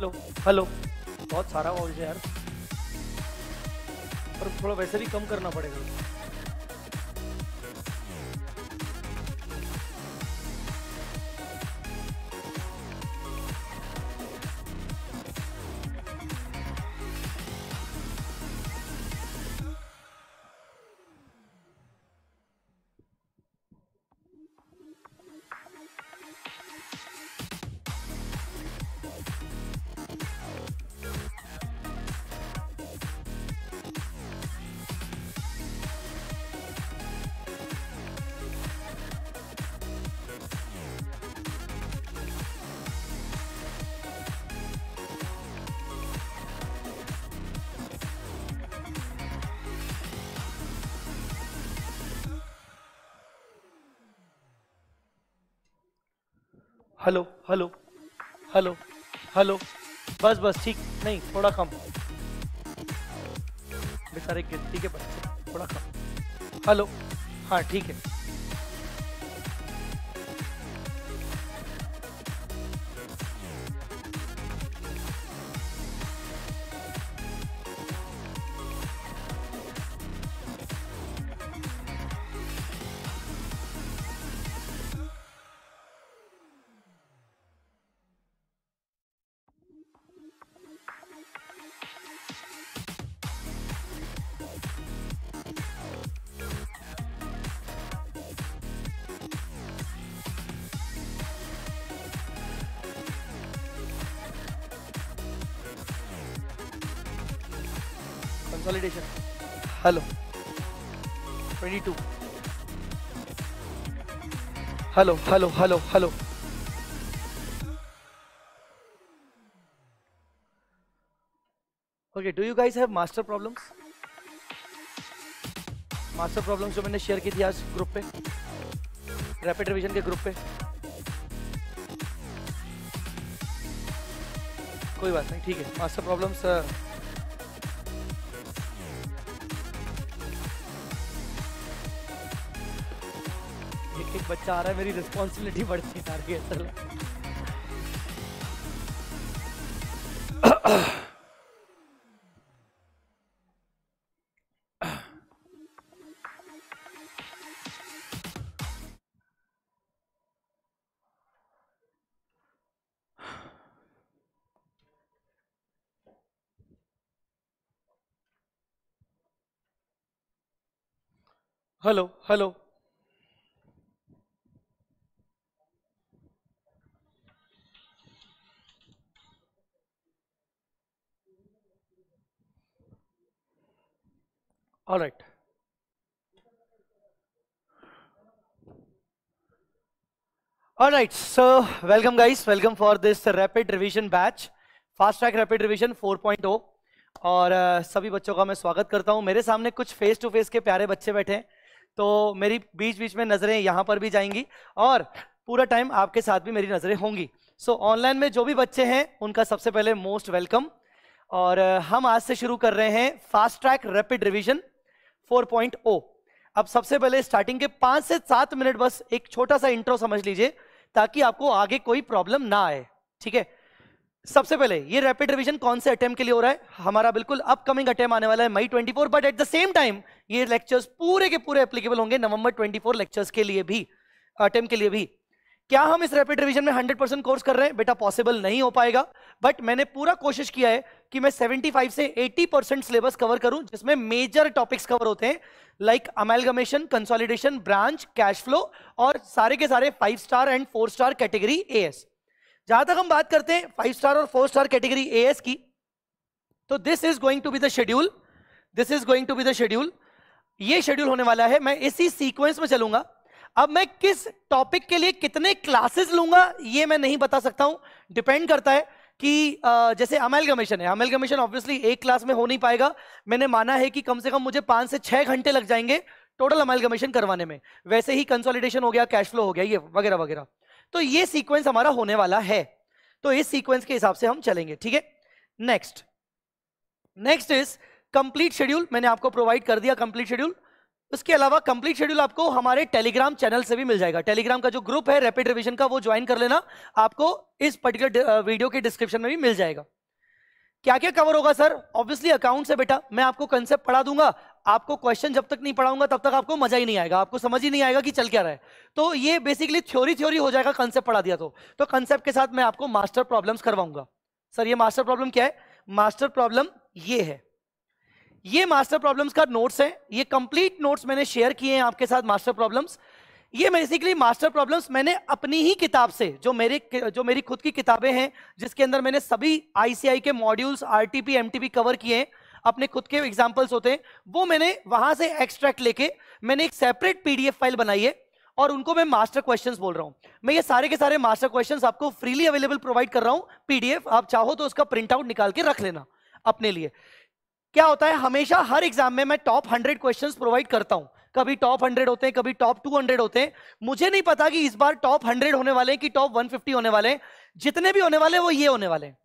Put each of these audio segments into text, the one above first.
Hello hello बहुत सारा walls है यार पर थोड़ा वैसे भी कम करना पड़ेगा हेलो बस बस ठीक नहीं थोड़ा कम बेचारे गिनती के बच्चे थोड़ा कम हेलो हाँ ठीक है hello hello hello hello okay do you guys have master problems master problems जो मैंने शेयर की थी आज ग्रुप पे रैपिड रिवीजन के ग्रुप पे कोई बात नहीं ठीक है मास्टर प्रॉब्लम्स एक एक बच्चा आ रहा है मेरी रिस्पॉन्सिबिलिटी बढ़ती जा रही है hello hello all right all right so welcome guys welcome for this rapid revision batch fast track rapid revision 4.0 और uh, सभी बच्चों का मैं स्वागत करता हूं मेरे सामने कुछ फेस टू फेस के प्यारे बच्चे बैठे हैं तो मेरी बीच बीच में नज़रें यहाँ पर भी जाएंगी और पूरा टाइम आपके साथ भी मेरी नज़रें होंगी सो so, ऑनलाइन में जो भी बच्चे हैं उनका सबसे पहले मोस्ट वेलकम और uh, हम आज से शुरू कर रहे हैं फास्ट ट्रैक रैपिड रिविजन 4.0 अब सबसे पहले स्टार्टिंग के पांच से सात मिनट बस एक छोटा सा इंट्रो समझ लीजिए ताकि आपको आगे कोई प्रॉब्लम ना आए ठीक है सबसे पहले ये रैपिड रिवीजन कौन से अटेम्प के लिए हो रहा है हमारा बिल्कुल अपकमिंग अटेम्प आने वाला है May 24 but at the same time ये लेक्चर्स पूरे के पूरे एप्लीकेबल होंगे नवंबर 24 लेक्चर्स के लिए भी अटेम्प के लिए भी क्या हम इस रैपिड रिवीजन में 100 परसेंट कोर्स कर रहे हैं बेटा पॉसिबल नहीं हो पाएगा बट मैंने पूरा कोशिश किया है कि मैं 75 से 80 परसेंट सिलेबस कवर करूं जिसमें मेजर टॉपिक्स कवर होते हैं like amalgamation consolidation branch cash flow और सारे के सारे five star and four star category A S जहां तक हम बात करते हैं फाइव स्टार और फोर स्टार कैटेगरी ए की तो this is going to be the schedule this is going to be the schedule ये शेड्यूल होने वाला है मैं इसी सीक्वेंस में चलूंगा अब मैं किस टॉपिक के लिए कितने क्लासेस लूंगा ये मैं नहीं बता सकता हूं डिपेंड करता है कि जैसे अमेल कमीशन है अमेल कमीशन ऑब्वियसली एक क्लास में हो नहीं पाएगा मैंने माना है कि कम से कम मुझे पाँच से छः घंटे लग जाएंगे टोटल अमेल कमीशन करवाने में वैसे ही कंसोलिडेशन हो गया कैश फ्लो हो गया ये वगैरह वगैरह तो ये सीक्वेंस हमारा होने वाला है तो इस सीक्वेंस के हिसाब से हम चलेंगे ठीक है next next is complete schedule मैंने आपको प्रोवाइड कर दिया कंप्लीट शेड्यूल उसके अलावा कंप्लीट शेड्यूल आपको हमारे टेलीग्राम चैनल से भी मिल जाएगा टेलीग्राम का जो ग्रुप है रैपिड रिविजन का वो ज्वाइन कर लेना आपको इस पर्टिकुलर वीडियो के डिस्क्रिप्शन में भी मिल जाएगा क्या क्या कवर होगा सर ऑब्वियसली अकाउंट से बेटा मैं आपको कंसेप्ट पढ़ा दूंगा आपको क्वेश्चन जब तक नहीं पढ़ाऊंगा तब तक आपको मजा ही नहीं आएगा आपको समझ ही नहीं आएगा कि चल क्या रहा है तो ये बेसिकली थ्योरी थ्योरी हो जाएगा कंसेप्ट पढ़ा दिया तो तो कंसेप्ट के साथ मैं आपको मास्टर प्रॉब्लम्स करवाऊंगा सर ये मास्टर प्रॉब्लम क्या है मास्टर प्रॉब्लम ये है ये मास्टर प्रॉब्लम्स का नोट्स है ये कंप्लीट नोट्स मैंने शेयर किए हैं आपके साथ मास्टर प्रॉब्लम्स ये बेसिकली मास्टर प्रॉब्लम्स मैंने अपनी ही किताब से जो मेरे जो मेरी खुद की किताबें हैं जिसके अंदर मैंने सभी आईसीआई के मॉड्यूल्स आरटीपी एमटीपी कवर किए हैं अपने खुद के एग्जाम्पल्स होते हैं वो मैंने वहां से एक्सट्रैक्ट लेके मैंने एक सेपरेट पीडीएफ फाइल बनाई है और उनको मैं मास्टर क्वेश्चन बोल रहा हूँ मैं ये सारे के सारे मास्टर क्वेश्चन आपको फ्रीली अवेलेबल प्रोवाइड कर रहा हूँ पीडीएफ आप चाहो तो उसका प्रिंट आउट निकाल के रख लेना अपने लिए क्या होता है हमेशा हर एग्जाम में मैं टॉप हंड्रेड क्वेश्चन प्रोवाइड करता हूं कभी टॉप हंड्रेड होते हैं कभी टॉप टू हंड्रेड होते हैं मुझे नहीं पता कि इस बार टॉप हंड्रेड होने वाले हैं कि टॉप वन फिफ्टी होने वाले हैं जितने भी होने वाले वो ये होने वाले हैं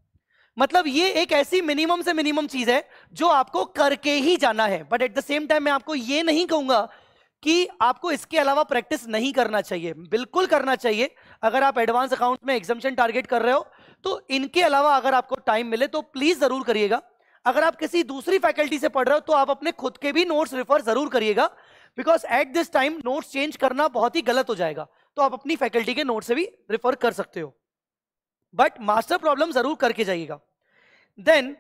मतलब ये एक ऐसी मिनिमम से मिनिमम चीज है जो आपको करके ही जाना है but at the same time मैं आपको ये नहीं कहूंगा कि आपको इसके अलावा प्रैक्टिस नहीं करना चाहिए बिल्कुल करना चाहिए अगर आप एडवांस अकाउंट में एग्जामेशन टारगेट कर रहे हो तो इनके अलावा अगर आपको टाइम मिले तो प्लीज जरूर करिएगा अगर आप किसी दूसरी फैकल्टी से पढ़ रहे हो तो आप अपने खुद के भी नोट्स रेफर जरूर करिएगा because at this time notes change करना बहुत ही गलत हो जाएगा तो आप अपनी फैकल्टी के नोट से भी रेफर कर सकते हो बट मास्टर प्रॉब्लम जरूर करके जाइएगा देन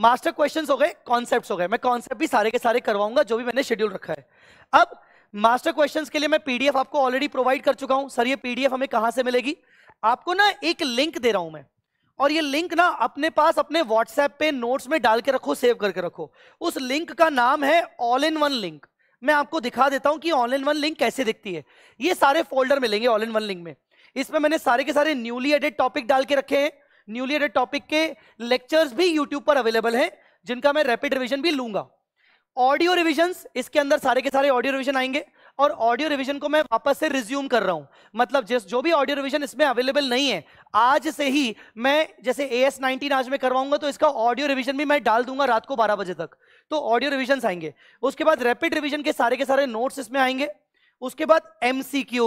मास्टर क्वेश्चन हो गए कॉन्सेप्ट हो गए मैं कॉन्सेप्ट भी सारे के सारे करवाऊंगा जो भी मैंने शेड्यूल रखा है अब मास्टर क्वेश्चन के लिए मैं पीडीएफ आपको ऑलरेडी प्रोवाइड कर चुका हूं सर ये पीडीएफ हमें कहां से मिलेगी आपको ना एक लिंक दे रहा हूं मैं और ये लिंक ना अपने पास अपने व्हाट्सएप पे नोट्स में डाल के रखो सेव करके रखो उस लिंक का नाम है ऑल इन वन लिंक मैं आपको दिखा देता हूँ कि ऑल इन वन लिंक कैसे दिखती है ये सारे फोल्डर मिलेंगे ऑल इन वन लिंक में इसमें मैंने सारे के सारे न्यूली एडेड टॉपिक डाल के रखे हैं न्यूली एडेड टॉपिक के लेक्चर्स भी यूट्यूब पर अवेलेबल हैं जिनका मैं रैपिड रिविजन भी लूंगा ऑडियो रिविजन इसके अंदर सारे के सारे ऑडियो रिविजन आएंगे और ऑडियो रिविजन को मैं वापस से रिज्यूम कर रहा हूं मतलब जिस जो भी ऑडियो रिविजन इसमें अवेलेबल नहीं है आज से ही मैं जैसे ए एस नाइनटीन आज मैं करवाऊंगा तो इसका ऑडियो रिविजन भी मैं डाल दूंगा रात को बारह बजे तक तो ऑडियो रिविजन आएंगे उसके बाद रैपिड रिविजन के सारे के सारे नोट्स इसमें आएंगे उसके बाद एमसीक्यू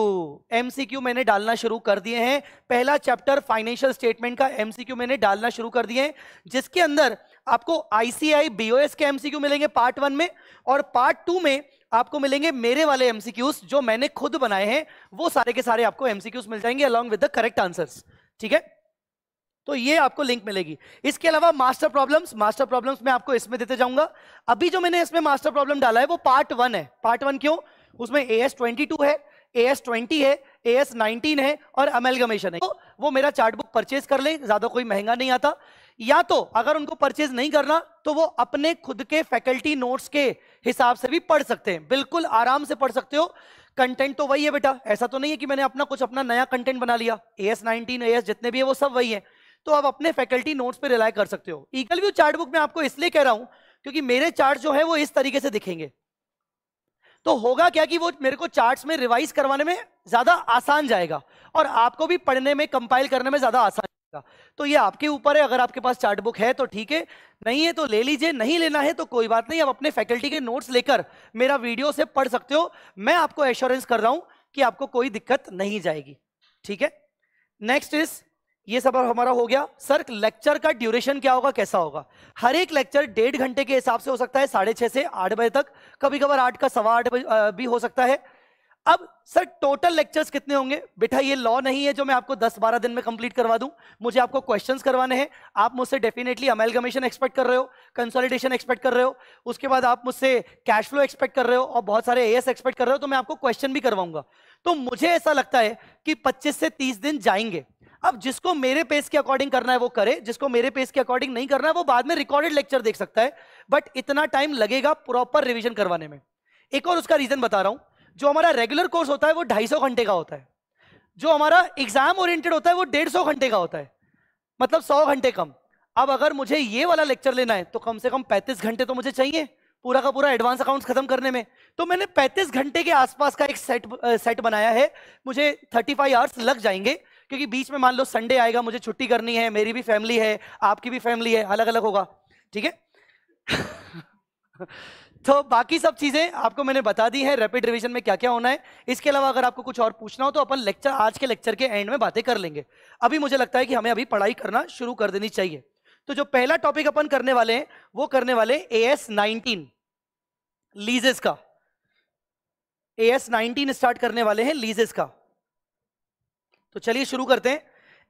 एमसीक्यू मैंने डालना शुरू कर दिए हैं पहला चैप्टर फाइनेंशियल स्टेटमेंट का एमसीक्यू मैंने डालना शुरू कर दिए हैं जिसके अंदर आपको आईसीआई बीओएस के एमसीक्यू मिलेंगे पार्ट वन में और पार्ट टू में आपको मिलेंगे मेरे वाले एमसीक्यूज जो मैंने खुद बनाए हैं वो सारे के सारे आपको एमसीक्यूज मिल जाएंगे along with the correct answers ठीक है तो ये आपको लिंक मिलेगी इसके अलावा मास्टर प्रॉब्लम्स मास्टर प्रॉब्लम्स मैं आपको इसमें देते जाऊंगा अभी जो मैंने इसमें मास्टर प्रॉब्लम डाला है वो पार्ट वन है पार्ट वन क्यों उसमें ए एस ट्वेंटी टू है ए एस ट्वेंटी है ए एस नाइनटीन है और अमेलगमेशन है तो वो मेरा चार्ट बुक परचेज कर ले ज्यादा कोई महंगा नहीं आता या तो अगर उनको परचेज नहीं करना तो वो अपने खुद के फैकल्टी नोट्स के हिसाब से भी पढ़ सकते हैं बिल्कुल आराम से पढ़ सकते हो कंटेंट तो वही है बेटा ऐसा तो नहीं है कि मैंने अपना कुछ अपना नया कंटेंट बना लिया ए एस नाइनटीन एस जितने भी है वो सब वही है तो आप अपने फैकल्टी नोट्स पे रिलाय कर सकते हो ईगल व्यू चार्ट बुक में आपको इसलिए कह रहा हूं क्योंकि मेरे चार्ट जो है वो इस तरीके से दिखेंगे तो होगा क्या कि वो मेरे को चार्ट्स में रिवाइज करवाने में ज्यादा आसान जाएगा और आपको भी पढ़ने में कंपाइल करने में ज्यादा आसान तो ये आपके ऊपर है अगर आपके पास चार्ट बुक है तो ठीक है नहीं है तो ले लीजिए नहीं लेना है तो कोई बात नहीं आप अपने फैकल्टी के नोट्स लेकर मेरा वीडियो से पढ़ सकते हो मैं आपको एश्योरेंस कर रहा हूं कि आपको कोई दिक्कत नहीं जाएगी ठीक है नेक्स्ट इज ये सब हमारा हो गया सर लेक्चर का ड्यूरेशन क्या होगा कैसा होगा हर एक लेक्चर डेढ़ घंटे के हिसाब से हो सकता है साढ़े छह से आठ बजे तक कभी कभार आठ का सवा आठ भी हो सकता है अब सर टोटल लेक्चर्स कितने होंगे बेटा ये लॉ नहीं है जो मैं आपको 10-12 दिन में कंप्लीट करवा दूं मुझे आपको क्वेश्चंस करवाने हैं आप मुझसे डेफिनेटली अमेलगमेशन एक्सपेक्ट कर रहे हो कंसोलिडेशन एक्सपेक्ट कर रहे हो उसके बाद आप मुझसे कैश फ्लो एक्सपेक्ट कर रहे हो और बहुत सारे ए एक्सपेक्ट कर रहे हो तो मैं आपको क्वेश्चन भी करवाऊंगा तो मुझे ऐसा लगता है कि पच्चीस से तीस दिन जाएंगे अब जिसको मेरे पेस के अकॉर्डिंग करना है वो करे जिसको मेरे पेस के अकॉर्डिंग नहीं करना है वो बाद में रिकॉर्डेड लेक्चर देख सकता है बट इतना टाइम लगेगा प्रॉपर रिविजन करवाने में एक और उसका रीजन बता रहा हूं जो हमारा रेगुलर कोर्स होता है वो ढाई सौ घंटे का होता है जो हमारा एग्जाम ओरिएंटेड होता है वो डेढ़ सौ घंटे का होता है मतलब सौ घंटे कम अब अगर मुझे ये वाला लेक्चर लेना है तो कम से कम पैंतीस घंटे तो मुझे चाहिए पूरा का पूरा एडवांस अकाउंट्स खत्म करने में तो मैंने पैंतीस घंटे के आसपास का एक सेट सेट बनाया है मुझे थर्टी फाइव आवर्स लग जाएंगे क्योंकि बीच में मान लो संडे आएगा मुझे छुट्टी करनी है मेरी भी फैमिली है आपकी भी फैमिली है अलग अलग होगा ठीक है तो बाकी सब चीजें आपको मैंने बता दी है रैपिड रिवीजन में क्या क्या होना है इसके अलावा अगर आपको कुछ और पूछना हो तो अपन लेक्चर आज के लेक्चर के एंड में बातें कर लेंगे अभी मुझे लगता है कि हमें अभी पढ़ाई करना शुरू कर देनी चाहिए तो जो पहला टॉपिक अपन करने वाले हैं वो करने वाले ए एस नाइनटीन लीजेस का ए एस नाइनटीन स्टार्ट करने वाले हैं लीजेस का तो चलिए शुरू करते हैं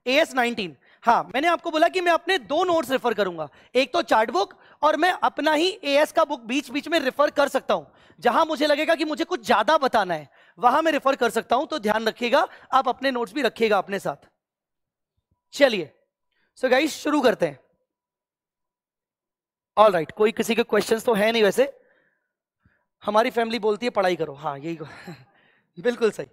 ए एस नाइनटीन हाँ मैंने आपको बोला कि मैं अपने दो नोट्स रेफर करूंगा एक तो चार्ट बुक और मैं अपना ही ए का बुक बीच बीच में रेफर कर सकता हूं जहां मुझे लगेगा कि मुझे कुछ ज्यादा बताना है वहां मैं रेफर कर सकता हूं तो ध्यान रखिएगा आप अपने नोट्स भी रखिएगा अपने साथ चलिए सो so गाइस शुरू करते हैं ऑल राइट right, कोई किसी के क्वेश्चन तो है नहीं वैसे हमारी फैमिली बोलती है पढ़ाई करो हाँ यही बिल्कुल सही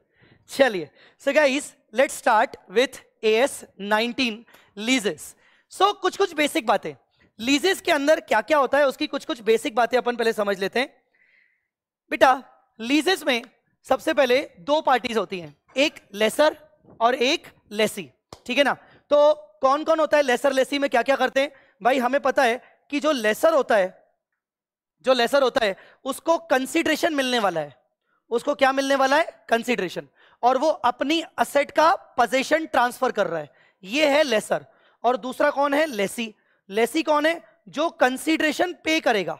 चलिए so guys let start with A S nineteen leases so कुछ कुछ बेसिक बातें लीजेस के अंदर क्या क्या होता है उसकी कुछ कुछ बेसिक बातें अपन पहले समझ लेते हैं बेटा लीजेस में सबसे पहले दो पार्टीज होती हैं एक लेसर और एक लेसी ठीक है ना तो कौन कौन होता है लेसर लेसी में क्या क्या करते हैं भाई हमें पता है कि जो लेसर होता है जो लेसर होता है उसको कंसिडरेशन मिलने वाला है उसको क्या मिलने वाला है कंसिडरेशन और वो अपनी असेट का पोजेशन ट्रांसफर कर रहा है ये है लेसर और दूसरा कौन है लेसी लेसी कौन है जो कंसीडरेशन पे करेगा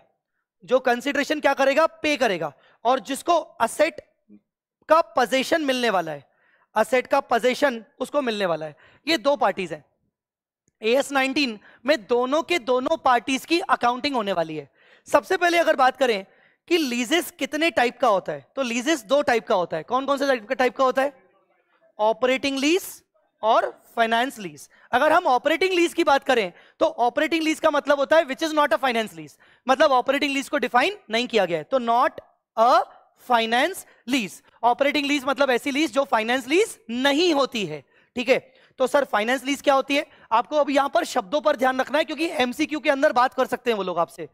जो कंसीडरेशन क्या करेगा पे करेगा और जिसको असेट का पोजेशन मिलने वाला है असेट का पोजेशन उसको मिलने वाला है ये दो पार्टीज हैं एस नाइनटीन में दोनों के दोनों पार्टीज की अकाउंटिंग होने वाली है सबसे पहले अगर बात करें कि लीजेस कितने टाइप का होता है तो लीजेस दो टाइप का होता है कौन कौन से टाइप का होता है ऑपरेटिंग लीज और फाइनेंस लीज अगर हम ऑपरेटिंग लीज की बात करें तो ऑपरेटिंग लीज का मतलब होता है which is not a finance lease मतलब ऑपरेटिंग लीज को डिफाइन नहीं किया गया है तो not a finance lease operating lease मतलब ऐसी लीज जो फाइनेंस लीज नहीं होती है ठीक है तो सर फाइनेंस लीज क्या होती है आपको अब यहां पर शब्दों पर ध्यान रखना है क्योंकि एमसीक्यू के अंदर बात कर सकते हैं वो लोग आपसे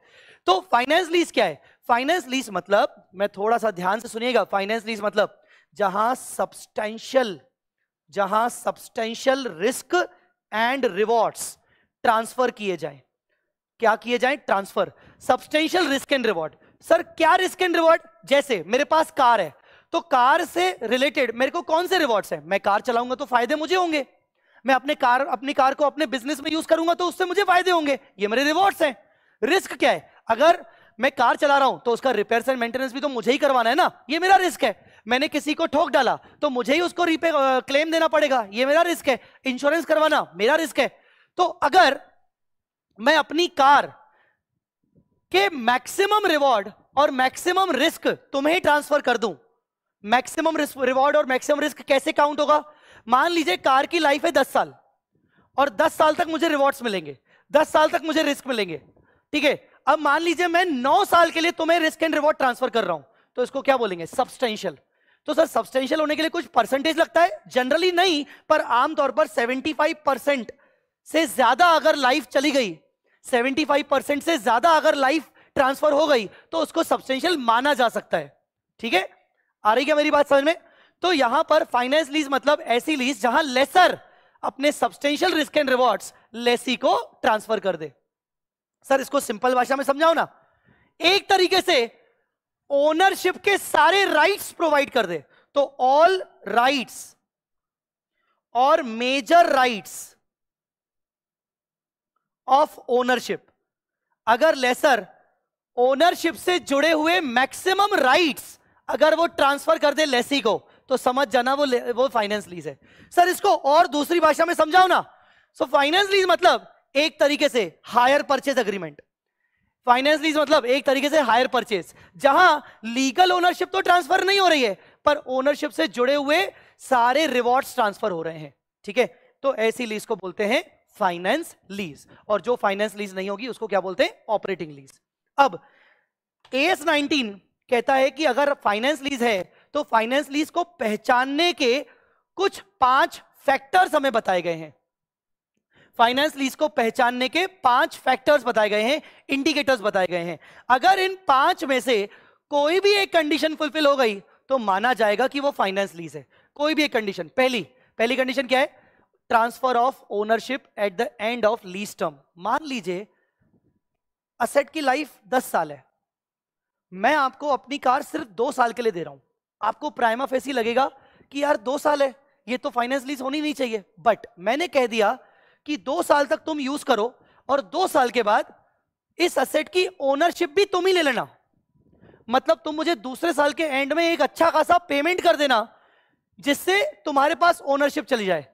तो फाइनेंस लीज क्या है फाइनेंस लीज मतलब मैं थोड़ा सा ध्यान से सुनिएगा फाइनेंस लीज मतलब जहां सब्सटेंशियल जहां substantial risk and rewards transfer किए जाए क्या किए जाए transfer substantial risk and reward sir क्या रिस्क एंड रिवॉर्ड जैसे मेरे पास कार है तो कार से रिलेटेड मेरे को कौन से रिवॉर्ड्स हैं मैं कार चलाऊंगा तो फायदे मुझे होंगे मैं अपने कार अपनी कार को अपने बिजनेस में यूज करूंगा तो उससे मुझे फायदे होंगे ये मेरे रिवॉर्ड्स हैं रिस्क क्या है अगर मैं कार चला रहा हूं तो उसका रिपेयर एंड मेंटेनेंस भी तो मुझे ही करवाना है ना ये मेरा रिस्क है मैंने किसी को ठोक डाला तो मुझे ही उसको रिपे क्लेम देना पड़ेगा ये मेरा रिस्क है इंश्योरेंस करवाना मेरा रिस्क है तो अगर मैं अपनी कार के मैक्सिमम रिवॉर्ड और मैक्सिमम रिस्क तुम्हें ही ट्रांसफर कर दूं मैक्सिमम रिवॉर्ड और मैक्सिमम रिस्क कैसे काउंट होगा मान लीजिए कार की लाइफ है दस साल और दस साल तक मुझे रिवॉर्ड्स मिलेंगे दस साल तक मुझे रिस्क मिलेंगे ठीक है अब मान लीजिए मैं नौ साल के लिए तुम्हें रिस्क एंड रिवॉर्ड ट्रांसफर कर रहा हूं तो इसको क्या बोलेंगे सब्सटेंशियल तो सर सब्सटेंशियल होने के लिए कुछ परसेंटेज लगता है जनरली नहीं पर आमतौर पर 75 परसेंट से ज्यादा अगर लाइफ चली गई 75 परसेंट से ज्यादा अगर लाइफ ट्रांसफर हो गई तो उसको सब्सटेंशियल माना जा सकता है ठीक है आ रही क्या मेरी बात समझ में तो यहां पर फाइनेंस लीज मतलब ऐसी लीज जहां लेसर अपने substantial risk and rewards lessee को ट्रांसफर कर दे सर इसको सिंपल भाषा में समझाओ ना एक तरीके से ओनरशिप के सारे राइट्स प्रोवाइड कर दे तो ऑल राइट्स और मेजर राइट्स ऑफ ओनरशिप अगर लेसर ओनरशिप से जुड़े हुए मैक्सिमम राइट्स अगर वो ट्रांसफर कर दे लेसी को तो समझ जाना वो वो फाइनेंस लीज है सर इसको और दूसरी भाषा में समझाओ ना सो फाइनेंस लीज मतलब एक तरीके से hire purchase agreement finance lease मतलब एक तरीके से हायर परचेज जहां लीगल ओनरशिप तो ट्रांसफर नहीं हो रही है पर ओनरशिप से जुड़े हुए सारे रिवॉर्ड्स ट्रांसफर हो रहे हैं ठीक है तो ऐसी लीज को बोलते हैं फाइनेंस लीज और जो फाइनेंस लीज नहीं होगी उसको क्या बोलते हैं ऑपरेटिंग लीज अब एस नाइनटीन कहता है कि अगर फाइनेंस लीज है तो फाइनेंस लीज को पहचानने के कुछ पांच फैक्टर्स हमें बताए गए हैं फाइनेंस लीज को पहचानने के पांच फैक्टर्स बताए गए हैं इंडिकेटर्स बताए गए हैं अगर इन पांच में से कोई भी एक कंडीशन फुलफिल हो गई तो माना जाएगा कि वो फाइनेंस लीज है कोई भी एक कंडीशन पहली पहली कंडीशन क्या है transfer of ownership at the end of lease term मान लीजिए असेट की लाइफ दस साल है मैं आपको अपनी कार सिर्फ दो साल के लिए दे रहा हूं आपको प्राइमा फेसी लगेगा कि यार दो साल है ये तो फाइनेंस लीज होनी नहीं चाहिए बट मैंने कह दिया कि दो साल तक तुम यूज करो और दो साल के बाद इस असेट की ओनरशिप भी तुम ही ले लेना मतलब तुम मुझे दूसरे साल के एंड में एक अच्छा खासा पेमेंट कर देना जिससे तुम्हारे पास ओनरशिप चली जाए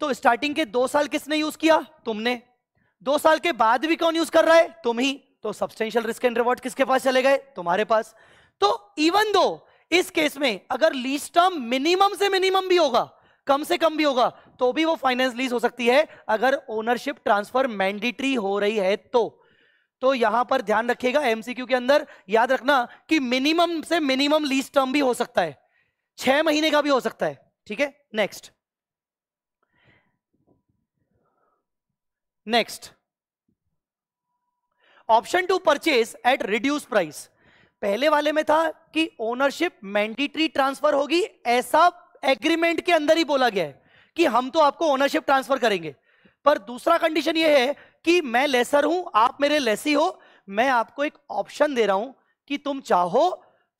तो स्टार्टिंग के दो साल किसने यूज किया तुमने दो साल के बाद भी कौन यूज कर रहा है तुम ही तो सब्सटेंशियल रिस्क एंड रिवॉर्ड किसके पास चले गए तुम्हारे पास तो इवन दो इस केस में अगर लीज टर्म मिनिमम से मिनिमम भी होगा कम से कम भी होगा तो भी वो फाइनेंस लीज हो सकती है अगर ओनरशिप ट्रांसफर मैंडेटरी हो रही है तो तो यहां पर ध्यान रखिएगा एमसीक्यू के अंदर याद रखना कि मिनिमम से मिनिमम लीज टर्म भी हो सकता है छह महीने का भी हो सकता है ठीक है next next option to purchase at reduce price पहले वाले में था कि ओनरशिप मैंडेटरी ट्रांसफर होगी ऐसा एग्रीमेंट के अंदर ही बोला गया है कि हम तो आपको ओनरशिप ट्रांसफर करेंगे पर दूसरा कंडीशन यह है कि मैं लेसर हूं आप मेरे लेसी हो मैं आपको एक ऑप्शन दे रहा हूं कि तुम चाहो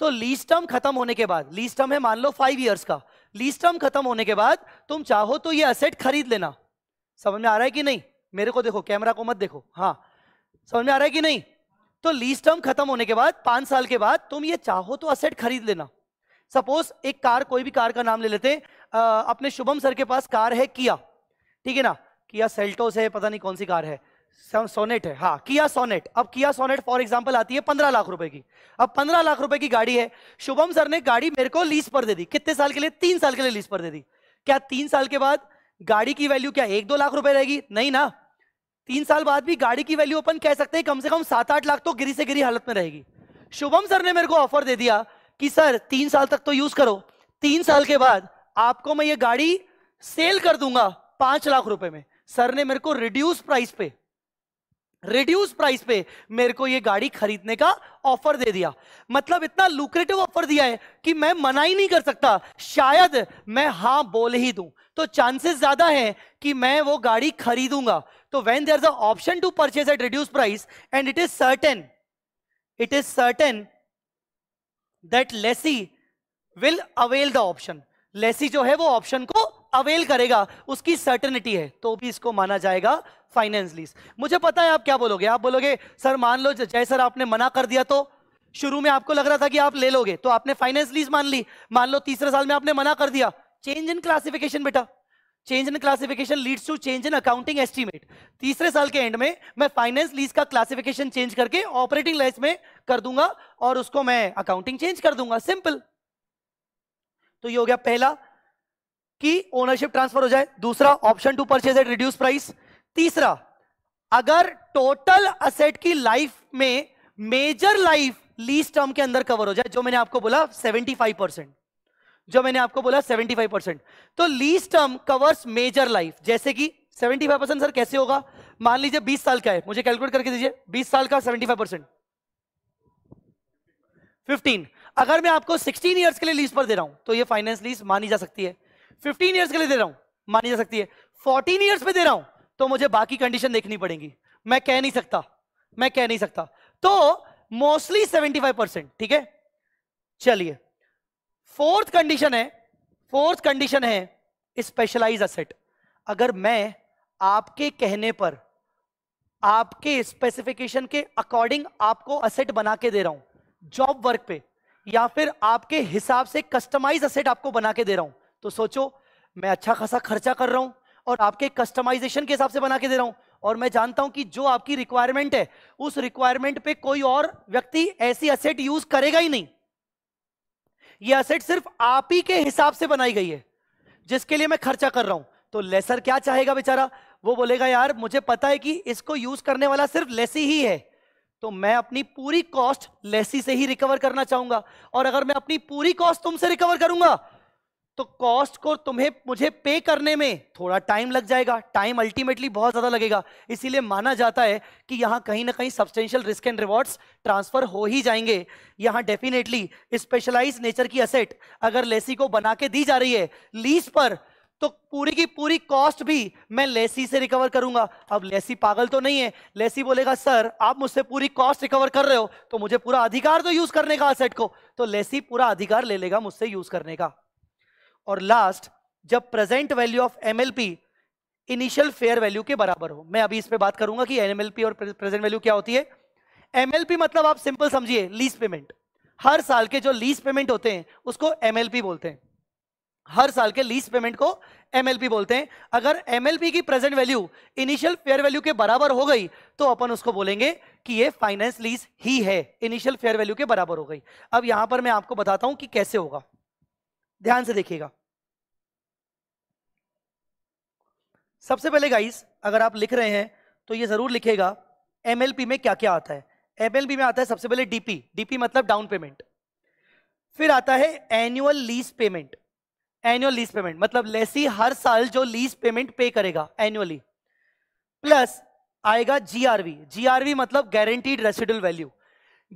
तो लीज टर्म खत्म होने के बाद लीज टर्म है मान लो फाइव ईयर्स का लीज टर्म खत्म होने के बाद तुम चाहो तो ये असेट खरीद लेना समझ में आ रहा है कि नहीं मेरे को देखो कैमरा को मत देखो हाँ समझ में आ रहा है कि नहीं तो लीज टर्म खत्म होने के बाद पांच साल के बाद तुम ये चाहो तो असेट खरीद लेना सपोज एक कार कोई भी कार का नाम ले लेते हैं अपने शुभम सर के पास कार है किया ठीक है ना किया सेल्टोस है पता नहीं कौन सी कार है सोनेट है हाँ किया सोनेट अब किया सोनेट फॉर एग्जाम्पल आती है पंद्रह लाख रुपए की अब पंद्रह लाख रुपए की गाड़ी है शुभम सर ने गाड़ी मेरे को लीज पर दे दी कितने साल के लिए तीन साल के लिए लीज पर दे दी क्या तीन साल के बाद गाड़ी की वैल्यू क्या एक दो लाख रुपए रहेगी नहीं ना तीन साल बाद भी गाड़ी की वैल्यू अपन कह सकते हैं कम से कम सात आठ लाख तो गिरी से गिरी हालत में रहेगी शुभम सर ने मेरे को ऑफर दे दिया कि सर तीन साल तक तो यूज करो तीन साल के बाद आपको मैं ये गाड़ी सेल कर दूंगा पांच लाख रुपए में सर ने मेरे को रिड्यूस प्राइस पे रिड्यूस प्राइस पे मेरे को ये गाड़ी खरीदने का ऑफर दे दिया मतलब इतना लुक्रेटिव ऑफर दिया है कि मैं मना ही नहीं कर सकता शायद मैं हां बोल ही दूं तो चांसेस ज्यादा है कि मैं वो गाड़ी खरीदूंगा तो when there the option to purchase at reduce price and it is certain it is certain that lessee will avail the option lessee जो है वो ऑप्शन को अवेल करेगा उसकी सर्टनिटी है तो भी इसको माना जाएगा फाइनेंस लीज मुझे पता है आप क्या बोलोगे आप बोलोगे सर मान लो जय सर आपने मना कर दिया तो शुरू में आपको लग रहा था कि आप ले लोगे तो आपने फाइनेंस लीज मान ली मान लो तीसरे साल में आपने मना कर दिया चेंज इन क्लासिफिकेशन बेटा change in classification leads to change in accounting estimate तीसरे साल के एंड में मैं फाइनेंस लीज का क्लासिफिकेशन चेंज करके ऑपरेटिंग लाइफ में कर दूंगा और उसको मैं अकाउंटिंग चेंज कर दूंगा सिंपल तो ये हो गया पहला कि ओनरशिप ट्रांसफर हो जाए दूसरा option to purchase at reduce price तीसरा अगर टोटल असेट की लाइफ में मेजर लाइफ लीज टर्म के अंदर कवर हो जाए जो मैंने आपको बोला सेवेंटी फाइव परसेंट जो मैंने आपको बोला 75 परसेंट तो lease term covers major life जैसे कि 75 परसेंट सर कैसे होगा मान लीजिए 20 साल का है मुझे कैलकुलेट करके दीजिए 20 साल का 75 परसेंट फिफ्टीन अगर मैं आपको 16 ईयर्स के लिए लीज पर दे रहा हूं तो ये फाइनेंस लीज मानी जा सकती है फिफ्टीन ईयर्स के लिए दे रहा हूं मानी जा सकती है फोर्टीन ईयर्स पर दे रहा हूं तो मुझे बाकी कंडीशन देखनी पड़ेगी मैं कह नहीं सकता मैं कह नहीं सकता तो मोस्टली फाइव परसेंट ठीक है चलिए फोर्थ कंडीशन है फोर्थ कंडीशन है स्पेशलाइज असेट अगर मैं आपके कहने पर आपके स्पेसिफिकेशन के अकॉर्डिंग आपको असेट बना के दे रहा हूं जॉब वर्क पे या फिर आपके हिसाब से कस्टमाइज असेट आपको बना के दे रहा हूं तो सोचो मैं अच्छा खासा खर्चा कर रहा हूं और आपके कस्टमाइजेशन के हिसाब से बना के दे रहा हूं और मैं जानता हूं कि जो आपकी रिक्वायरमेंट है उस रिक्वायरमेंट पे कोई और व्यक्ति ऐसी असेट यूज करेगा ही नहीं ये असेट सिर्फ आप ही के हिसाब से बनाई गई है जिसके लिए मैं खर्चा कर रहा हूं तो लेसर क्या चाहेगा बेचारा वो बोलेगा यार मुझे पता है कि इसको यूज करने वाला सिर्फ लेसी ही है तो मैं अपनी पूरी कॉस्ट लेसी से ही रिकवर करना चाहूंगा और अगर मैं अपनी पूरी कॉस्ट तुमसे रिकवर करूंगा तो कॉस्ट को तुम्हें मुझे पे करने में थोड़ा टाइम लग जाएगा टाइम अल्टीमेटली बहुत ज्यादा लगेगा इसीलिए माना जाता है कि यहां कहीं ना कहीं substantial risk and rewards transfer हो ही जाएंगे यहाँ डेफिनेटली स्पेशलाइज नेचर की असेट अगर लेसी को बना के दी जा रही है लीज पर तो पूरी की पूरी कॉस्ट भी मैं लेसी से रिकवर करूंगा अब लेसी पागल तो नहीं है लेसी बोलेगा सर आप मुझसे पूरी कॉस्ट रिकवर कर रहे हो तो मुझे पूरा अधिकार तो यूज करने का असेट को तो लेसी पूरा अधिकार ले लेगा मुझसे यूज करने का और लास्ट जब present value of MLP initial fair value के बराबर हो मैं अभी इस पे बात करूंगा कि एमएलपी और प्रेजेंट वैल्यू क्या होती है एमएलपी मतलब आप सिंपल समझिए लीज पेमेंट हर साल के जो लीज पेमेंट होते हैं उसको एमएलपी बोलते हैं हर साल के लीज पेमेंट को एमएलपी बोलते हैं अगर एमएलपी की present value initial fair value के बराबर हो गई तो अपन उसको बोलेंगे कि ये फाइनेंस लीज ही है इनिशियल फेयर वैल्यू के बराबर हो गई अब यहां पर मैं आपको बताता हूं कि कैसे होगा ध्यान से देखिएगा सबसे पहले गाइस अगर आप लिख रहे हैं तो ये जरूर लिखेगा एमएलपी में क्या क्या आता है एमएलपी में आता है सबसे पहले डीपी डीपी मतलब डाउन पेमेंट फिर आता है annual lease payment annual lease payment मतलब लेसी हर साल जो लीज पेमेंट पे करेगा एनुअली प्लस आएगा जीआरवी जीआरवी मतलब guaranteed residual value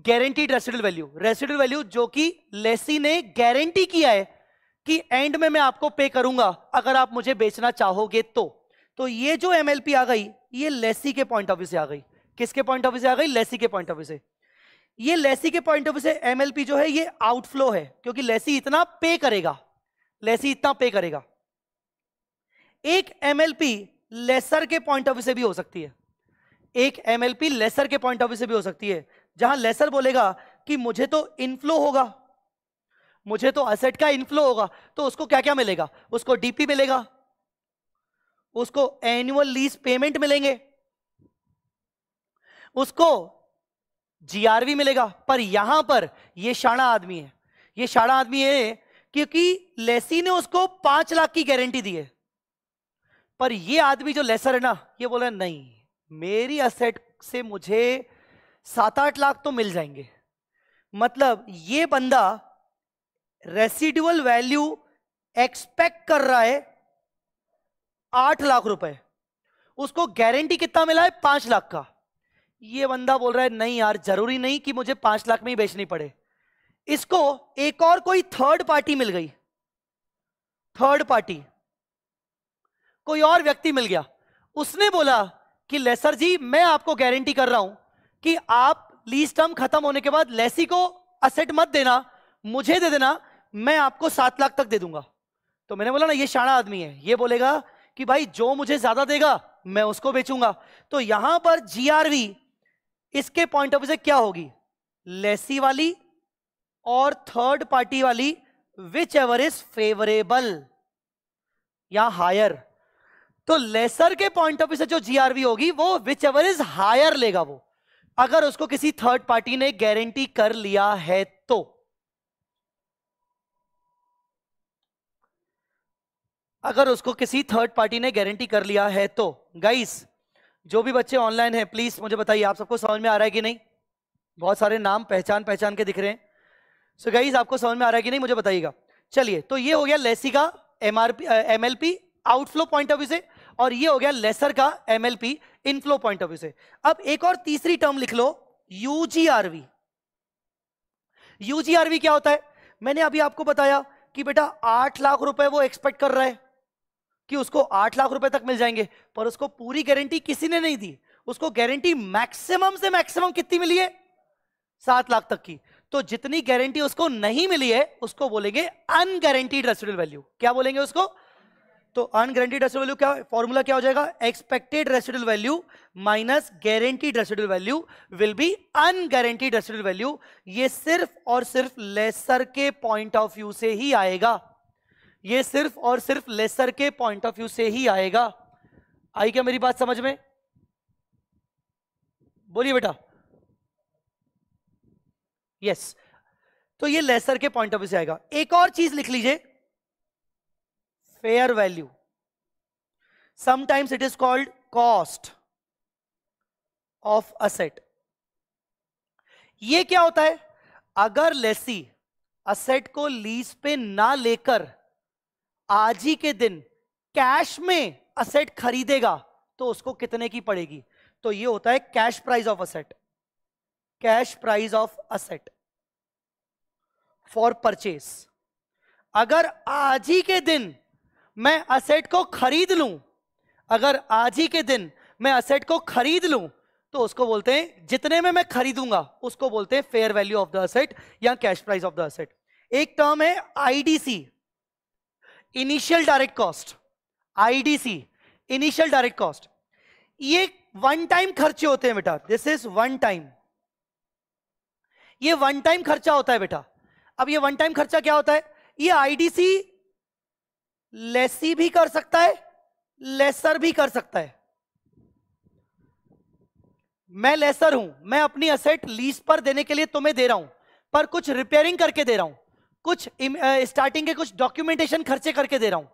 guaranteed residual value residual value जो कि लेसी ने गारंटी किया है कि एंड में मैं आपको पे करूंगा अगर आप मुझे बेचना चाहोगे तो तो ये जो एमएलपी आ गई ये लेसी के पॉइंट ऑफ व्यू से आ गई किसके पॉइंट ऑफ व्यू से आ गई लेसी के पॉइंट ऑफ व्यू से ये लेसी के पॉइंट ऑफ व्यू से एमएलपी जो है ये आउटफ्लो है क्योंकि लेसी इतना पे करेगा लेसी इतना पे करेगा एक एमएलपी लेसर के पॉइंट ऑफ व्यू से भी हो सकती है एक एमएलपी लेसर के पॉइंट ऑफ व्यू से भी हो सकती है जहां लेसर बोलेगा कि मुझे तो इनफ्लो होगा मुझे तो असेट का इनफ्लो होगा तो उसको क्या क्या मिलेगा उसको डीपी मिलेगा उसको एनुअल लीज पेमेंट मिलेंगे उसको जीआरवी मिलेगा पर यहां पर ये शाणा आदमी है ये शाणा आदमी है क्योंकि लेसी ने उसको पांच लाख की गारंटी दी है पर ये आदमी जो लेसर है ना ये बोला नहीं मेरी असेट से मुझे सात आठ लाख तो मिल जाएंगे मतलब ये बंदा रेसिडुअल वैल्यू एक्सपेक्ट कर रहा है आठ लाख रुपए उसको गारंटी कितना मिला है पांच लाख का ये बंदा बोल रहा है नहीं यार जरूरी नहीं कि मुझे पांच लाख में ही बेचनी पड़े इसको एक और कोई थर्ड पार्टी मिल गई थर्ड पार्टी कोई और व्यक्ति मिल गया उसने बोला कि लेसर जी मैं आपको गारंटी कर रहा हूं कि आप लीज टर्म खत्म होने के बाद लेसी को असेट मत देना मुझे दे देना मैं आपको सात लाख तक दे दूंगा तो मैंने बोला ना ये शाणा आदमी है ये बोलेगा कि भाई जो मुझे ज्यादा देगा मैं उसको बेचूंगा तो यहां पर जीआरवी इसके पॉइंट ऑफ व्यू से क्या होगी लेसी वाली और थर्ड पार्टी वाली विच एवर इज फेवरेबल या हायर तो लेसर के पॉइंट ऑफ व्यू से जो जीआरवी होगी वो विच एवर इज हायर लेगा वो अगर उसको किसी थर्ड पार्टी ने गारंटी कर लिया है तो अगर उसको किसी थर्ड पार्टी ने गारंटी कर लिया है तो गाइस जो भी बच्चे ऑनलाइन हैं प्लीज मुझे बताइए आप सबको समझ में आ रहा है कि नहीं बहुत सारे नाम पहचान पहचान के दिख रहे हैं सो so गाइस आपको समझ में आ रहा है कि नहीं मुझे बताइएगा चलिए तो ये हो गया लेसी का M R P M L P outflow point of view से और ये हो गया लेसर का M L P inflow point of view से अब एक और तीसरी टर्म लिख लो यूजीआरवी यूजीआरवी क्या होता है मैंने अभी आपको बताया कि बेटा आठ लाख रुपए वो एक्सपेक्ट कर रहा है कि उसको आठ लाख रुपए तक मिल जाएंगे पर उसको पूरी गारंटी किसी ने नहीं दी उसको गारंटी मैक्सिमम से मैक्सिमम कितनी मिली है सात लाख तक की तो जितनी गारंटी उसको नहीं मिली है उसको बोलेंगे अनगारंटीड रेसिडुअल वैल्यू क्या बोलेंगे उसको तो अनगारंटीड रेसिडुअल वैल्यू क्या फॉर्मूला क्या हो जाएगा expected residual value minus guaranteed residual value will be unguaranteed residual value ये सिर्फ और सिर्फ लेसर के पॉइंट ऑफ व्यू से ही आएगा ये सिर्फ और सिर्फ लेसर के पॉइंट ऑफ व्यू से ही आएगा आई क्या मेरी बात समझ में बोलिए बेटा यस तो ये लेसर के पॉइंट ऑफ व्यू से आएगा एक और चीज लिख लीजिए fair value sometimes it is called cost of asset ये क्या होता है अगर लेसी असेट को लीज पे ना लेकर आज ही के दिन कैश में असेट खरीदेगा तो उसको कितने की पड़ेगी तो ये होता है cash price of asset cash price of asset for purchase अगर आज ही के दिन मैं असेट को खरीद लूं अगर आज ही के दिन मैं असेट को खरीद लूं तो उसको बोलते हैं जितने में मैं खरीदूंगा उसको बोलते हैं fair value of the asset या cash price of the asset एक टर्म है IDC initial direct cost IDC initial direct cost ये वन टाइम खर्चे होते हैं बेटा दिस इज वन टाइम ये वन टाइम खर्चा होता है बेटा अब ये वन टाइम खर्चा क्या होता है ये आईडीसी लेसी भी कर सकता है लेसर भी कर सकता है मैं लेसर हूं मैं अपनी असेट लीज पर देने के लिए तुम्हें दे रहा हूं पर कुछ रिपेयरिंग करके दे रहा हूं कुछ स्टार्टिंग के कुछ डॉक्यूमेंटेशन खर्चे करके दे रहा हूं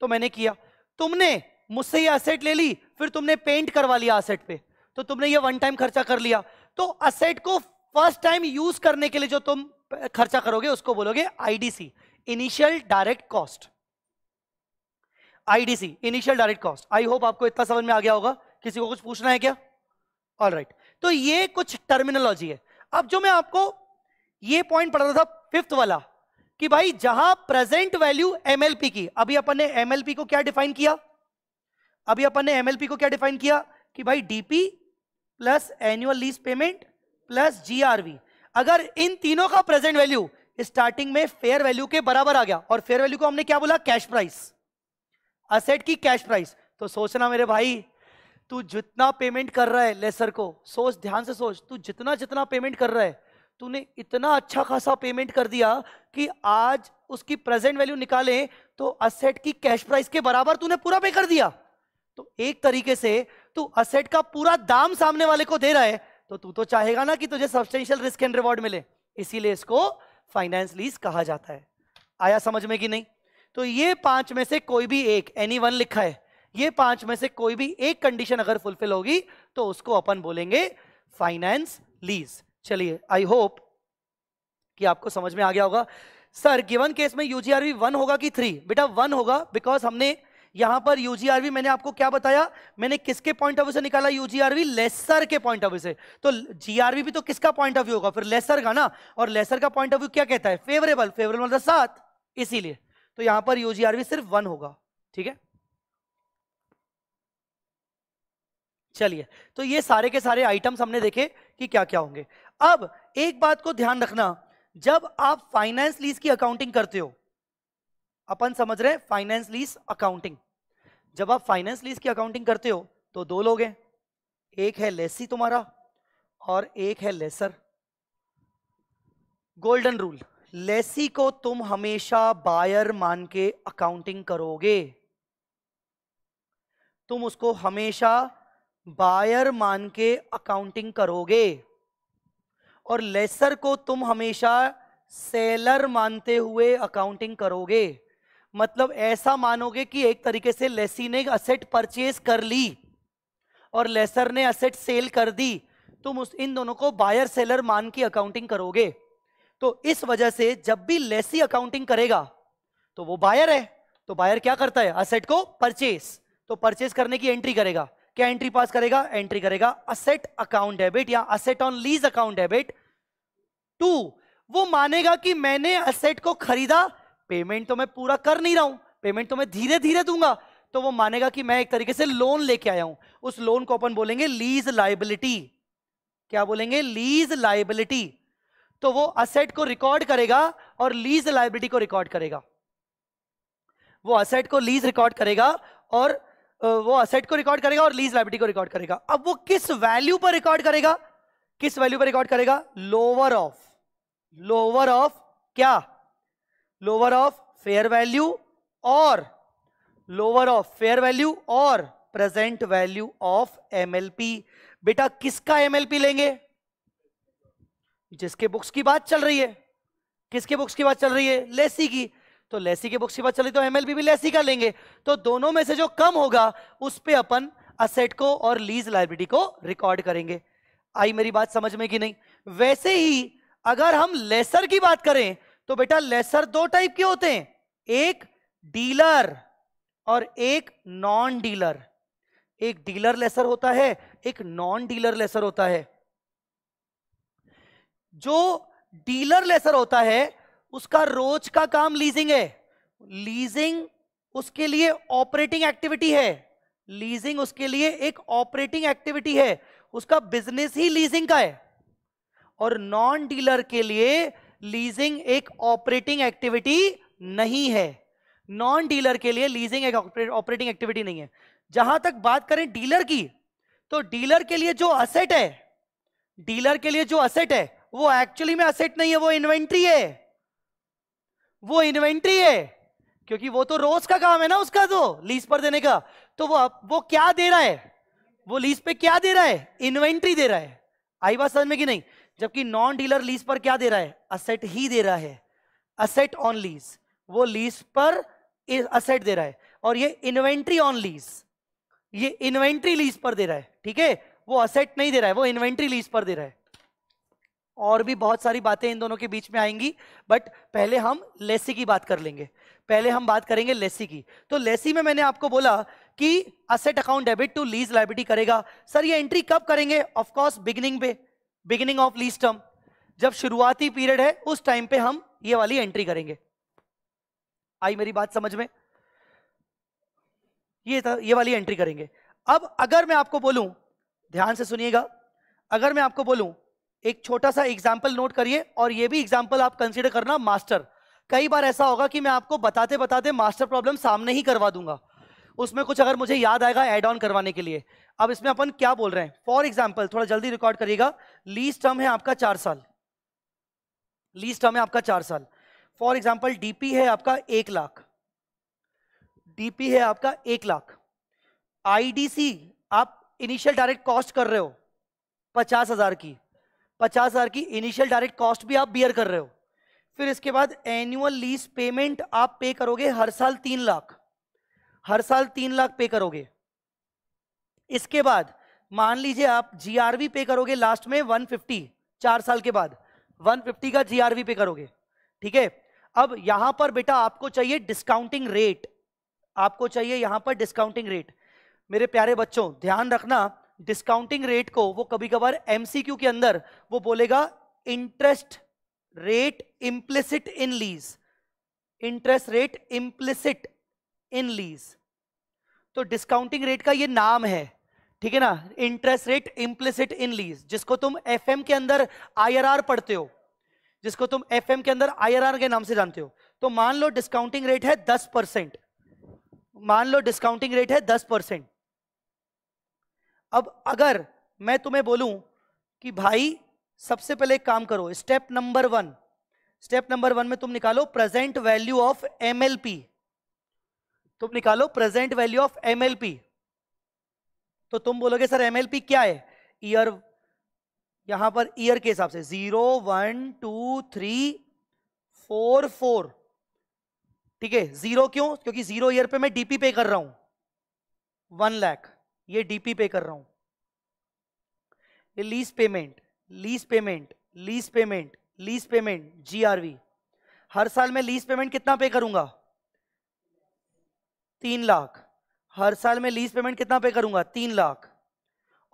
तो मैंने किया तुमने मुझसे ये असेट ले ली फिर तुमने पेंट करवा लिया असेट पे तो तुमने ये वन टाइम खर्चा कर लिया तो असेट को फर्स्ट टाइम यूज करने के लिए जो तुम खर्चा करोगे उसको बोलोगे IDC initial direct cost IDC initial direct cost I hope आपको इतना समझ में आ गया होगा किसी को कुछ पूछना है क्या ऑल राइट right. तो ये कुछ टर्मिनोलॉजी है अब जो मैं आपको ये पॉइंट पढ़ रहा था फिफ्थ वाला कि भाई जहां प्रेजेंट वैल्यू एमएलपी की अभी अपन ने एमएलपी को क्या डिफाइन किया अभी अपन ने एमएलपी को क्या डिफाइन किया कि भाई DP plus annual lease payment plus GRV अगर इन तीनों का प्रेजेंट वैल्यू स्टार्टिंग में फेयर वैल्यू के बराबर आ गया और फेयर वैल्यू को हमने क्या बोला कैश प्राइस असेट की कैश प्राइस तो सोचना मेरे भाई तू जितना पेमेंट कर रहा है लेसर को सोच ध्यान से सोच तू जितना जितना पेमेंट कर रहा है तूने इतना अच्छा खासा पेमेंट कर दिया कि आज उसकी प्रेजेंट वैल्यू निकाले तो असेट की कैश प्राइस के बराबर तूने पूरा पे कर दिया तो एक तरीके से तू असेट का पूरा दाम सामने वाले को दे रहा है तो तू तो चाहेगा ना कि तुझे सब्सटेंशियल रिस्क एंड रिवॉर्ड मिले इसीलिए इसको फाइनेंस लीज कहा जाता है आया समझ में कि नहीं तो ये पांच में से कोई भी एक एनी वन लिखा है ये पांच में से कोई भी एक कंडीशन अगर फुलफिल होगी तो उसको अपन बोलेंगे फाइनेंस लीज चलिए आई होप कि आपको समझ में आ गया होगा सर गिवन केस में यूजीआरवी वन होगा कि थ्री बेटा वन होगा बिकॉज हमने यहां पर यूजीआरवी मैंने आपको क्या बताया मैंने किसके पॉइंट ऑफ व्यू से निकाला यूजीआरवी लेसर के पॉइंट ऑफ व्यू से तो जीआरवी भी तो किसका पॉइंट ऑफ व्यू होगा फिर लेसर का ना और लेसर का पॉइंट ऑफ व्यू क्या कहता है फेवरेबल फेवरेबल मतलब सात इसीलिए तो यहां पर यूजीआरवी सिर्फ वन होगा ठीक है चलिए तो ये सारे के सारे आइटम्स हमने देखे कि क्या क्या होंगे अब एक बात को ध्यान रखना जब आप फाइनेंस लीज की अकाउंटिंग करते हो अपन समझ रहे हैं फाइनेंस लीज अकाउंटिंग जब आप फाइनेंस लीज की अकाउंटिंग करते हो तो दो लोग हैं एक है लेसी तुम्हारा और एक है लेसर गोल्डन रूल लेसी को तुम हमेशा बायर मान के अकाउंटिंग करोगे तुम उसको हमेशा बायर मान के अकाउंटिंग करोगे और लेसर को तुम हमेशा सेलर मानते हुए अकाउंटिंग करोगे मतलब ऐसा मानोगे कि एक तरीके से लेसी ने असेट परचेज कर ली और लेसर ने असेट सेल कर दी तुम उस इन दोनों को बायर सेलर मान के अकाउंटिंग करोगे तो इस वजह से जब भी लेसी अकाउंटिंग करेगा तो वो बायर है तो बायर क्या करता है असेट को परचेस तो परचेस करने की एंट्री करेगा क्या एंट्री पास करेगा एंट्री करेगा असेट अकाउंट डेबिट या asset on lease account debit to वो मानेगा कि मैंने असेट को खरीदा पेमेंट तो मैं पूरा कर नहीं रहा हूं पेमेंट तो मैं धीरे धीरे दूंगा तो वो मानेगा कि मैं एक तरीके से लोन लेके आया हूं उस लोन को अपन बोलेंगे लीज लाइबिलिटी क्या बोलेंगे लीज लाइबिलिटी तो वो असेट को रिकॉर्ड करेगा और लीज लाइबिलिटी को रिकॉर्ड करेगा वो असेट को लीज रिकॉर्ड करेगा और वो असेट को रिकॉर्ड करेगा और लीज लाइबिलिटी को रिकॉर्ड करेगा अब वो किस वैल्यू पर रिकॉर्ड करेगा किस वैल्यू पर रिकॉर्ड करेगा लोअर ऑफ लोअर ऑफ क्या लोअर ऑफ फेयर वैल्यू और लोअर ऑफ फेयर वैल्यू और प्रेजेंट वैल्यू ऑफ एमएलपी बेटा किसका एमएलपी लेंगे जिसके बुक्स की बात चल रही है किसके बुक्स की बात चल रही है लेसी की तो लेसी के बुक्स के बाद चली तो एम भी लेसी का लेंगे तो दोनों में से जो कम होगा उस पर अपन असेट को और लीज लाइब्रेटी को रिकॉर्ड करेंगे आई मेरी बात समझ में कि नहीं वैसे ही अगर हम लेसर की बात करें तो बेटा लेसर दो टाइप के होते हैं एक डीलर और एक नॉन डीलर एक डीलर लेसर होता है एक नॉन डीलर लेसर होता है जो डीलर लेसर होता है उसका रोज का काम लीजिंग है लीजिंग उसके लिए ऑपरेटिंग एक्टिविटी है लीजिंग उसके लिए एक ऑपरेटिंग एक्टिविटी है उसका बिजनेस ही लीजिंग का है और नॉन डीलर के लिए लीजिंग एक ऑपरेटिंग एक्टिविटी नहीं है नॉन डीलर के लिए लीजिंग एक ऑपरेटिंग एक्टिविटी नहीं है जहां तक बात करें डीलर की तो डीलर के लिए जो असेट है डीलर के लिए जो असेट है वो एक्चुअली में असेट नहीं है वो इन्वेंट्री है वो इन्वेंट्री है क्योंकि वो तो रोज का काम है ना उसका तो लीज पर देने का तो वो वो क्या दे रहा है वो लीज पे क्या दे रहा है इन्वेंट्री दे रहा है आई बात समझ में कि नहीं जबकि नॉन डीलर लीज पर क्या दे रहा है असेट ही दे रहा है असेट ऑन लीज वो लीज पर असेट दे रहा है और ये इन्वेंट्री ऑन लीज ये इन्वेंट्री लीज पर दे रहा है ठीक है वो असेट नहीं दे रहा है वो इन्वेंट्री लीज पर दे रहा है और भी बहुत सारी बातें इन दोनों के बीच में आएंगी बट पहले हम लेसी की बात कर लेंगे पहले हम बात करेंगे लेसी की तो लेसी में मैंने आपको बोला कि asset account debit to lease liability करेगा सर ये एंट्री कब करेंगे ऑफकोर्स बिगिनिंग पे बिगिनिंग ऑफ लीज टर्म जब शुरुआती पीरियड है उस टाइम पे हम ये वाली एंट्री करेंगे आई मेरी बात समझ में ये था ये वाली एंट्री करेंगे अब अगर मैं आपको बोलूं ध्यान से सुनिएगा अगर मैं आपको बोलूं एक छोटा सा एग्जाम्पल नोट करिए और ये भी एग्जाम्पल आप कंसिडर करना मास्टर कई बार ऐसा होगा कि मैं आपको बताते बताते मास्टर प्रॉब्लम सामने ही करवा दूंगा उसमें कुछ अगर मुझे याद आएगा एड ऑन करवाने के लिए अब इसमें अपन क्या बोल रहे हैं फॉर एग्जाम्पल थोड़ा जल्दी रिकॉर्ड करिएगा लीज टर्म है आपका चार साल लीज टर्म है आपका चार साल फॉर एग्जाम्पल डीपी है आपका एक लाख डीपी है आपका एक लाख आईडीसी आप इनिशियल डायरेक्ट कॉस्ट कर रहे हो पचास हजार की पचास हज़ार की इनिशियल डायरेक्ट कॉस्ट भी आप बियर कर रहे हो फिर इसके बाद एनुअल लीज पेमेंट आप पे करोगे हर साल तीन लाख हर साल तीन लाख पे करोगे इसके बाद मान लीजिए आप जीआरवी पे करोगे लास्ट में वन फिफ्टी चार साल के बाद वन फिफ्टी का जीआरवी पे करोगे ठीक है अब यहां पर बेटा आपको चाहिए डिस्काउंटिंग रेट आपको चाहिए यहां पर डिस्काउंटिंग रेट मेरे प्यारे बच्चों ध्यान रखना डिस्काउंटिंग रेट को वो कभी कभार एमसीक्यू के अंदर वो बोलेगा interest rate implicit in lease interest rate implicit in lease तो डिस्काउंटिंग रेट का ये नाम है ठीक है ना interest rate implicit in lease जिसको तुम एफएम के अंदर आईआरआर पढ़ते हो जिसको तुम एफएम के अंदर आईआरआर के नाम से जानते हो तो मान लो डिस्काउंटिंग रेट है दस परसेंट मान लो डिस्काउंटिंग रेट है दस परसेंट अब अगर मैं तुम्हें बोलूं कि भाई सबसे पहले एक काम करो step number one step number one में तुम निकालो प्रेजेंट वैल्यू ऑफ एमएलपी तुम निकालो प्रेजेंट वैल्यू ऑफ एमएलपी तो तुम बोलोगे सर एमएलपी क्या है ईयर यहां पर ईयर के हिसाब से zero one two three four four ठीक है जीरो क्यों क्योंकि जीरो ईयर पे मैं डीपी पे कर रहा हूं वन लैख ये डीपी पे कर रहा हूं ये lease payment lease payment lease payment lease payment GRV हर साल में लीज पेमेंट कितना पे करूंगा तीन लाख हर साल में लीज पेमेंट कितना पे करूंगा तीन लाख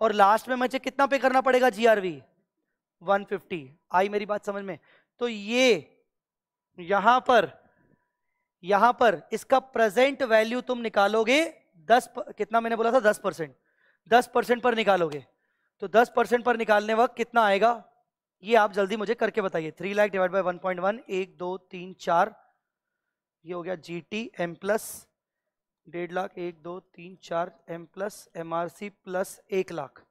और लास्ट में मुझे कितना पे करना पड़ेगा जीआरवी 150 आई मेरी बात समझ में तो ये यहां पर यहां पर इसका प्रेजेंट वैल्यू तुम निकालोगे दस कितना मैंने बोला था दस परसेंट दस परसेंट पर निकालोगे तो दस परसेंट पर निकालने वक्त कितना आएगा ये आप जल्दी मुझे करके बताइए three lakh divide by one point one एक दो तीन चार ये हो गया जी टी एम प्लस डेढ़ लाख एक दो तीन चार M plus M R C plus एक लाख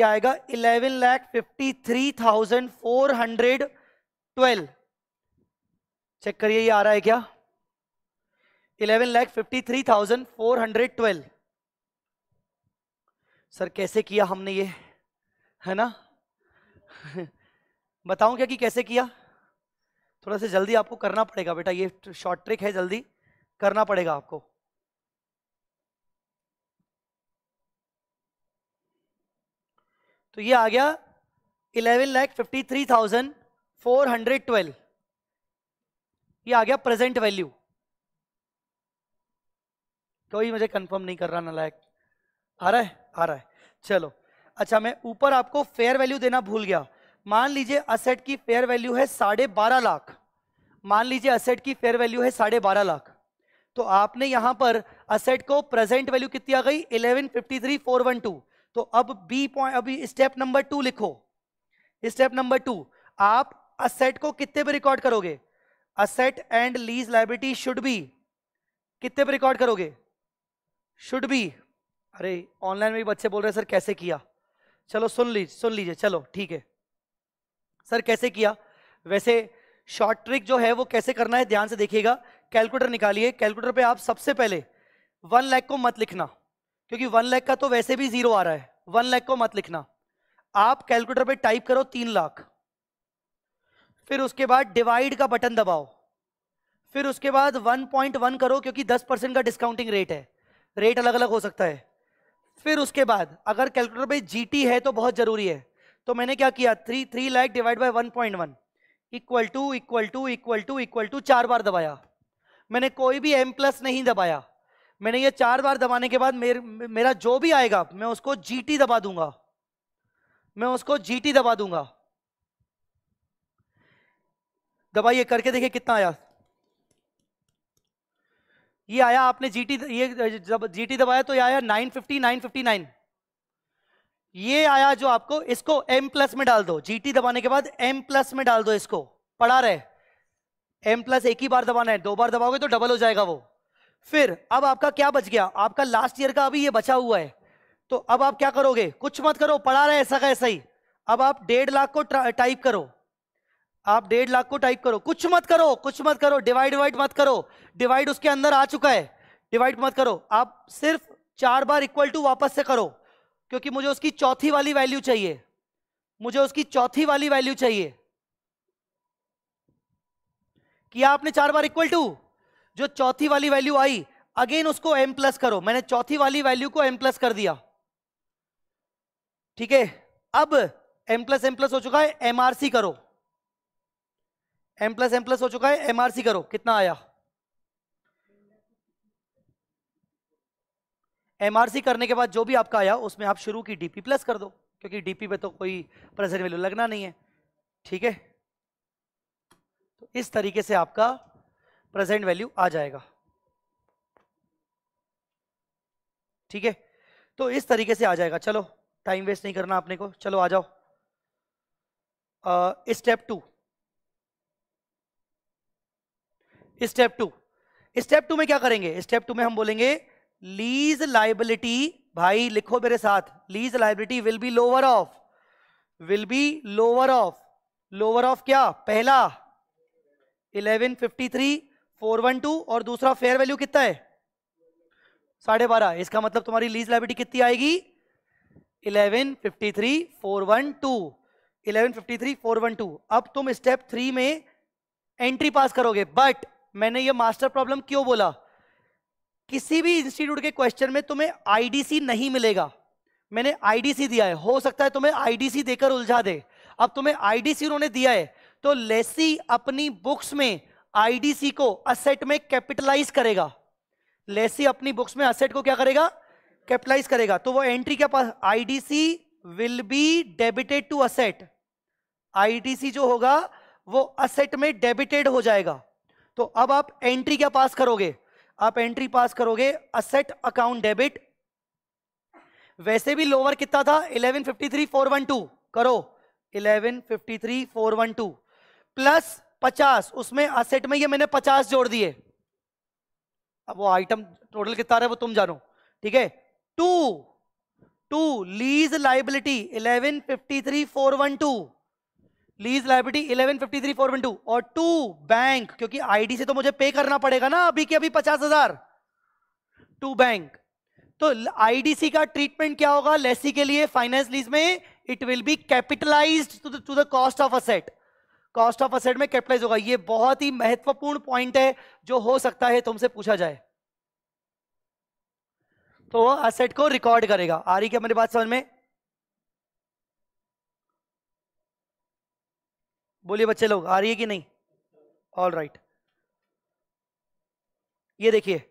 ये आएगा eleven lakh fifty three thousand four hundred twelve check करिए ये आ रहा है क्या eleven lakh fifty three thousand four hundred twelve sir कैसे किया हमने ये है ना बताऊं क्या कि कैसे किया थोड़ा सा जल्दी आपको करना पड़ेगा बेटा ये शॉर्ट ट्रिक है जल्दी करना पड़ेगा आपको तो ये आ गया eleven lakh fifty three thousand four hundred twelve ये आ गया प्रेजेंट वैल्यू कोई मुझे कंफर्म नहीं कर रहा नलायक आ रहा है आ रहा है चलो अच्छा मैं ऊपर आपको फेयर वैल्यू देना भूल गया मान लीजिए असेट की फेयर वैल्यू है साढ़े बारह लाख मान लीजिए असेट की फेयर वैल्यू है साढ़े बारह लाख तो आपने यहां पर असेट को प्रेजेंट वैल्यू कितनी आ गई eleven fifty three four one two तो अब बी पॉइंट अभी स्टेप नंबर टू लिखो स्टेप नंबर टू आप असेट को कितने पर रिकॉर्ड करोगे asset and lease liability should be कितने पर रिकॉर्ड करोगे शुड बी अरे ऑनलाइन में भी बच्चे बोल रहे हैं सर कैसे किया चलो सुन लीजिए सुन लीजिए चलो ठीक है सर कैसे किया वैसे शॉर्ट ट्रिक जो है वो कैसे करना है ध्यान से देखिएगा कैलकुलेटर निकालिए कैलकुलेटर पे आप सबसे पहले वन लैख को मत लिखना क्योंकि वन लैख का तो वैसे भी जीरो आ रहा है वन लैख को मत लिखना आप कैलकुलेटर पे टाइप करो तीन लाख फिर उसके बाद डिवाइड का बटन दबाओ फिर उसके बाद 1.1 करो क्योंकि 10 परसेंट का डिस्काउंटिंग रेट है रेट अलग अलग हो सकता है फिर उसके बाद अगर कैलकुलेटर पे जीटी है तो बहुत ज़रूरी है तो मैंने क्या किया three three lakh divide by one point one equal to equal to equal to equal to चार बार दबाया मैंने कोई भी एम प्लस नहीं दबाया मैंने ये चार बार दबाने के बाद मेर, मेरा जो भी आएगा मैं उसको जी दबा दूंगा मैं उसको जी दबा दूंगा दबाइए करके देखिए कितना आया ये आया आपने जीटी ये जब जीटी दबाया तो ये आया 950 959 ये आया जो आपको इसको एम प्लस में डाल दो जीटी दबाने के बाद एम प्लस में डाल दो इसको पढ़ा रहे एम प्लस एक ही बार दबाना है दो बार दबाओगे तो डबल हो जाएगा वो फिर अब आपका क्या बच गया आपका लास्ट ईयर का अभी ये बचा हुआ है तो अब आप क्या करोगे कुछ मत करो पढ़ा रहे ऐसा का ऐसा ही अब आप डेढ़ लाख को टाइप करो आप डेढ़ लाख को टाइप करो कुछ मत करो कुछ मत करो डिवाइड वाइड मत करो डिवाइड उसके अंदर आ चुका है डिवाइड मत करो आप सिर्फ चार बार इक्वल टू वापस से करो क्योंकि मुझे उसकी चौथी वाली वैल्यू चाहिए मुझे उसकी चौथी वाली वैल्यू चाहिए किया आपने चार बार इक्वल टू जो चौथी वाली वैल्यू आई अगेन उसको एम प्लस करो मैंने चौथी वाली वैल्यू को एम प्लस कर दिया ठीक है अब एम प्लस एम प्लस हो चुका है एमआरसी करो एम प्लस एम प्लस हो चुका है एमआरसी करो कितना आया एमआरसी करने के बाद जो भी आपका आया उसमें आप शुरू की डीपी प्लस कर दो क्योंकि डीपी पे तो कोई प्रेजेंट वैल्यू लगना नहीं है ठीक है तो इस तरीके से आपका प्रेजेंट वैल्यू आ जाएगा ठीक है तो इस तरीके से आ जाएगा चलो टाइम वेस्ट नहीं करना आपने को चलो आ जाओ step two step two step two में क्या करेंगे स्टेप टू में हम बोलेंगे लीज लाइबिलिटी भाई लिखो मेरे साथ lease liability will be lower of will be lower of lower of क्या पहला 1153 412 और दूसरा फेयर वैल्यू कितना है साढ़े बारह इसका मतलब तुम्हारी लीज लाइबिलिटी कितनी आएगी 1153 412 1153 412 अब तुम स्टेप थ्री में एंट्री पास करोगे बट मैंने ये मास्टर प्रॉब्लम क्यों बोला किसी भी इंस्टीट्यूट के क्वेश्चन में तुम्हें आईडीसी नहीं मिलेगा मैंने आईडीसी दिया है हो सकता है तुम्हें आईडीसी देकर उलझा दे अब तुम्हें आईडीसी उन्होंने दिया है तो लेसी अपनी बुक्स में आईडीसी को असेट में कैपिटलाइज करेगा लेसी अपनी बुक्स में असेट को क्या करेगा कैपिटलाइज करेगा तो वो एंट्री क्या pass IDC will be debited to asset IDC जो होगा वो असेट में डेबिटेड हो जाएगा तो अब आप एंट्री क्या पास करोगे आप एंट्री पास करोगे असेट अकाउंट डेबिट वैसे भी लोअर कितना था 1153412 करो 1153412 प्लस 50 उसमें असेट में ये मैंने 50 जोड़ दिए अब वो आइटम टोटल कितना रहा है वो तुम जानो ठीक है to to lease liability eleven fifty three four one two lease liability four 412 और टू बैंक क्योंकि आईडी से तो मुझे पे करना पड़ेगा ना अभी के अभी पचास हजार टू बैंक तो आईडीसी का ट्रीटमेंट क्या होगा लेसी के लिए फाइनेंस लीज में it will be capitalize to the cost of asset cost of asset में कैपिटलाइज होगा ये बहुत ही महत्वपूर्ण पॉइंट है जो हो सकता है तुमसे पूछा जाए तो वह असेट को रिकॉर्ड करेगा आ रही क्या मेरी बात समझ में बोलिए बच्चे लोग आ रही है कि नहीं ऑल राइट right. ये देखिए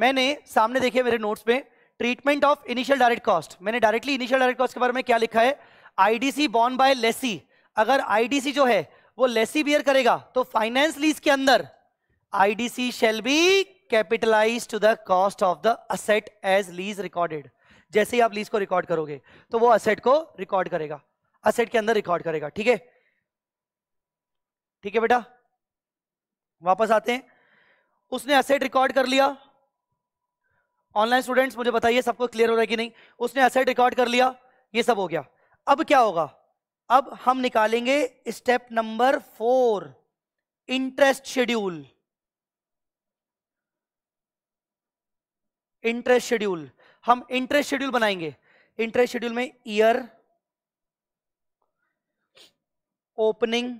मैंने सामने देखिए मेरे नोट्स में treatment of initial direct cost मैंने डायरेक्टली इनिशियल डायरेक्ट कॉस्ट के बारे में क्या लिखा है आईडीसी बॉन बाय लेसी अगर आईडीसी जो है वो लेसी बियर करेगा तो फाइनेंस लीज के अंदर IDC shall be capitalize to the cost of the asset as lease recorded जैसे ही आप लीज को रिकॉर्ड करोगे तो वो असेट को रिकॉर्ड करेगा असेट के अंदर रिकॉर्ड करेगा ठीक है ठीक है बेटा वापस आते हैं उसने असेट रिकॉर्ड कर लिया ऑनलाइन स्टूडेंट्स मुझे बताइए सबको क्लियर हो रहा है कि नहीं उसने असेट रिकॉर्ड कर लिया ये सब हो गया अब क्या होगा अब हम निकालेंगे step number four interest schedule interest schedule हम इंटरेस्ट शेड्यूल बनाएंगे इंटरेस्ट शेड्यूल में ईयर ओपनिंग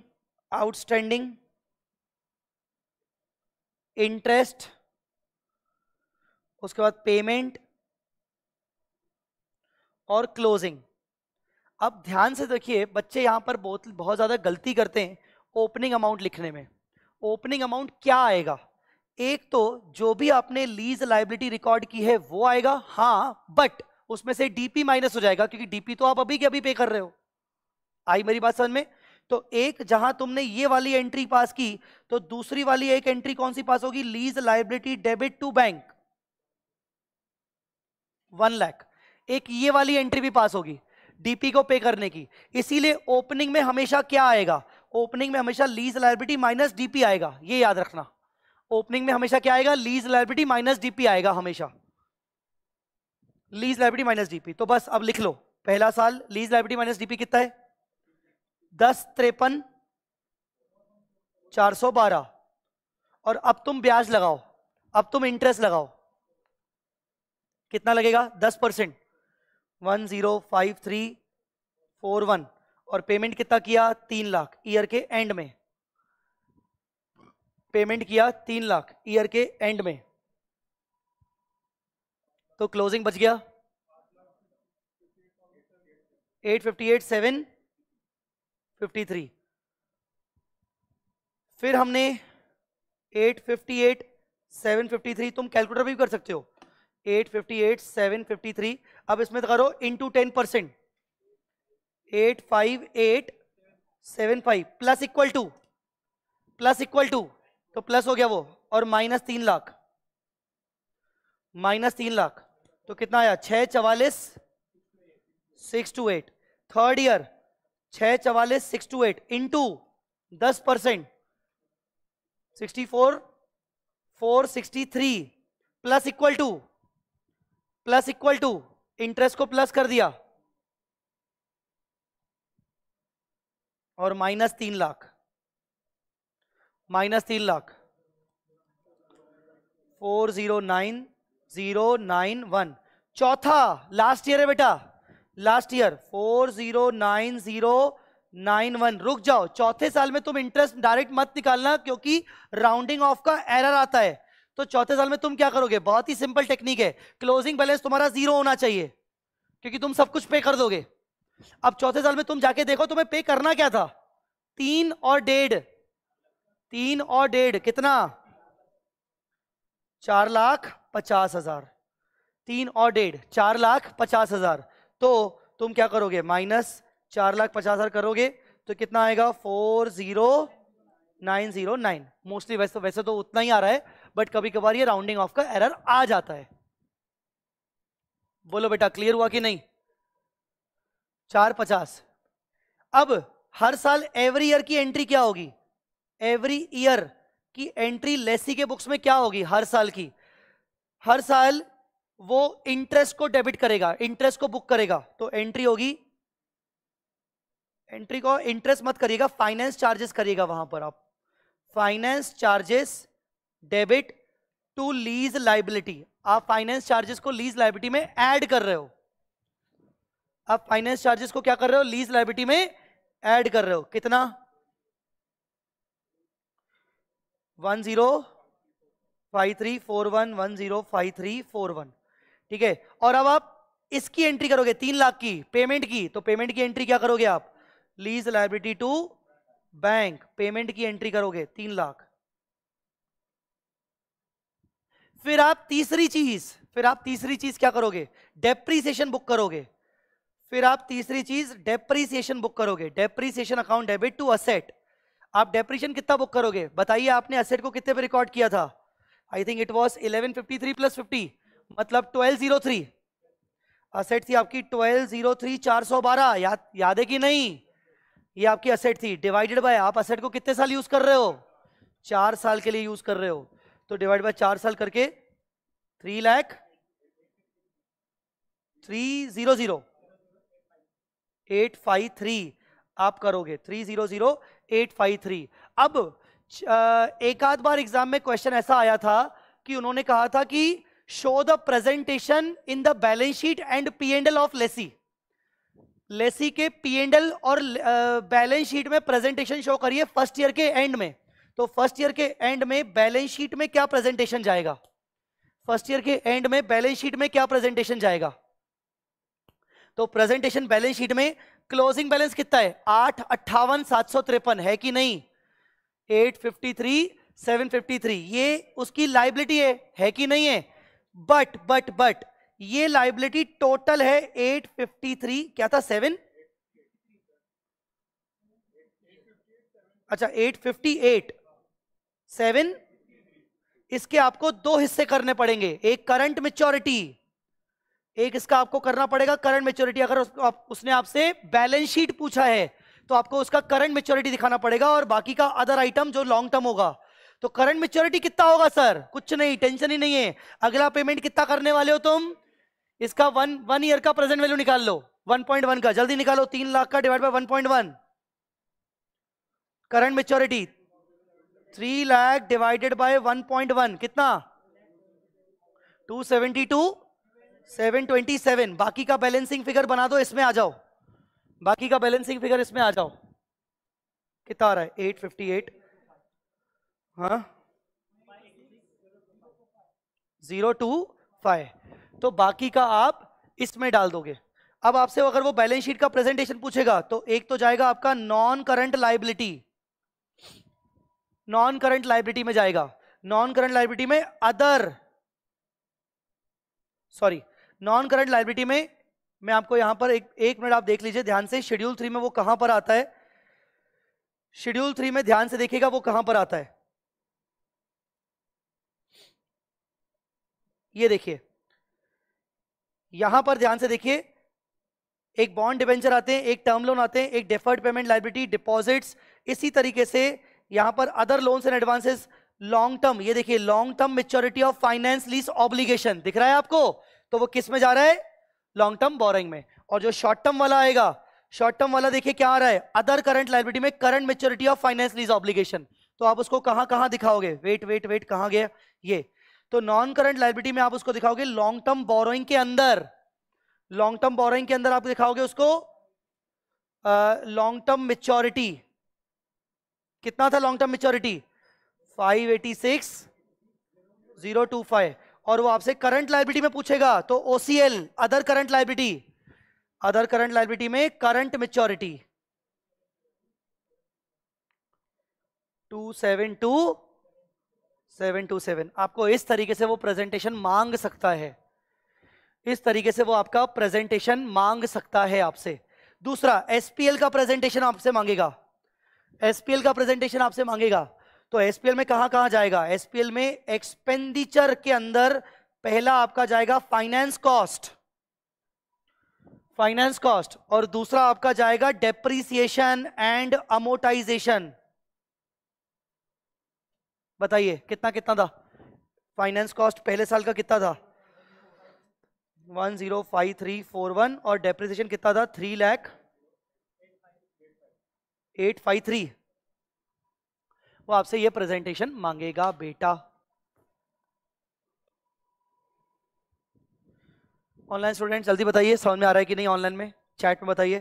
आउटस्टैंडिंग इंटरेस्ट उसके बाद पेमेंट और क्लोजिंग अब ध्यान से देखिए बच्चे यहां पर बहुत बहुत ज़्यादा गलती करते हैं ओपनिंग अमाउंट लिखने में ओपनिंग अमाउंट क्या आएगा एक तो जो भी आपने लीज लाइबिलिटी रिकॉर्ड की है वो आएगा हाँ बट उसमें से डीपी माइनस हो जाएगा क्योंकि डीपी तो आप अभी के अभी पे कर रहे हो आई मेरी बात समझ में तो एक जहां तुमने ये वाली एंट्री पास की तो दूसरी वाली एक एंट्री कौन सी पास होगी lease liability debit to bank one lakh एक ये वाली एंट्री भी पास होगी डीपी को पे करने की इसीलिए ओपनिंग में हमेशा क्या आएगा ओपनिंग में हमेशा लीज लाइबिलिटी माइनस डीपी आएगा ये याद रखना ओपनिंग में हमेशा क्या आएगा लीज लाइबिलिटी माइनस डीपी आएगा हमेशा लीज लाइबिलिटी माइनस डीपी तो बस अब लिख लो पहला साल लीज लाइबिलिटी माइनस डीपी कितना है दस त्रेपन चार सौ बारह और अब तुम ब्याज लगाओ अब तुम इंटरेस्ट लगाओ कितना लगेगा दस percent one zero five three four one और पेमेंट कितना किया तीन लाख ईयर के एंड में पेमेंट किया तीन लाख ईयर के एंड में तो क्लोजिंग बच गया एट फिफ्टी एट सेवन 53 फिर हमने 858 753 तुम कैलकुलेटर भी कर सकते हो 858 753 अब इसमें करो into 10 percent eight five eight seven five plus equal to plus equal to तो प्लस हो गया वो और माइनस तीन लाख माइनस तीन लाख तो कितना आया छः चवालीस six two eight third year छह चवालीस सिक्स टू एट इंटू दस percent sixty four four sixty three plus equal to plus equal to interest को प्लस कर दिया और माइनस तीन लाख माइनस तीन lakh four zero nine zero nine one चौथा लास्ट ईयर है बेटा last year four zero nine zero nine one रुक जाओ चौथे साल में तुम इंटरेस्ट डायरेक्ट मत निकालना क्योंकि राउंडिंग ऑफ का एरर आता है तो चौथे साल में तुम क्या करोगे बहुत ही सिंपल टेक्निक है क्लोजिंग बैलेंस तुम्हारा जीरो होना चाहिए क्योंकि तुम सब कुछ पे कर दोगे अब चौथे साल में तुम जाके देखो तुम्हें पे करना क्या था तीन और डेढ़ तीन और डेढ़ कितना चार लाख पचास हजार तीन और डेढ़ चार लाख पचास हजार तो तुम क्या करोगे माइनस चार लाख पचास हज़ार करोगे तो कितना आएगा four zero nine zero nine mostly वैसे वैसे तो उतना ही आ रहा है बट कभी कभार ये राउंडिंग ऑफ का एरर आ जाता है बोलो बेटा क्लियर हुआ कि नहीं चार पचास अब हर साल एवरी ईयर की एंट्री क्या होगी एवरी ईयर की एंट्री लेसी के बुक्स में क्या होगी हर साल की हर साल वो इंटरेस्ट को डेबिट करेगा इंटरेस्ट को बुक करेगा तो एंट्री होगी एंट्री को इंटरेस्ट मत करिएगा फाइनेंस चार्जेस करिएगा वहां पर आप finance charges debit to lease liability आप फाइनेंस चार्जेस को लीज लाइबिलिटी में ऐड कर रहे हो आप फाइनेंस चार्जेस को क्या कर रहे हो लीज लाइबिलिटी में ऐड कर रहे हो कितना one zero five three four one one zero five three four one ठीक है और अब आप इसकी एंट्री करोगे तीन लाख की पेमेंट की तो पेमेंट की एंट्री क्या करोगे आप lease liability to bank payment की एंट्री करोगे तीन लाख फिर आप तीसरी चीज फिर आप तीसरी चीज क्या करोगे डेप्रीसिएशन बुक करोगे फिर आप तीसरी चीज डेप्रीसिएशन बुक करोगे depreciation account debit to asset आप डेप्रीशन कितना बुक करोगे बताइए आपने असेट को कितने पे रिकॉर्ड किया था I think it was eleven fifty three plus fifty मतलब ट्वेल्व जीरो थ्री असेट थी आपकी ट्वेल्व जीरो थ्री चार सौ बारह याद याद है कि नहीं ये आपकी असेट थी डिवाइडेड बाय आप असेट को कितने साल यूज कर रहे हो चार साल के लिए यूज कर रहे हो तो डिवाइड बाय चार साल करके three lakh three zero zero eight five three आप करोगे three zero zero eight five three अब एक आध बार एग्जाम में क्वेश्चन ऐसा आया था कि उन्होंने कहा था कि show the presentation in the balance sheet and P&L of Lesi Lesi के एंडल और बैलेंस शीट में प्रेजेंटेशन शो करिए फर्स्ट ईयर के एंड में तो फर्स्ट ईयर के एंड में बैलेंस शीट में क्या प्रेजेंटेशन जाएगा फर्स्ट ईयर के एंड में बैलेंस शीट में क्या प्रेजेंटेशन जाएगा तो प्रेजेंटेशन बैलेंस शीट में क्लोजिंग बैलेंस कितना है आठ अट्ठावन सात सौ तिरपन है कि नहीं eight fifty three seven fifty three ये उसकी लाइबिलिटी है है कि नहीं है बट बट बट ये लाइबिलिटी टोटल है 853 क्या था सेवन अच्छा 858 सेवन इसके आपको दो हिस्से करने पड़ेंगे एक करंट मेच्योरिटी एक इसका आपको करना पड़ेगा करंट मेच्योरिटी अगर उस, आप, उसने आपसे बैलेंस शीट पूछा है तो आपको उसका करंट मेच्योरिटी दिखाना पड़ेगा और बाकी का अदर आइटम जो लॉन्ग टर्म होगा तो करंट मेच्योरिटी कितना होगा सर कुछ नहीं टेंशन ही नहीं है अगला पेमेंट कितना करने वाले हो तुम इसका वन वन ईयर का प्रेजेंट वैल्यू निकाल लो 1.1 का जल्दी निकालो तीन लाख का divide by 1.1 current maturity three lakh divided by 1.1 कितना 272 727 बाकी का बैलेंसिंग फिगर बना दो इसमें आ जाओ बाकी का बैलेंसिंग फिगर इसमें आ जाओ कितना आ रहा है 858 हाँ जीरो टू फाइव तो बाकी का आप इसमें डाल दोगे अब आपसे अगर वो बैलेंस शीट का प्रेजेंटेशन पूछेगा तो एक तो जाएगा आपका non current liability non current liability में जाएगा नॉन करंट लाइबिलिटी में other sorry non current liability में मैं आपको यहां पर एक एक मिनट आप देख लीजिए ध्यान से शेड्यूल थ्री में वो कहां पर आता है शेड्यूल थ्री में ध्यान से देखिएगा वो कहां पर आता है ये देखिए यहां पर ध्यान से देखिए एक बॉन्ड डिवेंचर आते हैं एक टर्म लोन आते हैं एक डेफर्ड पेमेंट लाइब्रिटी डिपॉजिट्स इसी तरीके से यहां पर other loans and advances long term ये देखिए long term maturity of finance lease obligation दिख रहा है आपको तो वो किस में जा रहा है लॉन्ग टर्म बोरिंग में और जो शॉर्ट टर्म वाला आएगा शॉर्ट टर्म वाला देखिए क्या आ रहा है अदर करंट लाइब्रिटी में current maturity of finance lease obligation तो आप उसको कहां कहां दिखाओगे वेट वेट वेट कहां गया ये तो नॉन करंट लाइबिलिटी में आप उसको दिखाओगे लॉन्ग टर्म बोरोइंग के अंदर लॉन्ग टर्म बोरोइंग के अंदर आप दिखाओगे उसको लॉन्ग टर्म मेच्योरिटी कितना था लॉन्ग टर्म मेच्योरिटी 586025 और वो आपसे करंट लाइबिलिटी में पूछेगा तो OCL other current liability other current liability में current maturity two seven two seven two seven आपको इस तरीके से वो प्रेजेंटेशन मांग सकता है इस तरीके से वो आपका प्रेजेंटेशन मांग सकता है आपसे दूसरा एसपीएल का प्रेजेंटेशन आपसे मांगेगा एसपीएल का प्रेजेंटेशन आपसे मांगेगा तो एसपीएल में कहां कहां जाएगा एसपीएल में एक्सपेंडिचर के अंदर पहला आपका जाएगा फाइनेंस कॉस्ट फाइनेंस कॉस्ट और दूसरा आपका जाएगा डेप्रिसिएशन एंड अमोटाइजेशन बताइए कितना कितना था फाइनेंस कॉस्ट पहले साल का कितना था one zero five three four one और डेप्रिसिएशन कितना था three lakh eight five three वो आपसे ये प्रेजेंटेशन मांगेगा बेटा ऑनलाइन स्टूडेंट जल्दी बताइए समझ में आ रहा है कि नहीं ऑनलाइन में चैट में बताइए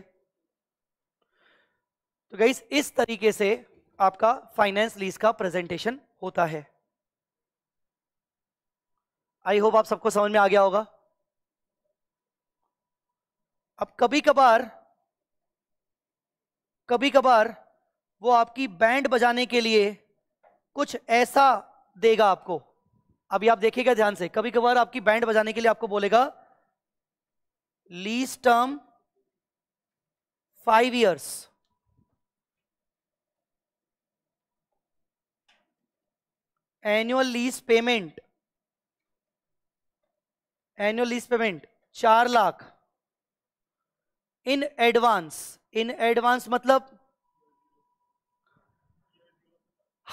तो गई इस तरीके से आपका फाइनेंस लीज का प्रेजेंटेशन होता है आई होप आप सबको समझ में आ गया होगा अब कभी कभार कभी कभार वो आपकी बैंड बजाने के लिए कुछ ऐसा देगा आपको अभी आप देखिएगा ध्यान से कभी कभार आपकी बैंड बजाने के लिए आपको बोलेगा lease term five years annual lease payment annual lease payment चार lakh in advance in advance मतलब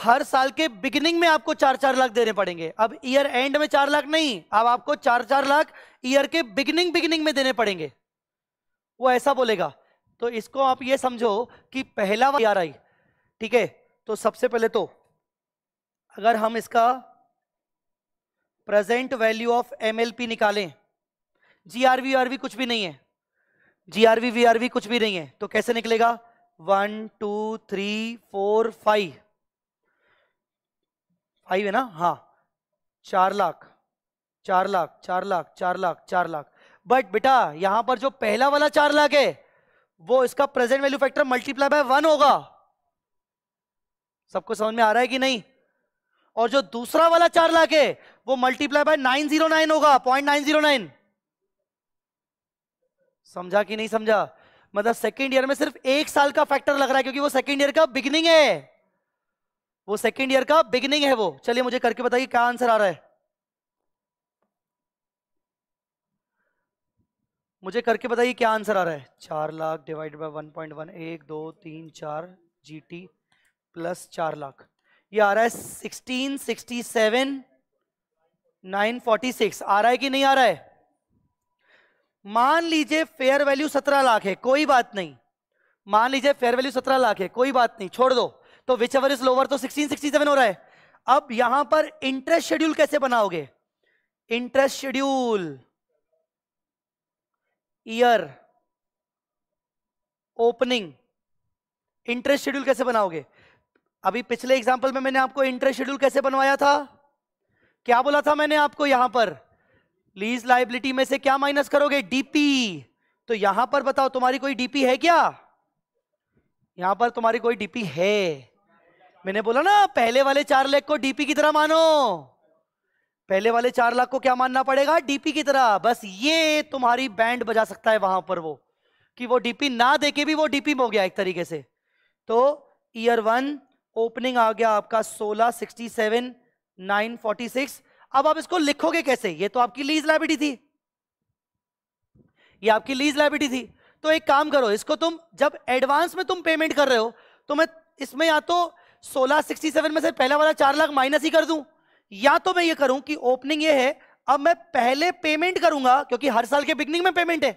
हर साल के बिगिनिंग में आपको चार चार लाख देने पड़ेंगे अब ईयर एंड में चार लाख नहीं अब आपको चार चार लाख ईयर के बिगिनिंग बिगिनिंग में देने पड़ेंगे वो ऐसा बोलेगा तो इसको आप ये समझो कि पहला वाला आई ठीक है तो सबसे पहले तो अगर हम इसका प्रेजेंट वैल्यू ऑफ एमएलपी निकालें जीआरवी वी कुछ भी नहीं है जीआरवी वीआरवी कुछ भी नहीं है तो कैसे निकलेगा one two three four five five है ना हाँ चार लाख चार लाख चार लाख चार लाख चार लाख बट बेटा यहां पर जो पहला वाला चार लाख है वो इसका present value factor multiply by one होगा सबको समझ में आ रहा है कि नहीं और जो दूसरा वाला चार लाख है वो multiply by nine zero nine होगा पॉइंट नाइन जीरो नाइन समझा कि नहीं समझा मतलब सेकेंड ईयर में सिर्फ एक साल का फैक्टर लग रहा है क्योंकि वो सेकंड ईयर का बिगनिंग है वो सेकेंड ईयर का बिगिनिंग है वो चलिए मुझे करके बताइए क्या आंसर आ रहा है मुझे करके बताइए क्या आंसर आ रहा है चार lakh divide by one point one एक दो तीन चार जी टी प्लस चार लाख ये आ रहा है sixteen sixty seven nine forty six आ रहा है कि नहीं आ रहा है मान लीजिए फेयर वैल्यू सत्रह लाख है कोई बात नहीं मान लीजिए फेयर वैल्यू सत्रह लाख है कोई बात नहीं छोड़ दो तो विच एवर इज लोअर तो सिक्सटीन सिक्सटी सेवन हो रहा है अब यहां पर इंटरेस्ट शेड्यूल कैसे बनाओगे interest schedule year opening interest schedule कैसे बनाओगे अभी पिछले एग्जाम्पल में मैंने आपको इंटरेस्ट शेड्यूल कैसे बनवाया था क्या बोला था मैंने आपको यहां पर लीज लाइबिलिटी में से क्या माइनस करोगे डीपी तो यहां पर बताओ तुम्हारी कोई डीपी है क्या यहां पर तुम्हारी कोई डीपी है मैंने बोला ना पहले वाले चार लाख को डीपी की तरह मानो पहले वाले चार लाख को क्या मानना पड़ेगा डीपी की तरह बस ये तुम्हारी बैंड बजा सकता है वहां पर वो कि वो डीपी ना देके भी वो डीपी हो गया एक तरीके से तो ईयर वन ओपनिंग आ गया आपका 1667 946 अब आप इसको लिखोगे कैसे ये तो आपकी लीज लाइबिलिटी थी ये आपकी लीज लाइबिलिटी थी तो एक काम करो इसको तुम जब एडवांस में तुम पेमेंट कर रहे हो तो मैं इसमें या तो 1667 में से पहला वाला चार लाख माइनस ही कर दूं या तो मैं ये करूं कि ओपनिंग ये है अब मैं पहले पेमेंट करूंगा क्योंकि हर साल के बिगनिंग में पेमेंट है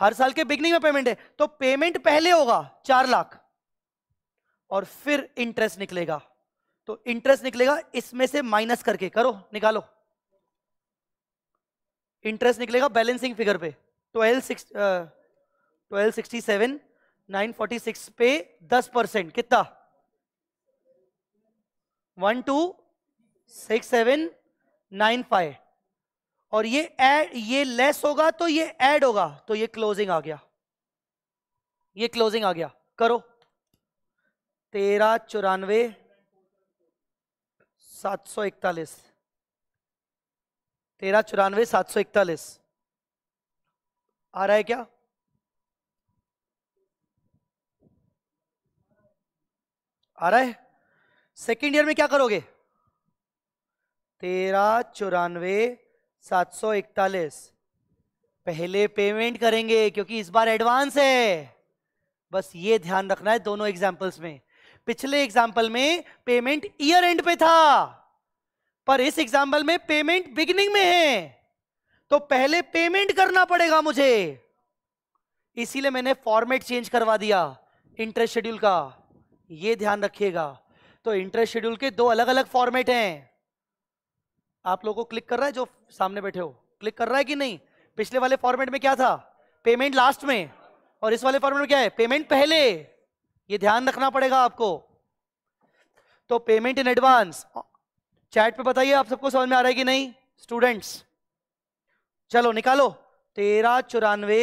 हर साल के बिगनिंग में पेमेंट है तो पेमेंट पहले होगा चार लाख और फिर इंटरेस्ट निकलेगा तो इंटरेस्ट निकलेगा इसमें से माइनस करके करो निकालो इंटरेस्ट निकलेगा बैलेंसिंग फिगर पे twelve six twelve sixty seven nine forty six पे दस परसेंट कितना one two six seven nine five और ये एड ये लेस होगा तो ये एड होगा तो ये क्लोजिंग आ गया ये क्लोजिंग आ गया करो तेरह चौरानवे सात सौ इकतालीस तेरह चौरानवे सात सौ इकतालीस आ रहा है क्या आ रहा है सेकेंड ईयर में क्या करोगे तेरह चौरानवे सात सौ इकतालीस पहले पेमेंट करेंगे क्योंकि इस बार एडवांस है बस ये ध्यान रखना है दोनों एग्जाम्पल्स में पिछले एग्जाम्पल में पेमेंट ईयर एंड पे था पर इस एग्जाम्पल में पेमेंट बिगिनिंग में है तो पहले पेमेंट करना पड़ेगा मुझे इसीलिए मैंने फॉर्मेट चेंज करवा दिया इंटरेस्ट शेड्यूल का ये ध्यान रखिएगा तो इंटरेस्ट शेड्यूल के दो अलग अलग फॉर्मेट हैं आप लोगों को क्लिक कर रहा है जो सामने बैठे हो क्लिक कर रहा है कि नहीं पिछले वाले फॉर्मेट में क्या था पेमेंट लास्ट में और इस वाले फॉर्मेट में क्या है पेमेंट पहले ये ध्यान रखना पड़ेगा आपको तो पेमेंट इन एडवांस चैट पे बताइए आप सबको समझ में आ रहा है कि नहीं स्टूडेंट्स चलो निकालो तेरह चौरानवे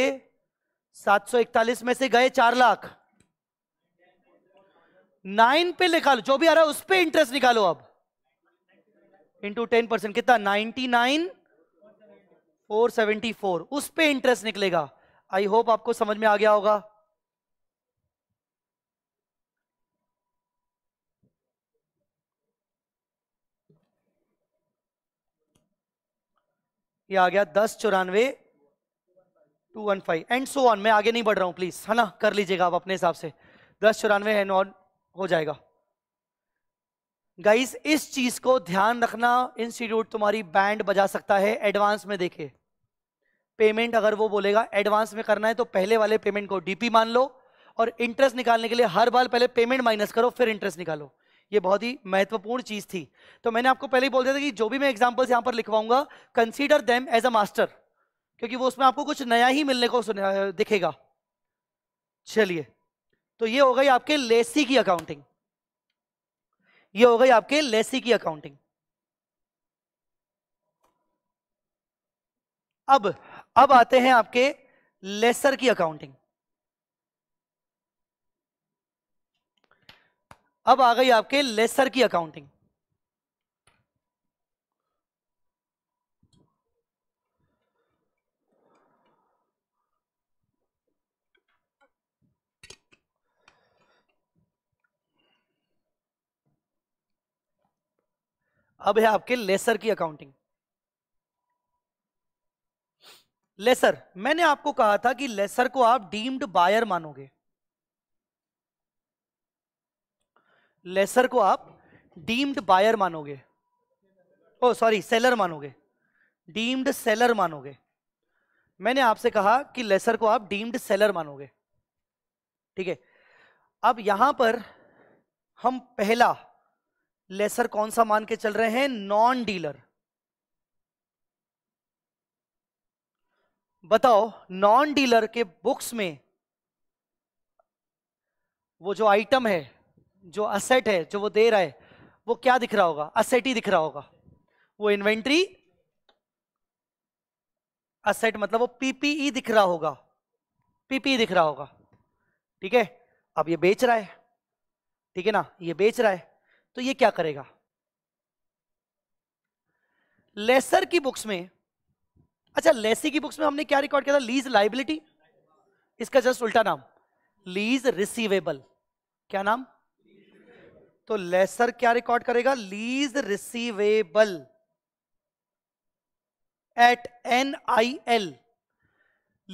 सात सौ इकतालीस में से गए चार लाख नाइन पे निकालो जो भी आ रहा है उस पर इंटरेस्ट निकालो अब इंटू टेन परसेंट कितना ninety nine four seventy four उस पर इंटरेस्ट निकलेगा आई होप आपको समझ में आ गया होगा ये आ गया दस चौरानवे two one five and so on मैं आगे नहीं बढ़ रहा हूँ प्लीज है ना कर लीजिएगा आप अपने हिसाब से दस चौरानवे एंड ऑन हो जाएगा गाइस इस चीज को ध्यान रखना इंस्टीट्यूट तुम्हारी बैंड बजा सकता है एडवांस में देखे पेमेंट अगर वो बोलेगा एडवांस में करना है तो पहले वाले पेमेंट को डीपी मान लो और इंटरेस्ट निकालने के लिए हर बार पहले पेमेंट माइनस करो फिर इंटरेस्ट निकालो ये बहुत ही महत्वपूर्ण चीज थी तो मैंने आपको पहले ही बोल दिया था कि जो भी मैं एग्जाम्पल्स यहां पर लिखवाऊंगा consider them as a master क्योंकि वो उसमें आपको कुछ नया ही मिलने को दिखेगा चलिए तो ये हो गई आपके लेसी की अकाउंटिंग ये हो गई आपके लेसी की अकाउंटिंग अब अब आते हैं आपके लेसर की अकाउंटिंग अब आ गई आपके लेसर की अकाउंटिंग अब है आपके लेसर की अकाउंटिंग लेसर मैंने आपको कहा था कि लेसर को आप डीम्ड बायर मानोगे लेसर को आप डीम्ड बायर मानोगे ओ सॉरी सेलर मानोगे डीम्ड सेलर मानोगे मैंने आपसे कहा कि लेसर को आप डीम्ड सेलर मानोगे ठीक है अब यहां पर हम पहला लेसर कौन सा मान के चल रहे हैं नॉन डीलर बताओ नॉन डीलर के बुक्स में वो जो आइटम है जो असेट है जो वो दे रहा है वो क्या दिख रहा होगा असेट ही दिख रहा होगा वो इन्वेंट्री असेट मतलब वो पीपीई e दिख रहा होगा पीपीई e दिख रहा होगा ठीक है अब ये बेच रहा है ठीक है ना ये बेच रहा है तो ये क्या करेगा लेसर की बुक्स में अच्छा लेसी की बुक्स में हमने क्या रिकॉर्ड किया था लीज लाइबिलिटी इसका जस्ट उल्टा नाम लीज रिसीवेबल क्या नाम तो लेसर क्या रिकॉर्ड करेगा lease receivable at N I L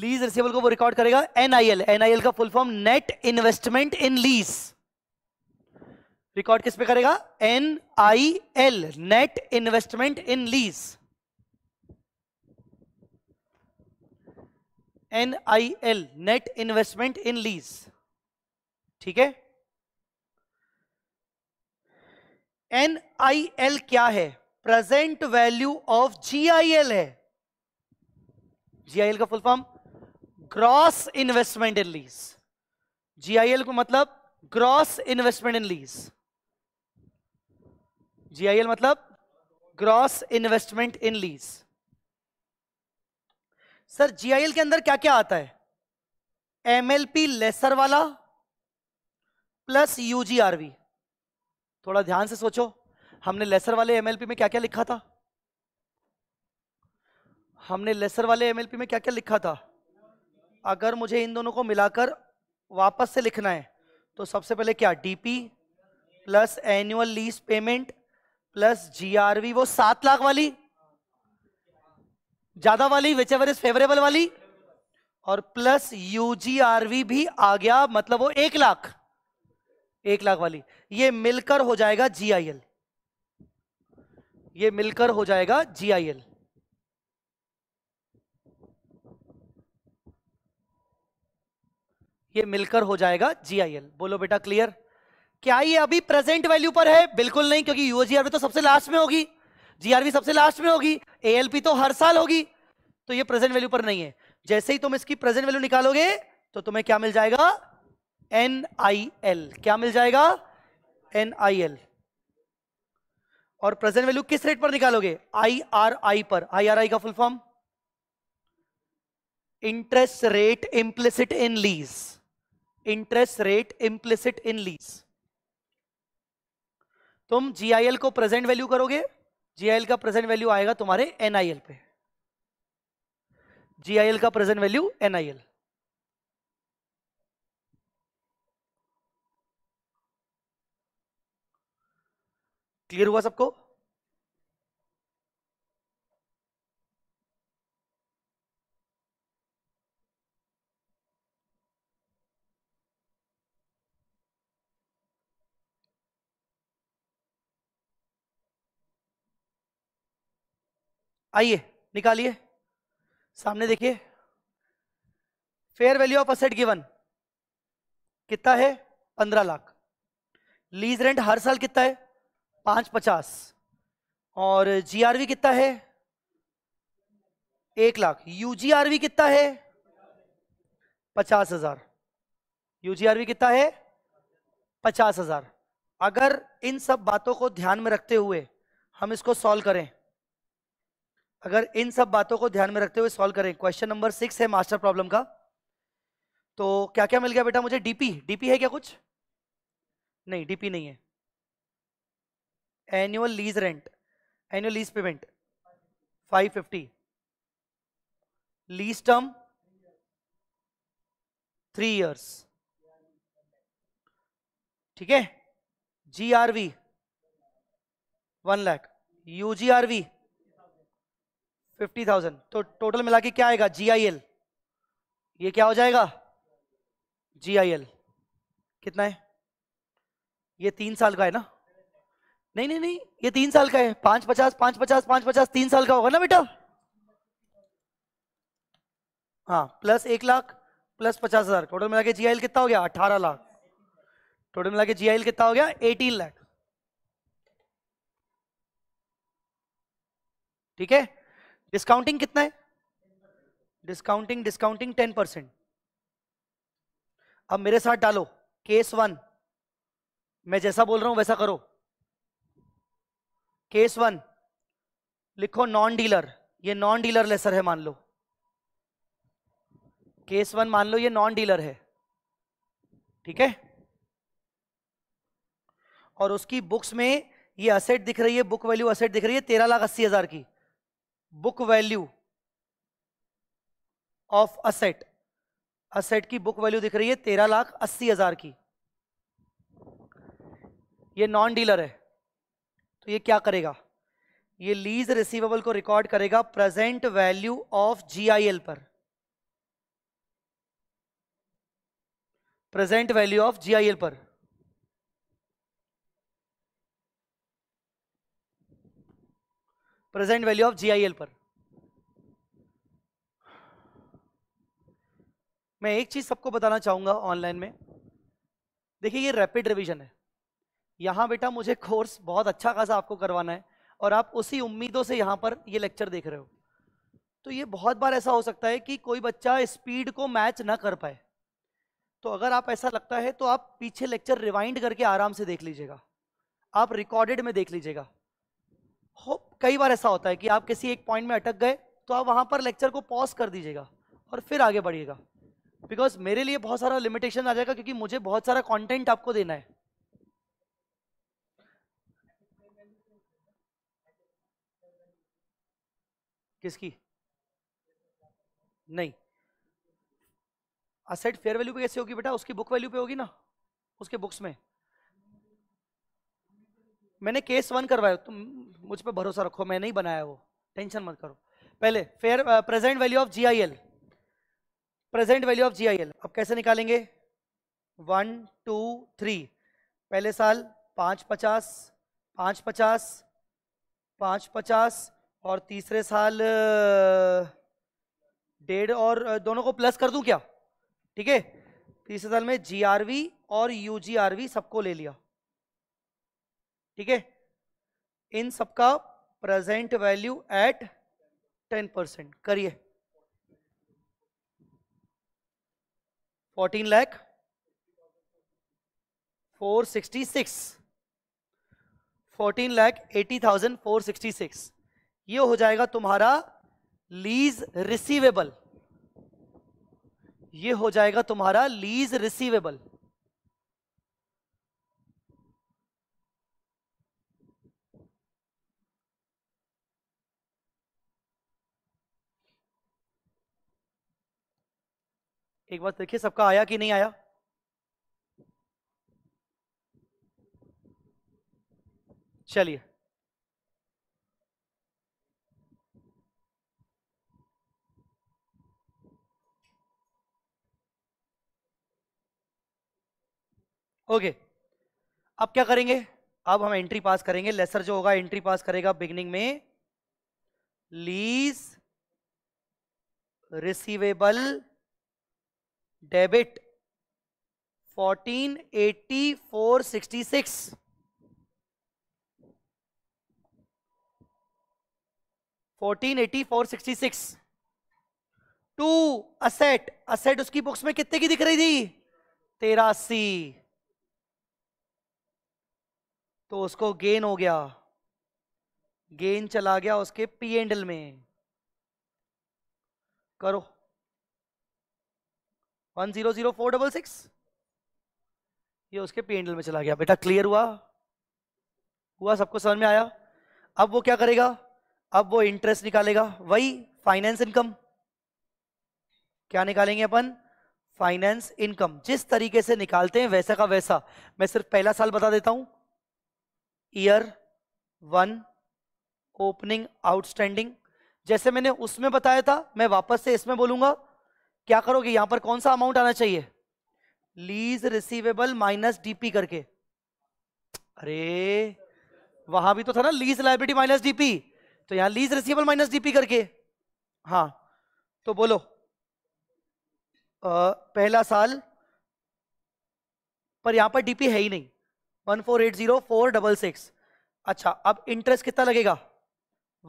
lease receivable को वो रिकॉर्ड करेगा N I L N I L का full form net investment in lease record किस पे करेगा N I L net investment in lease N I L net investment in lease ठीक है N I L क्या है present value of G I L है G I L का full form gross investment in lease G I L को मतलब gross investment in lease G I L मतलब gross investment in lease sir G I L के अंदर क्या क्या आता है एम एल पी लेसर वाला प्लस यूजीआरवी थोड़ा ध्यान से सोचो हमने लेसर वाले एमएलपी में क्या क्या लिखा था हमने लेसर वाले एमएलपी में क्या क्या लिखा था अगर मुझे इन दोनों को मिलाकर वापस से लिखना है तो सबसे पहले क्या DP plus annual lease payment plus GRV वो सात लाख वाली ज्यादा वाली विच एवर इज फेवरेबल वाली और प्लस यूजीआरवी भी आ गया मतलब वो एक लाख एक लाख वाली ये मिलकर हो जाएगा जीआईएल ये मिलकर हो जाएगा जीआईएल ये मिलकर हो जाएगा जीआईएल बोलो बेटा क्लियर क्या ये अभी प्रेजेंट वैल्यू पर है बिल्कुल नहीं क्योंकि यूजीआरबी तो सबसे लास्ट में होगी जीआरबी सबसे लास्ट में होगी एएलपी तो हर साल होगी तो ये प्रेजेंट वैल्यू पर नहीं है जैसे ही तुम इसकी प्रेजेंट वैल्यू निकालोगे तो तुम्हें क्या मिल जाएगा एन आई एल क्या मिल जाएगा एन आई एल और प्रेजेंट वैल्यू किस रेट पर निकालोगे आई आर आई पर आई आर आई का full form interest rate implicit in lease interest rate implicit in lease तुम जीआईएल को प्रेजेंट वैल्यू करोगे जीआईएल का प्रेजेंट वैल्यू आएगा तुम्हारे एनआईएल पे जीआईएल का प्रेजेंट वैल्यू एनआईएल क्लियर हुआ सबको आइए निकालिए सामने देखिए fair value of asset given कितना है पंद्रह लाख लीज रेंट हर साल कितना है पांच पचास और जीआरवी कितना है एक लाख यूजीआरवी कितना है पचास हजार यूजीआरवी कितना है पचास हजार अगर इन सब बातों को ध्यान में रखते हुए हम इसको सॉल्व करें अगर इन सब बातों को ध्यान में रखते हुए सॉल्व करें क्वेश्चन नंबर सिक्स है मास्टर प्रॉब्लम का तो क्या क्या मिल गया बेटा मुझे डीपी डीपी है क्या कुछ नहीं डीपी नहीं है annual lease rent annual lease payment 550 lease term three years ठीक है G R V one lakh U G R V fifty thousand तो टोटल मिला के क्या आएगा जी आई एल ये क्या हो जाएगा जी आई एल कितना है ये तीन साल का है ना नहीं नहीं नहीं ये तीन साल का है पांच पचास पांच पचास पांच पचास तीन साल का होगा ना बेटा हाँ प्लस एक लाख प्लस पचास हजार टोटल मिला के जीआईएल कितना हो गया अठारह लाख टोटल मिला के जीआईएल कितना हो गया एटीन लाख ठीक है डिस्काउंटिंग कितना है डिस्काउंटिंग डिस्काउंटिंग टेन परसेंट अब मेरे साथ डालो केस वन मैं जैसा बोल रहा हूं वैसा करो केस वन लिखो नॉन डीलर ये नॉन डीलर लेसर है मान लो केस वन मान लो ये नॉन डीलर है ठीक है और उसकी बुक्स में ये असेट दिख रही है बुक वैल्यू असेट दिख रही है तेरह लाख अस्सी हजार की book value of asset asset की बुक वैल्यू दिख रही है तेरह लाख अस्सी हजार की ये नॉन डीलर है तो ये क्या करेगा ये लीज रिसीवेबल को रिकॉर्ड करेगा प्रेजेंट वैल्यू ऑफ जीआईएल पर प्रेजेंट वैल्यू ऑफ जीआईएल पर प्रेजेंट वैल्यू ऑफ जीआईएल पर मैं एक चीज सबको बताना चाहूंगा ऑनलाइन में देखिए ये रैपिड रिवीजन है यहाँ बेटा मुझे कोर्स बहुत अच्छा खासा आपको करवाना है और आप उसी उम्मीदों से यहाँ पर ये लेक्चर देख रहे हो तो ये बहुत बार ऐसा हो सकता है कि कोई बच्चा स्पीड को मैच ना कर पाए तो अगर आप ऐसा लगता है तो आप पीछे लेक्चर रिवाइंड करके आराम से देख लीजिएगा आप रिकॉर्डेड में देख लीजिएगा हो कई बार ऐसा होता है कि आप किसी एक पॉइंट में अटक गए तो आप वहाँ पर लेक्चर को पॉज कर दीजिएगा और फिर आगे बढ़िएगा बिकॉज मेरे लिए बहुत सारा लिमिटेशन आ जाएगा क्योंकि मुझे बहुत सारा कॉन्टेंट आपको देना है किसकी नहीं असेट फेयर वैल्यू पे कैसे होगी बेटा उसकी बुक वैल्यू पे होगी ना उसके बुक्स में मैंने केस वन करवाया तुम मुझ पर भरोसा रखो मैं नहीं बनाया वो टेंशन मत करो पहले fair present value of GIL present value of GIL अब कैसे निकालेंगे वन टू थ्री पहले साल पाँच पचास पाँच पचास पाँच पचास और तीसरे साल डेढ़ और दोनों को प्लस कर दूं क्या ठीक है तीसरे साल में जीआरवी और यूजीआरवी सबको ले लिया ठीक है इन सबका present value at ten percent करिए fourteen lakh four sixty six fourteen lakh eighty thousand four sixty six ये हो जाएगा तुम्हारा लीज रिसीवेबल ये हो जाएगा तुम्हारा लीज रिसीवेबल एक बार देखिए सबका आया कि नहीं आया चलिए ओके अब क्या करेंगे अब हम एंट्री पास करेंगे लेसर जो होगा एंट्री पास करेगा बिगनिंग में lease receivable debit fourteen eighty four sixty six fourteen eighty four sixty six to asset asset उसकी बुक्स में कितने की दिख रही थी तेरासी तो उसको गेन हो गया गेन चला गया उसके पी एंडल में करो one zero zero four double six ये उसके पी एंडल में चला गया बेटा क्लियर हुआ हुआ सबको समझ में आया अब वो क्या करेगा अब वो इंटरेस्ट निकालेगा वही फाइनेंस इनकम क्या निकालेंगे अपन फाइनेंस इनकम जिस तरीके से निकालते हैं वैसा का वैसा मैं सिर्फ पहला साल बता देता हूं ईयर वन ओपनिंग आउटस्टैंडिंग जैसे मैंने उसमें बताया था मैं वापस से इसमें बोलूंगा क्या करोगे यहां पर कौन सा अमाउंट आना चाहिए लीज रिसीवेबल माइनस डीपी करके अरे वहां भी तो था ना लीज लाइब्रेटी माइनस डीपी तो यहां लीज रिसीवेबल माइनस डीपी करके हाँ तो बोलो आ, पहला साल पर यहां पर डीपी है ही नहीं one four eight zero four double six अच्छा अब इंटरेस्ट कितना लगेगा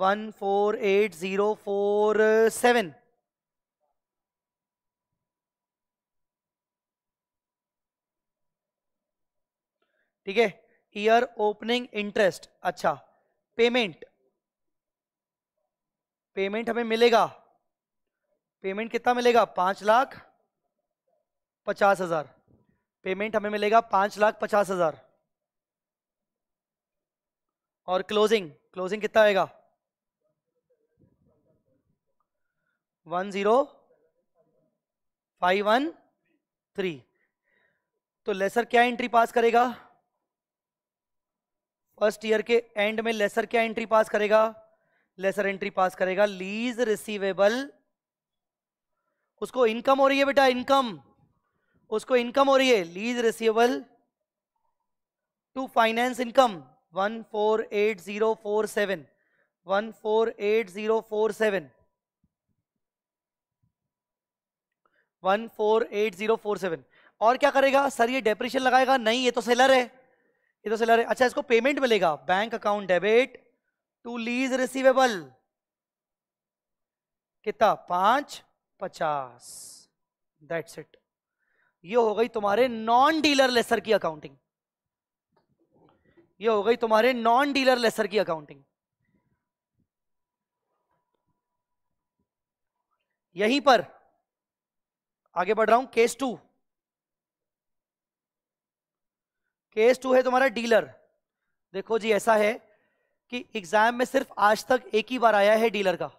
one four eight zero four seven ठीक है ईयर ओपनिंग इंटरेस्ट अच्छा पेमेंट पेमेंट हमें मिलेगा पेमेंट कितना मिलेगा पांच लाख पचास हजार पेमेंट हमें मिलेगा पांच लाख पचास हजार और क्लोजिंग क्लोजिंग कितना आएगा one zero five one three तो लेसर क्या एंट्री पास करेगा फर्स्ट ईयर के एंड में लेसर क्या एंट्री पास करेगा लेसर एंट्री पास करेगा लीज रिसीवेबल उसको इनकम हो रही है बेटा इनकम उसको इनकम हो रही है lease receivable to finance income one four eight zero four seven one four eight zero four seven one four eight zero four seven और क्या करेगा सर ये डेप्रेशन लगाएगा नहीं ये तो सेलर है ये तो सेलर है अच्छा इसको पेमेंट मिलेगा bank account debit to lease receivable कितना पांच पचास दैट्स इट ये हो गई तुम्हारे नॉन डीलर लेसर की अकाउंटिंग ये हो गई तुम्हारे नॉन डीलर लेसर की अकाउंटिंग यहीं पर आगे बढ़ रहा हूं केस टू केस टू है तुम्हारा डीलर देखो जी ऐसा है कि एग्जाम में सिर्फ आज तक एक ही बार आया है डीलर का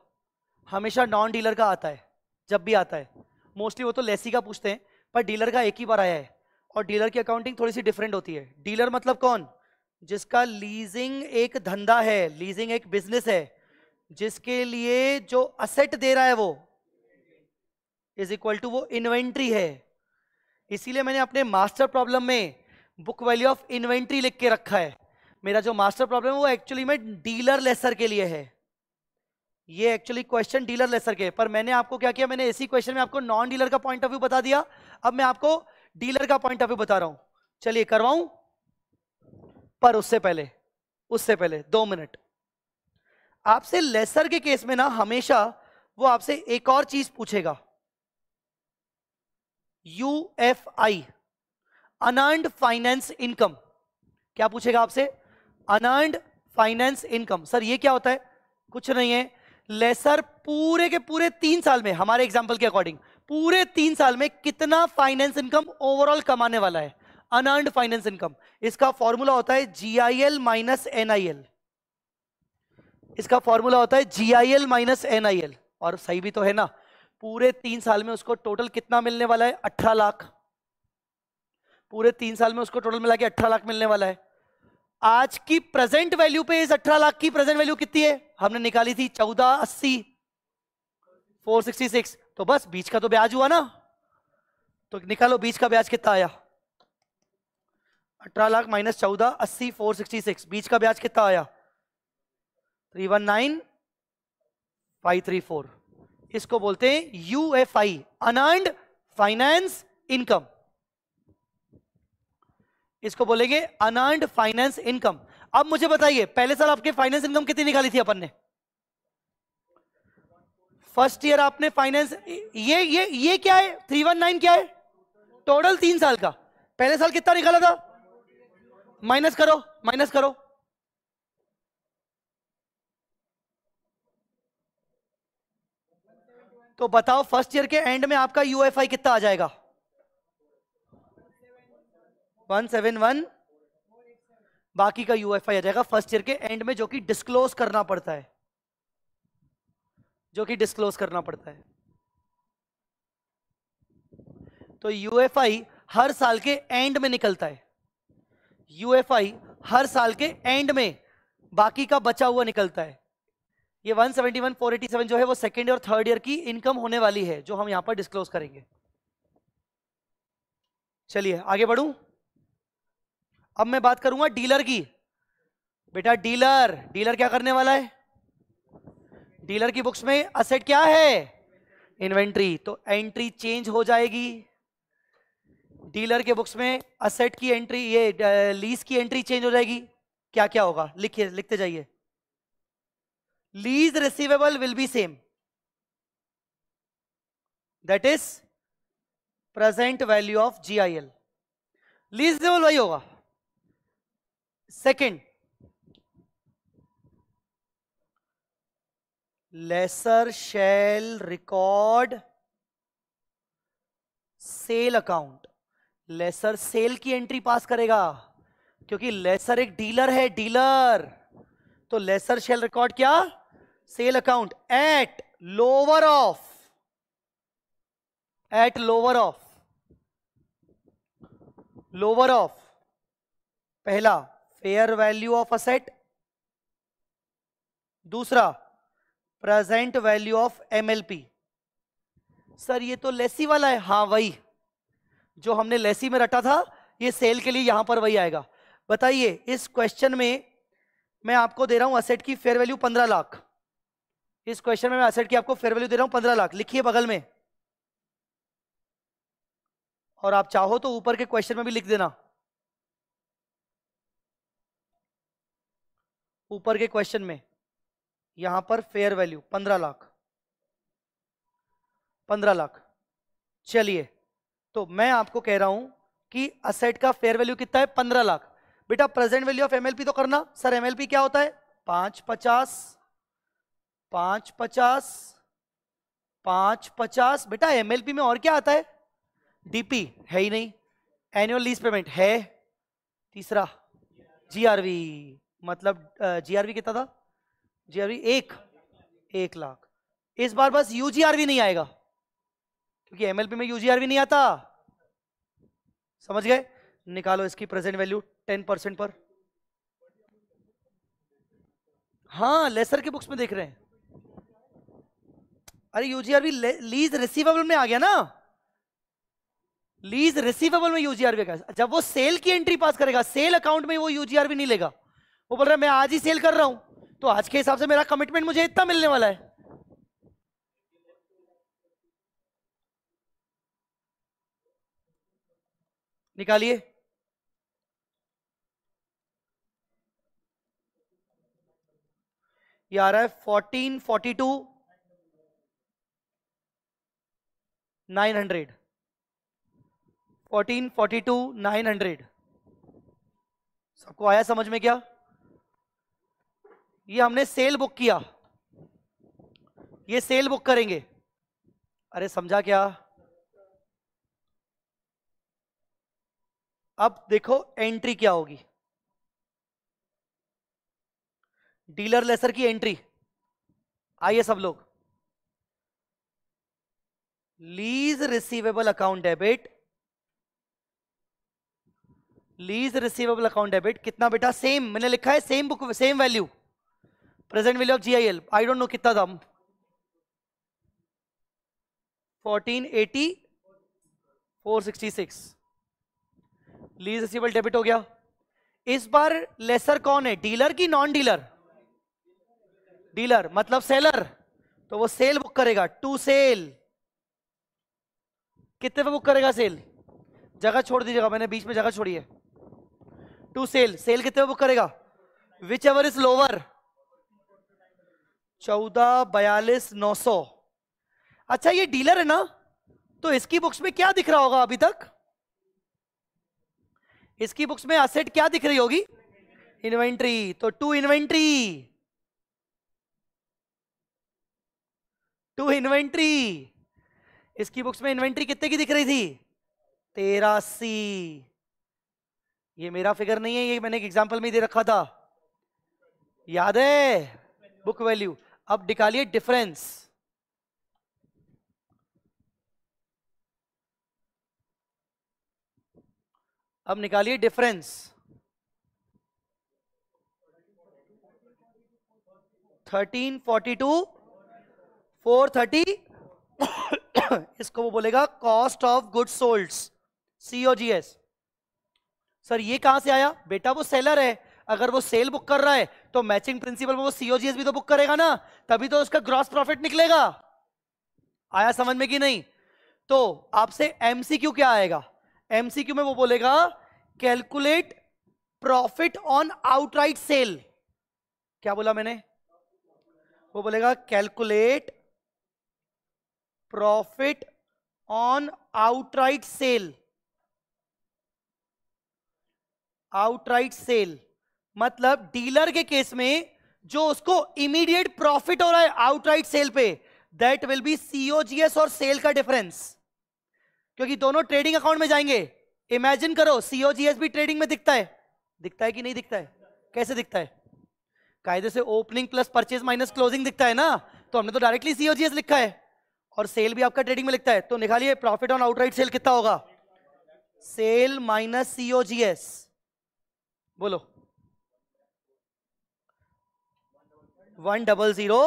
हमेशा नॉन डीलर का आता है जब भी आता है मोस्टली वो तो लेसी का पूछते हैं पर डीलर का एक ही बार आया है और डीलर की अकाउंटिंग थोड़ी सी डिफरेंट होती है डीलर मतलब कौन जिसका लीजिंग एक धंधा है लीजिंग एक बिजनेस है जिसके लिए जो असेट दे रहा है वो इज इक्वल टू वो इन्वेंट्री है इसीलिए मैंने अपने मास्टर प्रॉब्लम में बुक वैल्यू ऑफ इन्वेंट्री लिख के रखा है मेरा जो मास्टर प्रॉब्लम है वो एक्चुअली में डीलर लेसर के लिए है ये एक्चुअली क्वेश्चन डीलर लेसर के पर मैंने आपको क्या किया मैंने इसी क्वेश्चन में आपको नॉन डीलर का पॉइंट ऑफ व्यू बता दिया अब मैं आपको डीलर का पॉइंट ऑफ व्यू बता रहा हूं चलिए करवाऊं पर उससे पहले उससे पहले दो मिनट आपसे लेसर के केस में ना हमेशा वो आपसे एक और चीज पूछेगा U F I unearned finance income क्या पूछेगा आपसे अनर्ड फाइनेंस इनकम सर ये क्या होता है कुछ नहीं है लेसर पूरे के पूरे तीन साल में हमारे एग्जाम्पल के अकॉर्डिंग पूरे तीन साल में कितना फाइनेंस इनकम ओवरऑल कमाने वाला है अनअर्ड फाइनेंस इनकम इसका फॉर्मूला होता है G I L minus N I L इसका फॉर्मूला होता है G I L minus N I L और सही भी तो है ना पूरे तीन साल में उसको टोटल कितना मिलने वाला है अठारह लाख पूरे तीन साल में उसको टोटल मिला के अठारह लाख मिलने वाला है आज की प्रेजेंट वैल्यू पे इस अठारह लाख की प्रेजेंट वैल्यू कितनी है हमने निकाली थी चौदह अस्सी फोर सिक्सटी सिक्स तो बस बीच का तो ब्याज हुआ ना तो निकालो बीच का ब्याज कितना आया अठारह लाख माइनस चौदह अस्सी फोर सिक्सटी सिक्स बीच का ब्याज कितना आया three one nine five three four इसको बोलते हैं U F I unearned finance income इसको बोलेंगे अनर्ड फाइनेंस इनकम अब मुझे बताइए पहले साल आपके फाइनेंस इनकम कितनी निकाली थी अपन ने फर्स्ट ईयर आपने फाइनेंस ये ये ये क्या है थ्री वन नाइन क्या है टोटल तीन साल का पहले साल कितना निकाला था माइनस करो माइनस करो तो बताओ फर्स्ट ईयर के एंड में आपका यूएफआई कितना आ जाएगा वन सेवन वन बाकी का यूएफआई आ जाएगा फर्स्ट ईयर के एंड में जो कि डिस्क्लोज करना पड़ता है जो कि डिस्क्लोज करना पड़ता है तो यूएफआई हर साल के एंड में निकलता है यूएफआई हर साल के एंड में बाकी का बचा हुआ निकलता है ये 171 487 जो है वो सेकेंड और थर्ड ईयर की इनकम होने वाली है जो हम यहां पर डिस्क्लोज करेंगे चलिए आगे बढ़ू अब मैं बात करूंगा डीलर की बेटा डीलर डीलर क्या करने वाला है डीलर की बुक्स में असेट क्या है इन्वेंट्री तो एंट्री चेंज हो जाएगी डीलर के बुक्स में असेट की एंट्री ये लीज की एंट्री चेंज हो जाएगी क्या क्या होगा लिखिए लिखते जाइए lease receivable will be same that is present value of GIL leasable वही होगा second lessor shall record sale account lessor sale की एंट्री पास करेगा क्योंकि लेसर एक डीलर है डीलर तो लेसर शेल रिकॉर्ड क्या sale account at lower of at lower of lower of पहला फेयर वैल्यू ऑफ असेट दूसरा present value of MLP sir ये तो लेसी वाला है हा वही जो हमने लेसी में रटा था ये सेल के लिए यहां पर वही आएगा बताइए इस क्वेश्चन में मैं आपको दे रहा हूं असेट की फेयर वैल्यू पंद्रह लाख इस क्वेश्चन में मैं असेट की आपको फेयर वैल्यू दे रहा हूं पंद्रह लाख लिखिए बगल में और आप चाहो तो ऊपर के क्वेश्चन में भी लिख देना ऊपर के क्वेश्चन में यहां पर फेयर वैल्यू पंद्रह लाख पंद्रह लाख चलिए तो मैं आपको कह रहा हूं कि असेट का फेयर वैल्यू कितना है पंद्रह लाख बेटा प्रेजेंट वैल्यू ऑफ एमएलपी तो करना सर एमएलपी क्या होता है पांच पचास पांच पचास पांच पचास बेटा एमएलपी में और क्या आता है डीपी है ही नहीं एनुअल लीज पेमेंट है तीसरा जीआरवी मतलब जीआरवी कितना था जीआरवी एक एक लाख इस बार बस यूजीआरवी नहीं आएगा क्योंकि एमएलपी में यूजीआर भी नहीं आता समझ गए निकालो इसकी प्रेजेंट वैल्यू टेन परसेंट पर हाँ लेसर के बुक्स में देख रहे हैं अरे यूजीआर भी लीज रिसीवेबल में आ गया ना लीज रिसीवेबल में यूजीआर भी जब वो सेल की एंट्री पास करेगा सेल अकाउंट में वो यूजीआर भी नहीं लेगा वो बोल रहा है मैं आज ही सेल कर रहा हूं तो आज के हिसाब से मेरा कमिटमेंट मुझे इतना मिलने वाला है निकालिए ये आ रहा है fourteen forty two nine hundred fourteen forty two nine hundred सबको आया समझ में क्या ये हमने सेल बुक किया ये सेल बुक करेंगे अरे समझा क्या अब देखो एंट्री क्या होगी डीलर लेसर की एंट्री आइए सब लोग lease receivable account debit lease receivable account debit कितना बेटा सेम मैंने लिखा है same book same value present value of GIL I don't know कितना था fourteen eighty four sixty six lease receivable debit हो गया इस बार लेसर कौन है डीलर की नॉन डीलर डीलर मतलब सेलर तो वो सेल बुक करेगा टू सेल कितने पे बुक करेगा सेल जगह छोड़ दीजिएगा मैंने बीच में जगह छोड़ी है टू सेल सेल कितने पे बुक करेगा विच एवर इज लोअर चौदह बयालीस नौ सौ अच्छा ये डीलर है ना तो इसकी बुक्स में क्या दिख रहा होगा अभी तक इसकी बुक्स में असेट क्या दिख रही होगी इन्वेंट्री तो टू इन्वेंट्री टू इन्वेंट्री इसकी बुक्स में इन्वेंट्री कितने की दिख रही थी तेरासी ये मेरा फिगर नहीं है ये मैंने एक एग्जाम्पल में दे रखा था याद है बुक वैल्यू अब निकालिए डिफरेंस अब निकालिए difference thirteen forty two four thirty इसको वो बोलेगा cost of good sold CO G S sir ये कहां से आया बेटा वो सेलर है अगर वो सेल बुक कर रहा है तो मैचिंग प्रिंसिपल में वो सीओजीएस भी तो बुक करेगा ना तभी तो उसका ग्रॉस प्रॉफिट निकलेगा आया समझ में कि नहीं तो आपसे एमसीक्यू क्या आएगा एमसीक्यू में वो बोलेगा calculate profit on outright sale क्या बोला मैंने वो बोलेगा calculate profit on outright sale outright sale मतलब डीलर के केस में जो उसको इमीडिएट प्रॉफिट हो रहा है आउटराइट सेल पे दैट विल बी सीओजीएस और सेल का डिफरेंस क्योंकि दोनों ट्रेडिंग अकाउंट में जाएंगे इमेजिन करो सीओजीएस भी ट्रेडिंग में दिखता है दिखता है कि नहीं दिखता है कैसे दिखता है कायदे से opening plus purchase minus closing दिखता है ना तो हमने तो डायरेक्टली सीओजीएस लिखा है और सेल भी आपका ट्रेडिंग में लिखता है तो निकालिए प्रॉफिट ऑन आउटराइट सेल कितना होगा सेल माइनस सीओजीएस बोलो वन डबल जीरो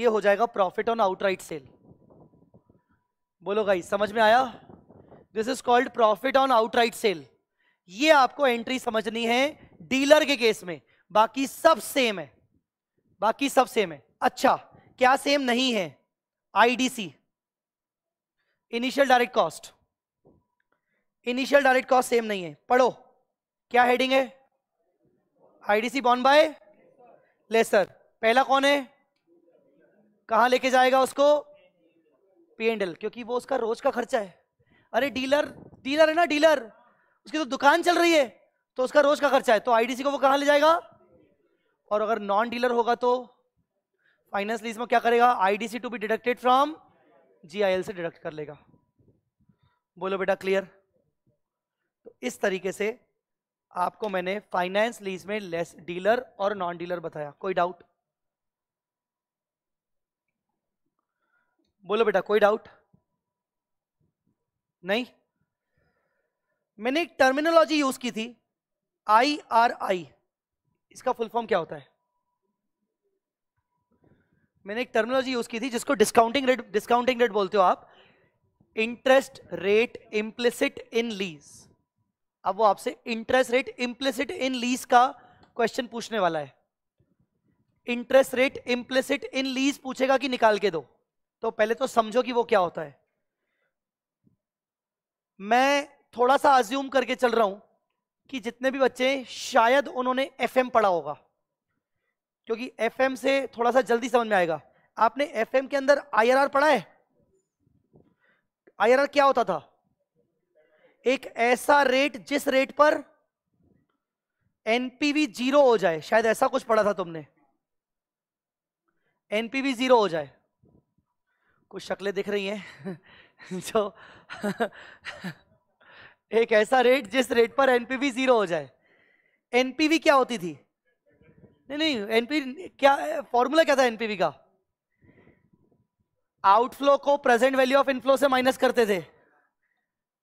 ये हो जाएगा प्रॉफिट ऑन आउटराइट सेल बोलो भाई समझ में आया this is called profit on outright sale ये आपको एंट्री समझनी है डीलर के केस में बाकी सब सेम है बाकी सब सेम है अच्छा क्या सेम नहीं है IDC initial direct cost initial direct cost same नहीं है पढ़ो क्या हेडिंग है आईडीसी बॉन बाय लेसर पहला कौन है कहां लेके जाएगा उसको पेंडल क्योंकि वो उसका रोज का खर्चा है अरे डीलर डीलर है ना डीलर उसकी तो दुकान चल रही है तो उसका रोज का खर्चा है तो आईडीसी को वो कहाँ ले जाएगा और अगर नॉन डीलर होगा तो फाइनेंस लीज में क्या करेगा IDC to be deducted from GIL से डिडक्ट कर लेगा बोलो बेटा क्लियर तो इस तरीके से आपको मैंने फाइनेंस लीज में लेस डीलर और नॉन डीलर बताया कोई डाउट बोलो बेटा कोई डाउट नहीं मैंने एक टर्मिनोलॉजी यूज की थी आई आर आई इसका फुल फॉर्म क्या होता है मैंने एक टर्मिनोलॉजी यूज की थी जिसको डिस्काउंटिंग रेट डिस्काउंटिंग रेट बोलते हो आप interest rate implicit in lease अब वो आपसे interest rate implicit in lease का क्वेश्चन पूछने वाला है interest rate implicit in lease पूछेगा कि निकाल के दो तो पहले तो समझो कि वो क्या होता है मैं थोड़ा सा अज्यूम करके चल रहा हूं कि जितने भी बच्चे शायद उन्होंने एफएम पढ़ा होगा क्योंकि एफएम से थोड़ा सा जल्दी समझ में आएगा आपने एफएम के अंदर आईआरआर पढ़ा है आईआरआर क्या होता था एक ऐसा रेट जिस रेट पर एनपीवी जीरो हो जाए शायद ऐसा कुछ पढ़ा था तुमने एनपीवी जीरो हो जाए कुछ शक्लें दिख रही हैं जो एक ऐसा रेट जिस रेट पर एनपीवी जीरो हो जाए एनपीवी क्या होती थी नहीं नहीं एनपी क्या फॉर्मूला क्या था एनपीवी का आउटफ्लो को प्रेजेंट वैल्यू ऑफ इनफ्लो से माइनस करते थे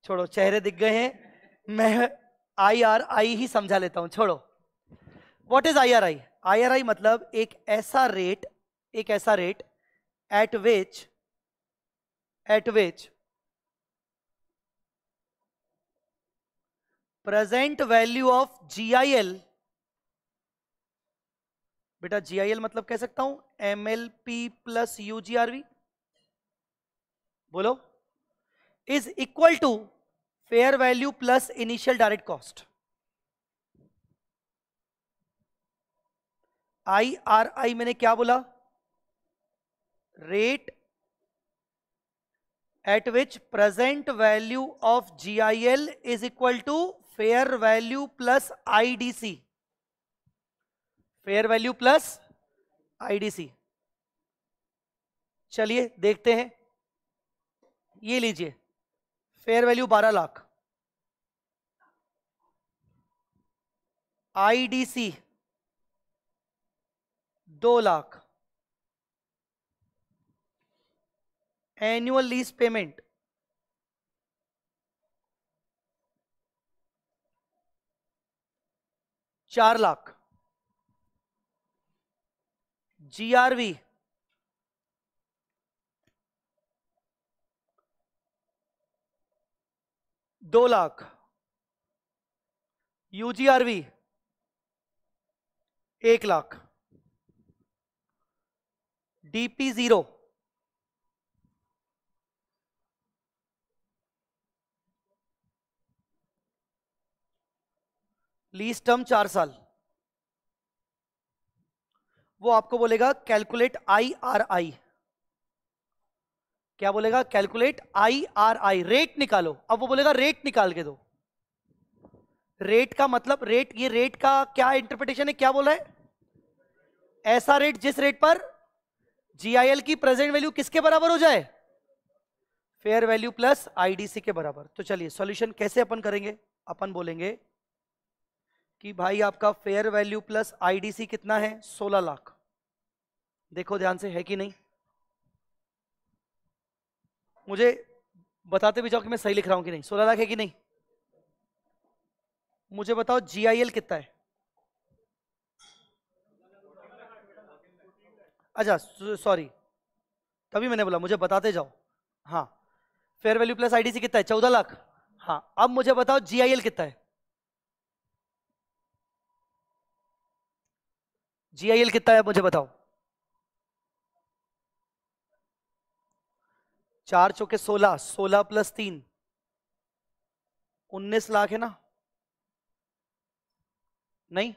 छोड़ो चेहरे दिख गए हैं मैं आई आर आई ही समझा लेता हूं छोड़ो what is I R I I R I मतलब एक ऐसा रेट एक ऐसा rate at which present value of G I L बेटा जी आई एल मतलब कह सकता हूं MLP plus UGRV बोलो is equal to fair value plus initial direct cost I R I मैंने क्या बोला rate at which present value of G I L is equal to fair value plus I D C fair value plus I D C चलिए देखते हैं ये लीजिए fair value बारह लाख आई D सी दो लाख एनुअल लीज पेमेंट चार लाख जीआरवी दो lakh UGRV एक lakh DP zero lease term चार साल वो आपको बोलेगा कैलकुलेट आई आर आई क्या बोलेगा calculate I R I rate निकालो अब वो बोलेगा रेट निकाल के दो रेट का मतलब रेट ये रेट का क्या इंटरप्रिटेशन है क्या बोल रहा है ऐसा रेट जिस रेट पर जीआईएल की प्रेजेंट वैल्यू किसके बराबर हो जाए फेयर वैल्यू प्लस आईडीसी के बराबर तो चलिए सॉल्यूशन कैसे अपन करेंगे अपन बोलेंगे कि भाई आपका फेयर वैल्यू प्लस आईडीसी कितना है 16 लाख देखो ध्यान से है कि नहीं मुझे बताते भी जाओ कि मैं सही लिख रहा हूं कि नहीं 16 लाख है कि नहीं मुझे बताओ जीआईएल कितना है अच्छा सॉरी तभी मैंने बोला मुझे बताते जाओ हाँ फेयर वैल्यू प्लस आईडीसी कितना है चौदह लाख हाँ अब मुझे बताओ जीआईएल कितना है जीआईएल कितना है मुझे बताओ चार चौके सोलह सोलह प्लस तीन उन्नीस लाख है ना नहीं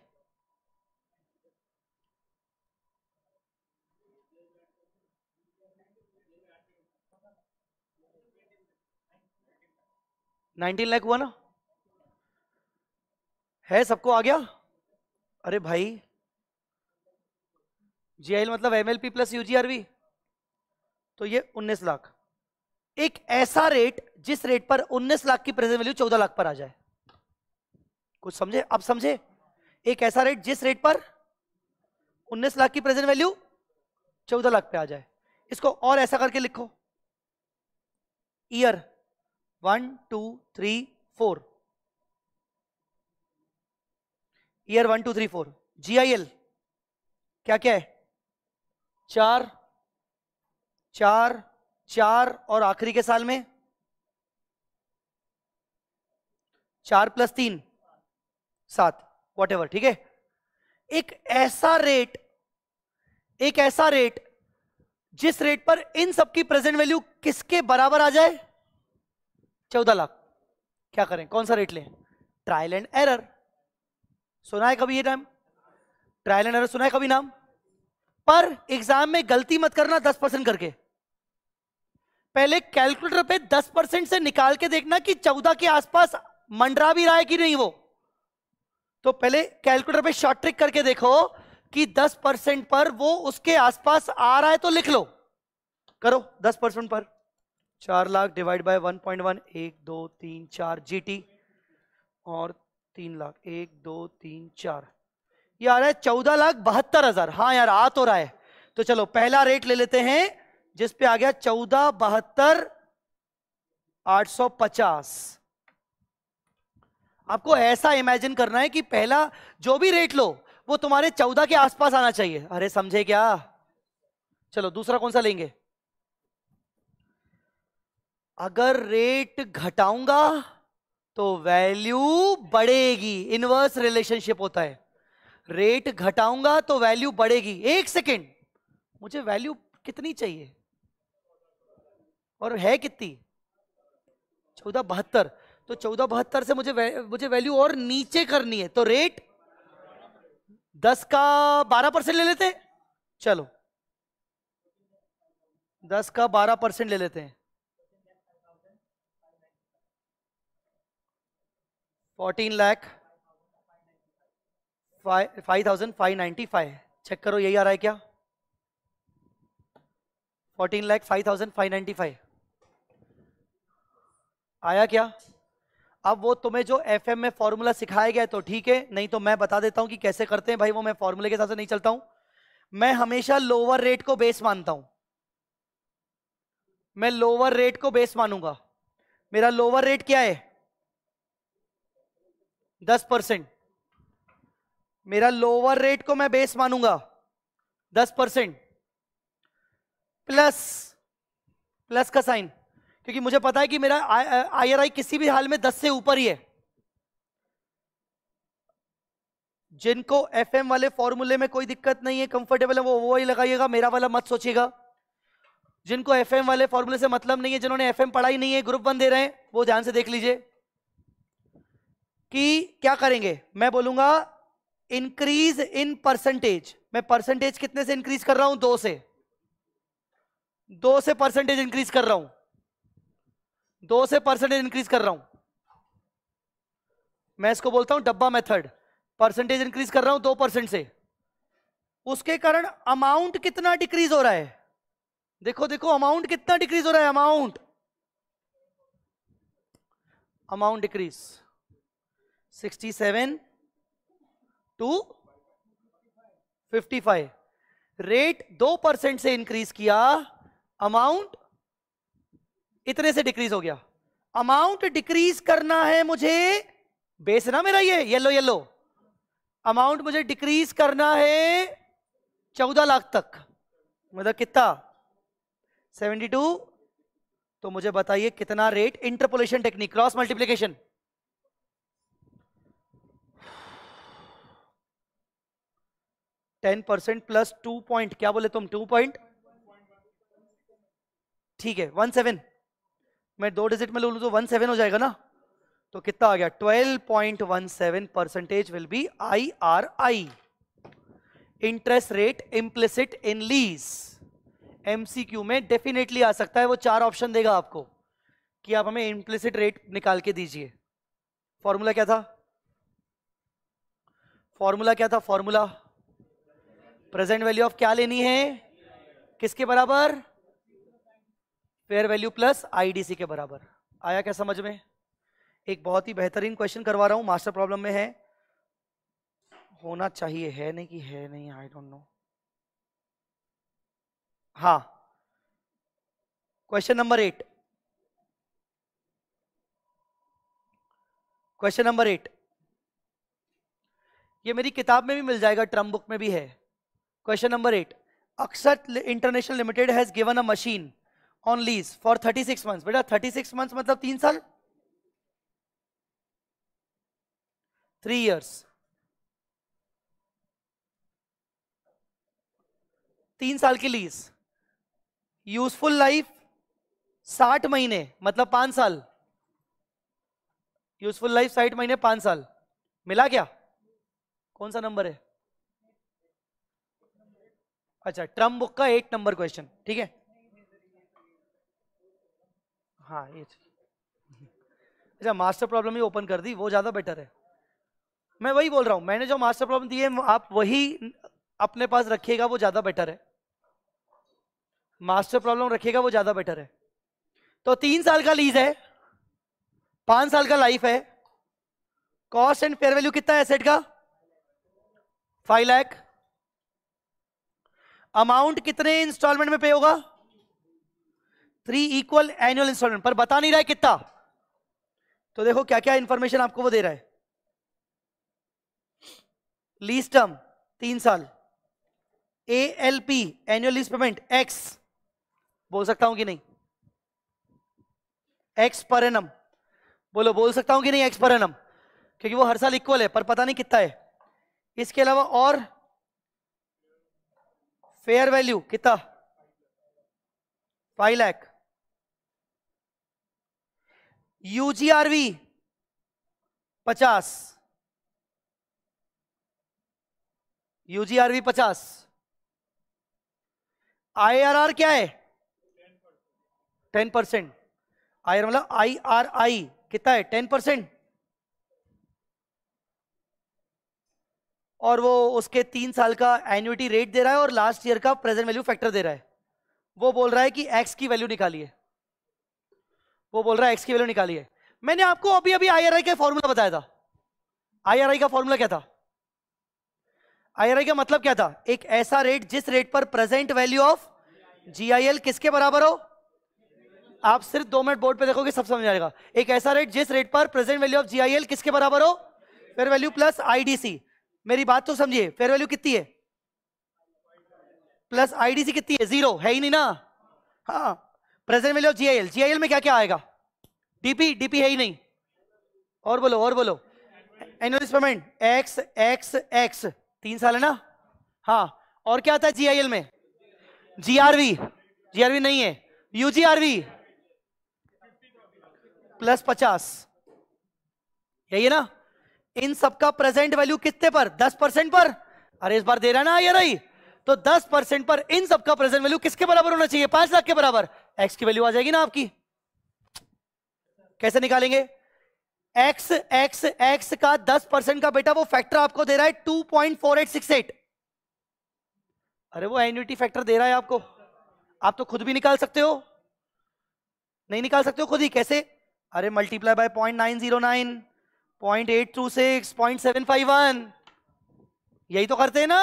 नाइनटीन लाख हुआ ना है सबको आ गया अरे भाई जीआईएल मतलब एमएलपी प्लस यूजीआरवी तो ये 19 लाख एक ऐसा रेट जिस रेट पर 19 लाख की प्रेजेंट वैल्यू 14 लाख पर आ जाए कुछ समझे अब समझे एक ऐसा रेट जिस रेट पर 19 लाख की प्रेजेंट वैल्यू 14 लाख पे आ जाए इसको और ऐसा करके लिखो year one two three four year one two three four GIL क्या क्या है चार चार चार और आखिरी के साल में चार प्लस तीन सात वॉट एवर ठीक है एक ऐसा रेट एक ऐसा रेट जिस रेट पर इन सबकी प्रेजेंट वैल्यू किसके बराबर आ जाए चौदह लाख क्या करें कौन सा रेट लें ट्रायल एंड एरर सुना है कभी ये नाम ट्रायल एंड एरर सुना है कभी नाम पर एग्जाम में गलती मत करना दस परसेंट करके पहले कैलकुलेटर पे दस परसेंट से निकाल के देखना कि चौदह के आसपास मंडरा भी रहा है कि नहीं वो तो पहले कैलकुलेटर पे शॉर्ट ट्रिक करके देखो कि दस परसेंट पर वो उसके आसपास आ रहा है तो लिख लो करो दस परसेंट पर चार lakh divide by one point one एक दो तीन चार जी और तीन लाख एक दो तीन चार ये आ रहा है चौदह लाख बहत्तर हजार हाँ यार आ तो रहा है तो चलो पहला रेट ले लेते हैं जिस पे आ गया चौदह बहत्तर आठ सौ पचास आपको ऐसा इमेजिन करना है कि पहला जो भी रेट लो वो तुम्हारे चौदह के आसपास आना चाहिए अरे समझे क्या चलो दूसरा कौन सा लेंगे अगर रेट घटाऊंगा तो वैल्यू बढ़ेगी इनवर्स रिलेशनशिप होता है रेट घटाऊंगा तो वैल्यू बढ़ेगी एक सेकेंड मुझे वैल्यू कितनी चाहिए और है कितनी चौदह बहत्तर तो चौदह बहत्तर से मुझे वै, मुझे वैल्यू और नीचे करनी है तो रेट दस का बारह परसेंट ले लेते हैं चलो दस का बारह परसेंट ले लेते हैं fourteen lakh five thousand five ninety five check करो यही आ रहा है क्या fourteen lakh five thousand five ninety five आया क्या अब वो तुम्हें जो एफ में फॉर्मूला सिखाया गया है तो ठीक है नहीं तो मैं बता देता हूं कि कैसे करते हैं भाई वो मैं फॉर्मूले के हिसाब से नहीं चलता हूं मैं हमेशा लोअर रेट को बेस मानता हूं मैं लोअर रेट को बेस मानूंगा मेरा लोअर रेट क्या है दस परसेंट मेरा लोअर रेट को मैं बेस मानूंगा दस परसेंट प्लस प्लस का साइन क्योंकि मुझे पता है कि मेरा आई आर आई किसी भी हाल में दस से ऊपर ही है जिनको एफ एम वाले फॉर्मूले में कोई दिक्कत नहीं है कंफर्टेबल है वो वो ही लगाइएगा मेरा वाला मत सोचिएगा जिनको एफ एम वाले फॉर्मूले से मतलब नहीं है जिन्होंने एफ एम पढ़ाई नहीं है ग्रुप वन दे रहे हैं वो ध्यान से देख लीजिए कि क्या करेंगे मैं बोलूंगा इंक्रीज इन परसेंटेज मैं परसेंटेज कितने से इंक्रीज कर रहा हूं दो से दो से परसेंटेज इंक्रीज कर रहा हूं दो से परसेंटेज इंक्रीज कर रहा हूं मैं इसको बोलता हूं डब्बा मेथड परसेंटेज इंक्रीज कर रहा हूं दो परसेंट से उसके कारण अमाउंट कितना डिक्रीज हो रहा है देखो देखो अमाउंट कितना डिक्रीज हो रहा है amount amount decrease sixty seven two 55 rate दो परसेंट से इंक्रीज किया अमाउंट इतने से डिक्रीज हो गया अमाउंट डिक्रीज करना है मुझे बेस ना मेरा ये येलो येलो अमाउंट मुझे डिक्रीज करना है चौदह लाख तक मतलब कितना सेवेंटी टू तो मुझे बताइए कितना rate interpolation technique cross multiplication ten percent plus two point क्या बोले तुम टू पॉइंट ठीक है वन सेवन मैं दो डिजिट में लू तो वन सेवन हो जाएगा ना तो कितना आ गया twelve point one seven percentage will be I R I interest rate implicit in lease MCQ में डेफिनेटली आ सकता है वो चार ऑप्शन देगा आपको कि आप हमें इम्प्लिसिट रेट निकाल के दीजिए फॉर्मूला क्या था फॉर्मूला क्या था फॉर्मूला प्रेजेंट वैल्यू ऑफ क्या लेनी है किसके बराबर फेयर वैल्यू प्लस आईडीसी के बराबर आया क्या समझ में एक बहुत ही बेहतरीन क्वेश्चन करवा रहा हूं मास्टर प्रॉब्लम में है होना चाहिए है नहीं कि है नहीं आई डोंट नो हा question number eight question number eight ये मेरी किताब में भी मिल जाएगा ट्रम बुक में भी है question number eight Akshar international limited has given a machine on lease for thirty six month बेटा थर्टी सिक्स मंथ मतलब तीन साल थ्री ईयर्स तीन साल की लीज यूजफुल लाइफ साठ महीने मतलब पांच साल यूजफुल लाइफ साठ महीने पांच साल मिला क्या कौन सा नंबर है अच्छा ट्रम बुक का एट नंबर क्वेश्चन ठीक है हाँ ये अच्छा मास्टर प्रॉब्लम ही ओपन कर दी वो ज़्यादा बेटर है मैं वही बोल रहा हूँ मैंने जो मास्टर प्रॉब्लम दी है आप वही अपने पास रखिएगा वो ज़्यादा बेटर है मास्टर प्रॉब्लम रखिएगा वो ज़्यादा बेटर है तो तीन साल का लीज है पाँच साल का लाइफ है कॉस्ट एंड फेयर वैल्यू कितना है एसेट का फाइव लैख अमाउंट कितने इंस्टॉलमेंट में पे होगा थ्री इक्वल एनुअल इंस्टॉलमेंट पर बता नहीं रहा है कितना तो देखो क्या क्या इंफॉर्मेशन आपको वो दे रहा है लीज टर्म तीन साल A L P annual lease payment X बोल सकता हूं कि नहीं एक्स पर एनम बोलो बोल सकता हूं कि नहीं एक्स पर एनम क्योंकि वो हर साल इक्वल है पर पता नहीं कितना है इसके अलावा और फेयर वैल्यू कितना फाइव लैख यूजीआरवी पचास यूजीआरवी पचास आईआरआर क्या है टेन परसेंट आई मतलब आई आर आई कितना है टेन परसेंट और वो उसके तीन साल का एन्यूटी रेट दे रहा है और लास्ट ईयर का प्रेजेंट वैल्यू फैक्टर दे रहा है वो बोल रहा है कि एक्स की वैल्यू निकालिए वो बोल रहा है एक्स की वैल्यू निकालिए मैंने आपको अभी अभी आई का फॉर्मूला बताया था आई का फॉर्मूला क्या था आई का मतलब क्या था एक ऐसा रेट जिस रेट पर प्रेजेंट वैल्यू ऑफ जी किसके बराबर हो आप सिर्फ दो मिनट बोर्ड पे देखोगे सब समझ आएगा एक ऐसा रेट जिस रेट पर प्रेजेंट वैल्यू ऑफ जी किसके बराबर हो फिर वैल्यू प्लस सी मेरी बात तो समझिए फेयर वैल्यू कितनी है प्लस आईडीसी कितनी है जीरो है ही नहीं ना हाँ present value G GIL GIL में क्या क्या आएगा डीपी डीपी है ही नहीं और बोलो और बोलो annual payment X X X तीन साल है ना हाँ और क्या आता है जीआईएल में जीआरवी जीआरवी नहीं है यूजीआरवी प्लस पचास यही है ना इन सबका प्रेजेंट वैल्यू कितने पर दस परसेंट पर अरे इस बार दे रहा ना ये रही तो दस परसेंट पर इन सबका प्रेजेंट वैल्यू किसके बराबर होना चाहिए पांच लाख के बराबर एक्स की वैल्यू आ जाएगी ना आपकी कैसे निकालेंगे एक्स एक्स एक्स का दस परसेंट का बेटा वो फैक्टर आपको दे रहा है two point four eight six eight अरे वो एन्यूटी फैक्टर दे रहा है आपको आप तो खुद भी निकाल सकते हो नहीं निकाल सकते हो खुद ही कैसे अरे multiply by point nine zero nine point eight two six point seven five one यही तो करते हैं ना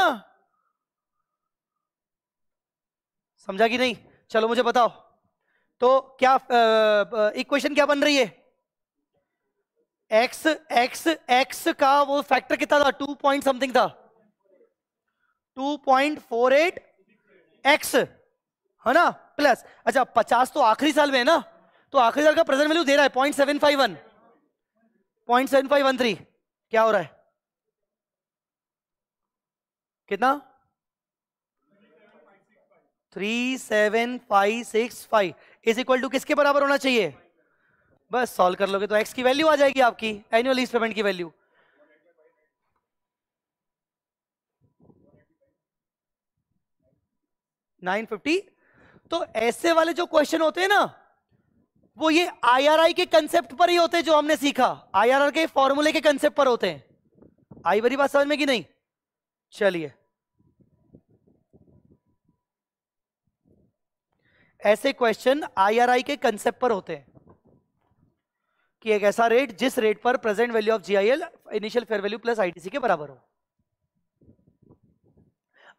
समझा कि नहीं चलो मुझे बताओ तो क्या इक्वेशन क्या बन रही है एक्स एक्स एक्स का वो फैक्टर कितना था टू पॉइंट समथिंग था two point four eight X है ना प्लस अच्छा पचास तो आखिरी साल में है ना तो आखिरी साल का प्रेजेंट वैल्यू दे रहा है point seven five one point seven five one three क्या हो रहा है कितना three seven five six five is equal to किसके बराबर होना चाहिए बस सॉल्व कर लोगे तो एक्स की वैल्यू आ जाएगी आपकी एनुअल लीज पेमेंट की वैल्यू नाइन फिफ्टी तो ऐसे वाले जो क्वेश्चन होते हैं ना वो ये आईआरआई के कंसेप्ट पर ही होते हैं जो हमने सीखा आईआरआर के फॉर्मूले के कंसेप्ट पर होते हैं आई बड़ी बात समझ में कि नहीं चलिए ऐसे क्वेश्चन आईआरआई के कंसेप्ट पर होते हैं कि एक ऐसा रेट जिस रेट पर present value of GIL initial fair value plus ITC के बराबर हो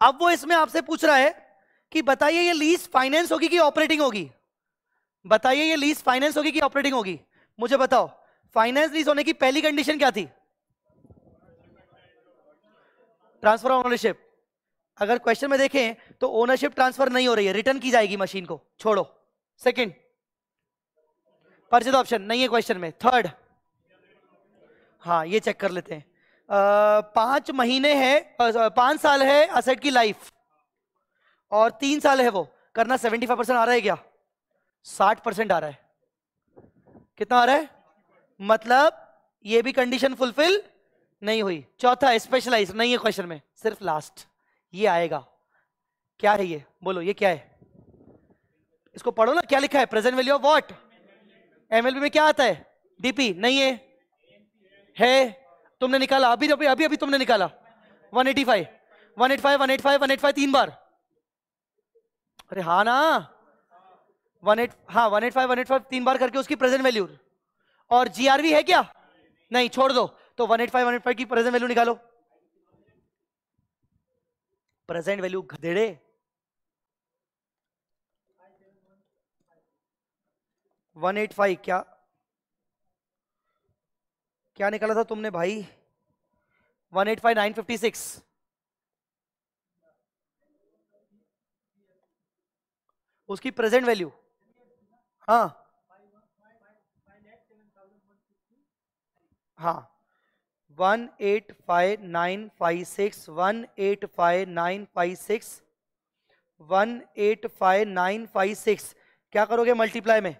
अब वो इसमें आपसे पूछ रहा है कि बताइए ये लीज फाइनेंस होगी कि ऑपरेटिंग होगी बताइए ये लीज फाइनेंस होगी कि ऑपरेटिंग होगी मुझे बताओ फाइनेंस लीज होने की पहली कंडीशन क्या थी ट्रांसफर ऑफ ओनरशिप अगर क्वेश्चन में देखें तो ओनरशिप ट्रांसफर नहीं हो रही है रिटर्न की जाएगी मशीन को छोड़ो सेकंड परचेज ऑप्शन नहीं है क्वेश्चन में थर्ड हाँ ये चेक कर लेते हैं पांच महीने है पांच साल है असेट की लाइफ और तीन साल है वो करना सेवेंटी फाइव परसेंट आ रहा है क्या साठ परसेंट आ रहा है कितना आ रहा है मतलब ये भी कंडीशन फुलफिल नहीं हुई चौथा स्पेशलाइज नहीं है क्वेश्चन में सिर्फ लास्ट ये आएगा क्या है ये बोलो ये क्या है इसको पढ़ो ना क्या लिखा है present value of what MLB में क्या आता है डीपी नहीं है है तुमने निकाला अभी अभी अभी अभी तुमने निकाला 185 185 185 185 तीन बार अरे हा ना वन एट हाँ one eight five one eight five तीन बार करके उसकी प्रेजेंट वैल्यू और जीआरवी है क्या नहीं छोड़ दो तो one eight five one eight five की प्रेजेंट वैल्यू निकालो प्रेजेंट वैल्यू घेड़े वन एट फाइव क्या क्या निकाला था तुमने भाई one eight five nine fifty six उसकी प्रेजेंट वैल्यू हाँ हाँ one eight five nine five six one eight five nine five six one eight five nine five six क्या करोगे मल्टीप्लाई में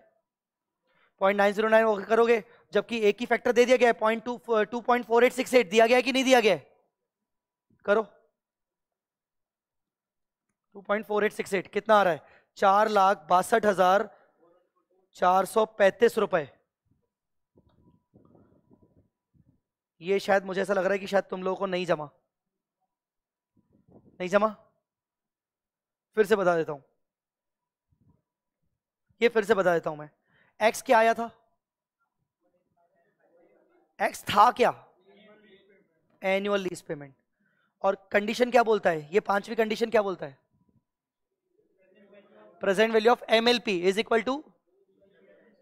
पॉइंट नाइन जीरो नाइन करोगे जबकि एक ही factor दे दिया गया है point two two point four eight six eight दिया गया कि नहीं दिया गया करो two point four eight six eight कितना आ रहा है चार लाख बासठ हजार चार सौ पैंतीस रुपए ये शायद मुझे ऐसा लग रहा है कि शायद तुम लोगों को नहीं जमा नहीं जमा फिर से बता देता हूं ये फिर से बता देता हूं मैं एक्स क्या आया था एक्स था क्या एनुअल लीज पेमेंट और कंडीशन क्या बोलता है ये पांचवी कंडीशन क्या बोलता है present value of M L P is equal to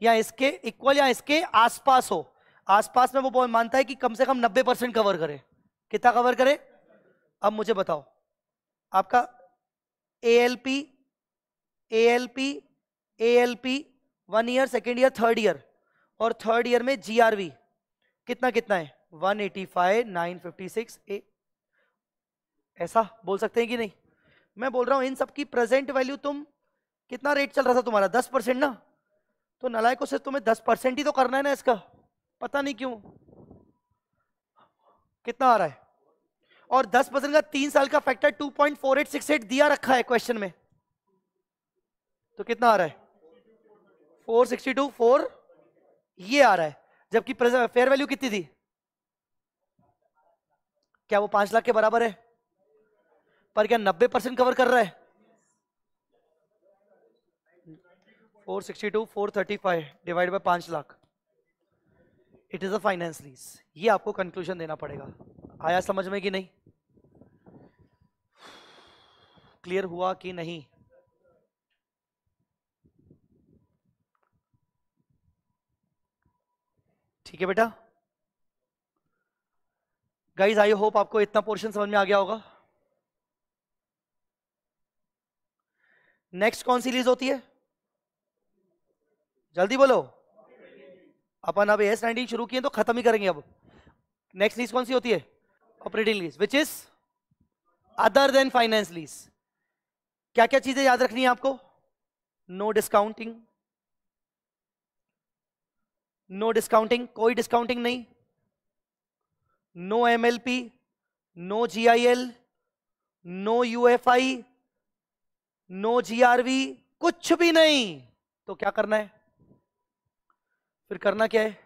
या इसके इक्वल या इसके आसपास हो आसपास में वो मानता है कि कम से कम 90 परसेंट कवर करे कितना कवर करे अब मुझे बताओ आपका A L P A L P A L P one year second year third year और थर्ड ईयर में जी आर वी कितना कितना है one eighty five nine fifty six ए ऐसा बोल सकते हैं कि नहीं मैं बोल रहा हूँ इन सबकी प्रेजेंट वैल्यू तुम कितना रेट चल रहा था तुम्हारा दस परसेंट ना तो नलायकों से तुम्हें दस परसेंट ही तो करना है ना इसका पता नहीं क्यों कितना आ रहा है और दस परसेंट का तीन साल का factor two point four eight six eight दिया रखा है क्वेश्चन में तो कितना आ रहा है फोर सिक्सटी टू फोर ये आ रहा है जबकि फेयर वैल्यू कितनी थी क्या वो पांच लाख के बराबर है पर क्या नब्बे परसेंट कवर कर रहा है four sixty two four thirty five divide by पाँच lakh it is a finance lease ये आपको कंक्लूजन देना पड़ेगा आया समझ में कि नहीं क्लियर हुआ कि नहीं ठीक है बेटा गाइज आई होप आपको इतना पोर्शन समझ में आ गया होगा नेक्स्ट कौन सी लीज होती है जल्दी बोलो अपन अब एस नाइनटीन शुरू किए तो खत्म ही करेंगे अब नेक्स्ट लीज कौन सी होती है operating lease which is other than finance lease क्या क्या चीजें याद रखनी है आपको नो डिस्काउंटिंग नो डिस्काउंटिंग कोई डिस्काउंटिंग नहीं no MLP no G I L no UFI no G V कुछ भी नहीं तो क्या करना है फिर करना क्या है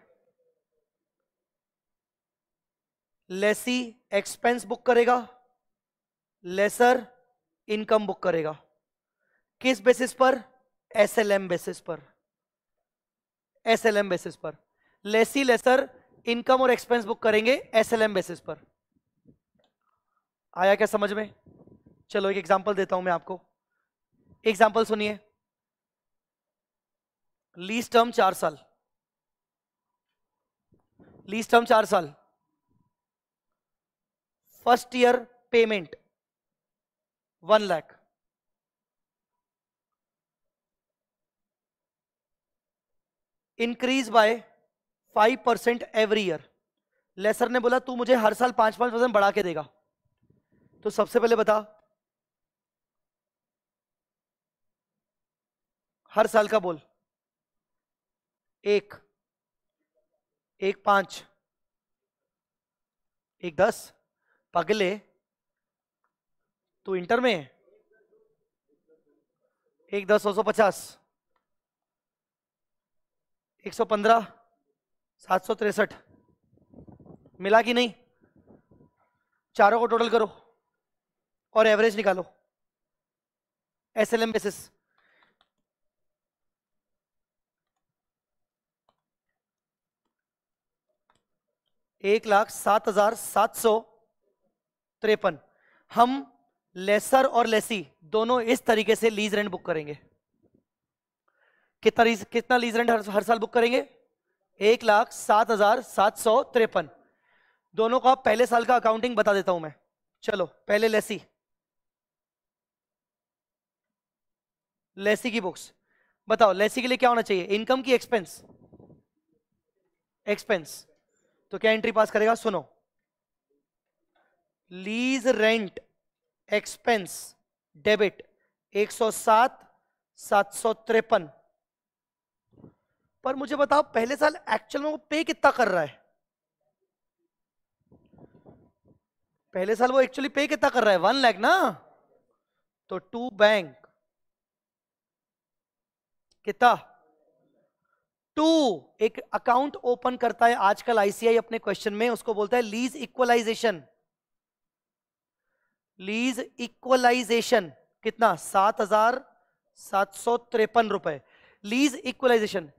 लेसी एक्सपेंस बुक करेगा लेसर इनकम बुक करेगा किस बेसिस पर एसएलएम बेसिस पर एसएलएम बेसिस पर लेसी लेसर इनकम और एक्सपेंस बुक करेंगे एसएलएम बेसिस पर आया क्या समझ में चलो एक एग्जांपल देता हूं मैं आपको एग्जांपल सुनिए लीज टर्म चार साल लीज टर्म चार साल first year payment one lakh increase by five percent every year lessor ने बोला तू मुझे हर साल पांच पांच परसेंट बढ़ा के देगा तो सबसे पहले बता हर साल का बोल एक एक पांच एक दस पगले तो इंटर में एक दस सौ पचास एक सौ पंद्रह सात सौ तिरसठ मिला कि नहीं चारों को टोटल करो और एवरेज निकालो एस एल एम बेसिस एक लाख सात हजार सात सौ त्रेपन हम लेसर और लेसी दोनों इस तरीके से लीज रेंट बुक करेंगे कितना कितना लीज रेंट हर, हर साल बुक करेंगे एक लाख सात हजार सात सौ त्रेपन दोनों का पहले साल का अकाउंटिंग बता देता हूं मैं चलो पहले लेसी लेसी की बुक्स बताओ लेसी के लिए क्या होना चाहिए इनकम की एक्सपेंस एक्सपेंस तो क्या एंट्री पास करेगा सुनो लीज रेंट एक्सपेंस डेबिट 107 सात सौ त्रेपन पर मुझे बताओ पहले साल एक्चुअल में वो पे कितना कर रहा है पहले साल वो एक्चुअली पे कितना कर रहा है वन लैख ना तो टू बैंक कितना टू एक अकाउंट ओपन करता है आजकल आईसीआई अपने क्वेश्चन में उसको बोलता है लीज इक्वलाइजेशन लीज इक्वलाइजेशन कितना सात हजार सात सौ तिरपन रुपए लीज इक्वलाइजेशन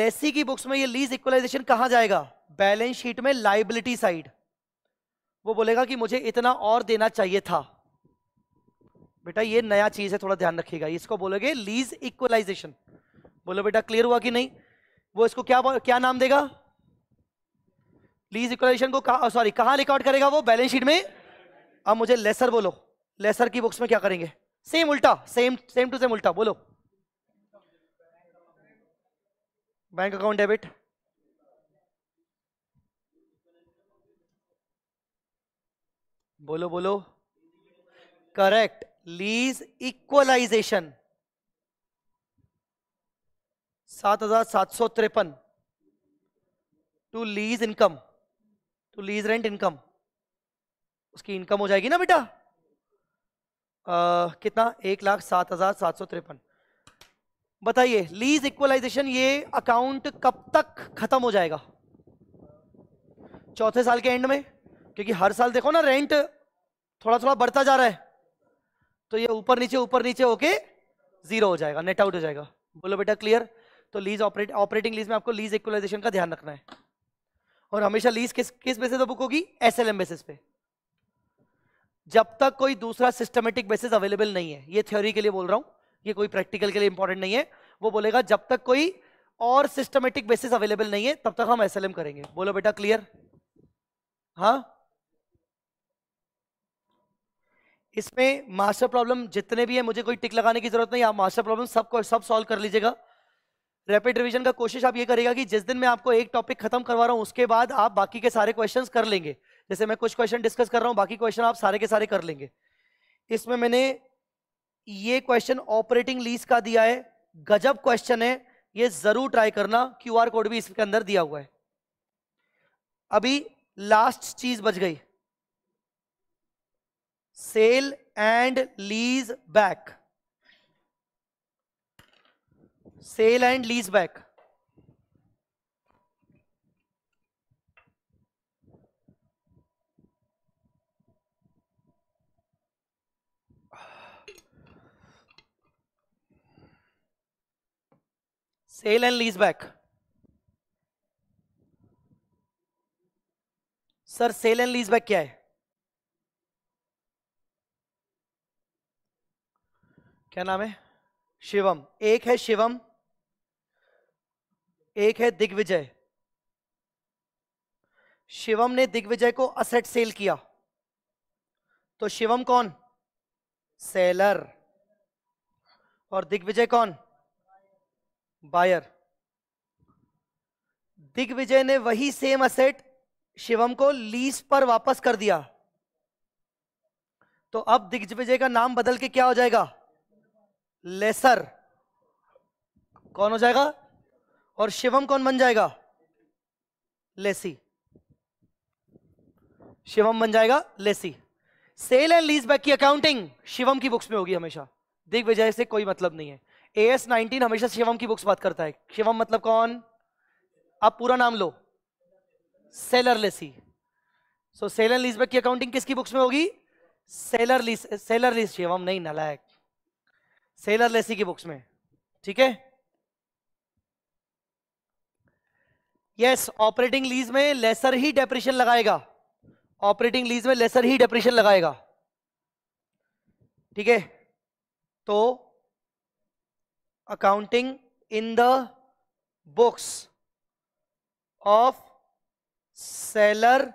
लेसी की बुक्स में ये लीज इक्वलाइजेशन कहा जाएगा बैलेंस शीट में लाइबिलिटी साइड वो बोलेगा कि मुझे इतना और देना चाहिए था बेटा ये नया चीज है थोड़ा ध्यान रखिएगा इसको बोलोगे लीज इक्वलाइजेशन बोलो बेटा क्लियर हुआ कि नहीं वो इसको क्या क्या नाम देगा लीज इक्वलाइजेशन को कहा सॉरी कहाँ रिकॉर्ड करेगा वो बैलेंस शीट में अब मुझे लेसर बोलो लेसर की बुक्स में क्या करेंगे सेम उल्टा सेम सेम टू सेम उल्टा बोलो बैंक अकाउंट डेबिट बोलो बोलो करेक्ट लीज इक्वलाइजेशन सात हजार सात सौ तिरपन to lease income to lease rent income उसकी इनकम हो जाएगी ना बेटा कितना एक लाख सात हजार सात सौ तिरपन बताइए लीज इक्वलाइजेशन ये अकाउंट कब तक खत्म हो जाएगा चौथे साल के एंड में क्योंकि हर साल देखो ना रेंट थोड़ा थोड़ा बढ़ता जा रहा है तो ये ऊपर नीचे ऊपर नीचे होके जीरो हो जाएगा नेट आउट हो जाएगा बोलो बेटा क्लियर तो लीज ऑपरेट ऑपरेटिंग लीज में आपको लीज इक्वलाइजेशन का ध्यान रखना है और हमेशा लीज किस किस बेसिस पे बुक होगी एसएलएम बेसिस पे जब तक कोई दूसरा सिस्टमेटिक बेसिस अवेलेबल नहीं है ये थ्योरी के लिए बोल रहा हूं ये कोई प्रैक्टिकल के लिए इंपॉर्टेंट नहीं है वो बोलेगा जब तक कोई और सिस्टमेटिक बेसिस अवेलेबल नहीं है तब तक हम एसएलएम करेंगे बोलो बेटा क्लियर हाँ इसमें मास्टर प्रॉब्लम जितने भी है मुझे कोई टिक लगाने की जरूरत नहीं आप मास्टर प्रॉब्लम सबको सब सॉल्व कर लीजिएगा रैपिड रिवीजन का कोशिश आप ये करेगा कि जिस दिन मैं आपको एक टॉपिक खत्म करवा रहा हूँ उसके बाद आप बाकी के सारे क्वेश्चन कर लेंगे जैसे मैं कुछ क्वेश्चन डिस्कस कर रहा हूँ बाकी क्वेश्चन आप सारे के सारे कर लेंगे इसमें मैंने ये क्वेश्चन ऑपरेटिंग लीज का दिया है गजब क्वेश्चन है ये जरूर ट्राई करना क्यू कोड भी इसके अंदर दिया हुआ है अभी लास्ट चीज बच गई sale and lease back sale and lease back sale and lease back sir sale and lease back क्या है क्या नाम है शिवम एक है शिवम एक है दिग्विजय शिवम ने दिग्विजय को असेट सेल किया तो शिवम कौन सेलर और दिग्विजय कौन बायर दिग्विजय ने वही सेम असेट शिवम को लीज पर वापस कर दिया तो अब दिग्विजय का नाम बदल के क्या हो जाएगा लेसर कौन हो जाएगा और शिवम कौन बन जाएगा लेसी शिवम बन जाएगा lessee sale and lease back की अकाउंटिंग शिवम की बुक्स में होगी हमेशा दिग्विजय से कोई मतलब नहीं है ए एस नाइनटीन हमेशा शिवम की बुक्स बात करता है शिवम मतलब कौन आप पूरा नाम लो seller lessee so and lease back की अकाउंटिंग किसकी बुक्स में होगी seller lease seller lease Shivam नहीं नलायक सेलर लेसी की बुक्स में ठीक है यस ऑपरेटिंग लीज में लेसर ही डेप्रेशन लगाएगा ऑपरेटिंग लीज में लेसर ही डेप्रेशन लगाएगा ठीक है तो accounting in the books of seller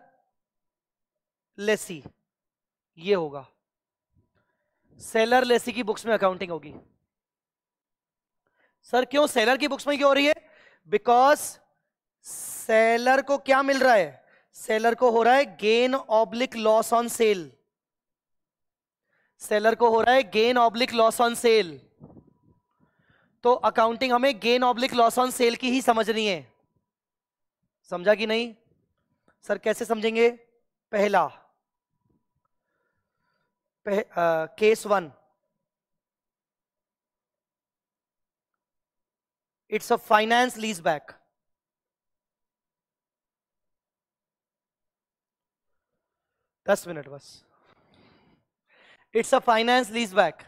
lessee ये होगा सेलर लेसी की बुक्स में अकाउंटिंग होगी सर क्यों सेलर की बुक्स में क्यों हो रही है बिकॉज सेलर को क्या मिल रहा है सेलर को हो रहा है gain oblique loss on sale seller को हो रहा है gain oblique loss on sale तो अकाउंटिंग हमें gain oblique loss on sale की ही समझनी है समझा कि नहीं सर कैसे समझेंगे पहला case one it's a finance lease back दस मिनट बस it's a finance lease back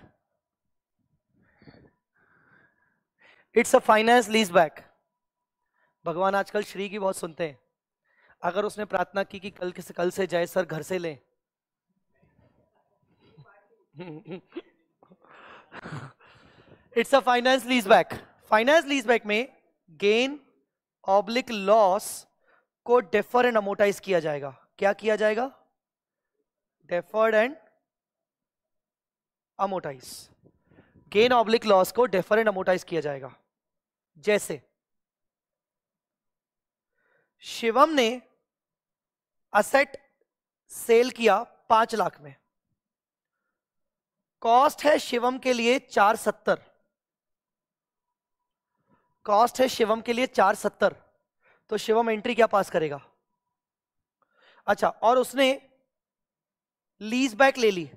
it's a finance lease back भगवान आजकल श्री की बहुत सुनते हैं अगर उसने प्रार्थना की कि कल से कल से जाए सर घर से लें it's a finance lease back finance lease back में गेन ऑब्लिक लॉस को डेफर एंड अमोटाइज किया जाएगा क्या किया जाएगा deferred and amortise gain oblique loss को डेफर एंड अमोटाइज किया जाएगा जैसे शिवम ने असेट सेल किया पांच लाख में कॉस्ट है शिवम के लिए चार सत्तर कॉस्ट है शिवम के लिए चार सत्तर तो शिवम एंट्री क्या पास करेगा अच्छा और उसने लीज बैक ले ली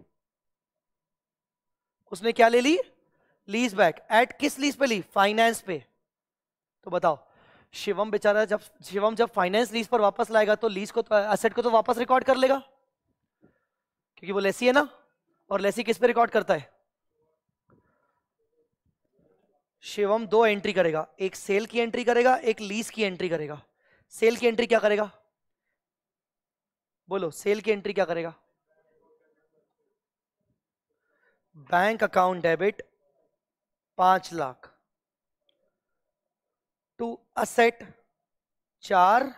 उसने क्या ले ली लीज बैक एट किस लीज पे ली फाइनेंस पे तो बताओ शिवम बेचारा जब शिवम जब फाइनेंस लीज पर वापस लाएगा तो लीज को तो, एसेट को तो वापस रिकॉर्ड कर लेगा क्योंकि वो लेसी है ना और लेसी किस पे रिकॉर्ड करता है शिवम दो एंट्री करेगा एक सेल की एंट्री करेगा एक लीज की एंट्री करेगा सेल की एंट्री क्या करेगा बोलो सेल की एंट्री क्या करेगा बैंक अकाउंट डेबिट पांच लाख टू असेट चार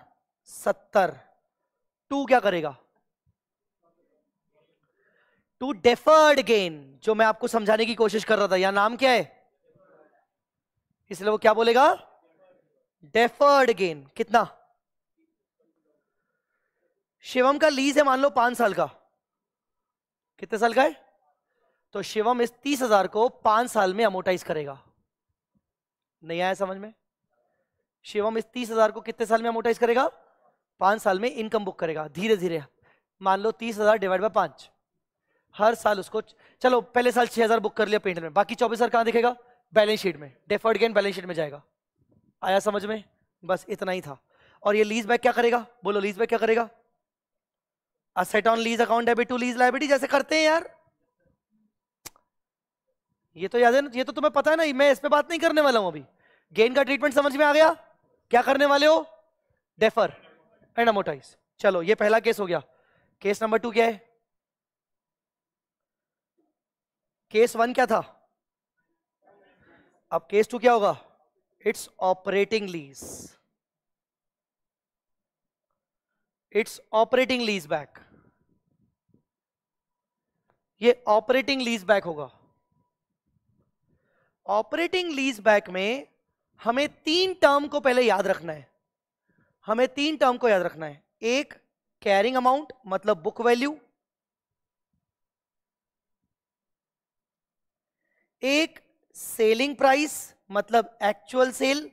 सत्तर टू क्या करेगा टू डेफर्ड गेन जो मैं आपको समझाने की कोशिश कर रहा था यहां नाम क्या है इसलिए वो क्या बोलेगा डेफर्ड गेन कितना शिवम का लीज है मान लो पांच साल का कितने साल का है तो शिवम इस तीस हजार को पांच साल में अमोटाइज करेगा नहीं आया समझ में शिवम इस तीस हजार को कितने साल में अमोटाइज करेगा पांच साल में इनकम बुक करेगा धीरे धीरे मान लो तीस हजार डिवाइड बाय पांच हर साल उसको चलो पहले साल छह हजार बुक कर लिया पेंट में बाकी चौबीस हजार कहाँ दिखेगा बैलेंस शीट में डेफर्ड गेन बैलेंस शीट में जाएगा आया समझ में बस इतना ही था और ये लीज बैक क्या करेगा बोलो लीज बैक क्या करेगा asset on lease account debit to lease liability जैसे करते हैं यार ये तो याद है ये तो तुम्हें पता है ना मैं इस पर बात नहीं करने वाला हूं अभी गेन का ट्रीटमेंट समझ में आ गया क्या करने वाले हो डेफर एंड अमोटाइज चलो ये पहला केस हो गया केस नंबर टू क्या है केस वन क्या था अब केस टू क्या होगा it's operating lease it's operating lease back ये ऑपरेटिंग लीज बैक होगा ऑपरेटिंग लीज बैक में हमें तीन टर्म को पहले याद रखना है हमें तीन टर्म को याद रखना है एक कैरिंग अमाउंट मतलब बुक वैल्यू एक सेलिंग प्राइस मतलब एक्चुअल सेल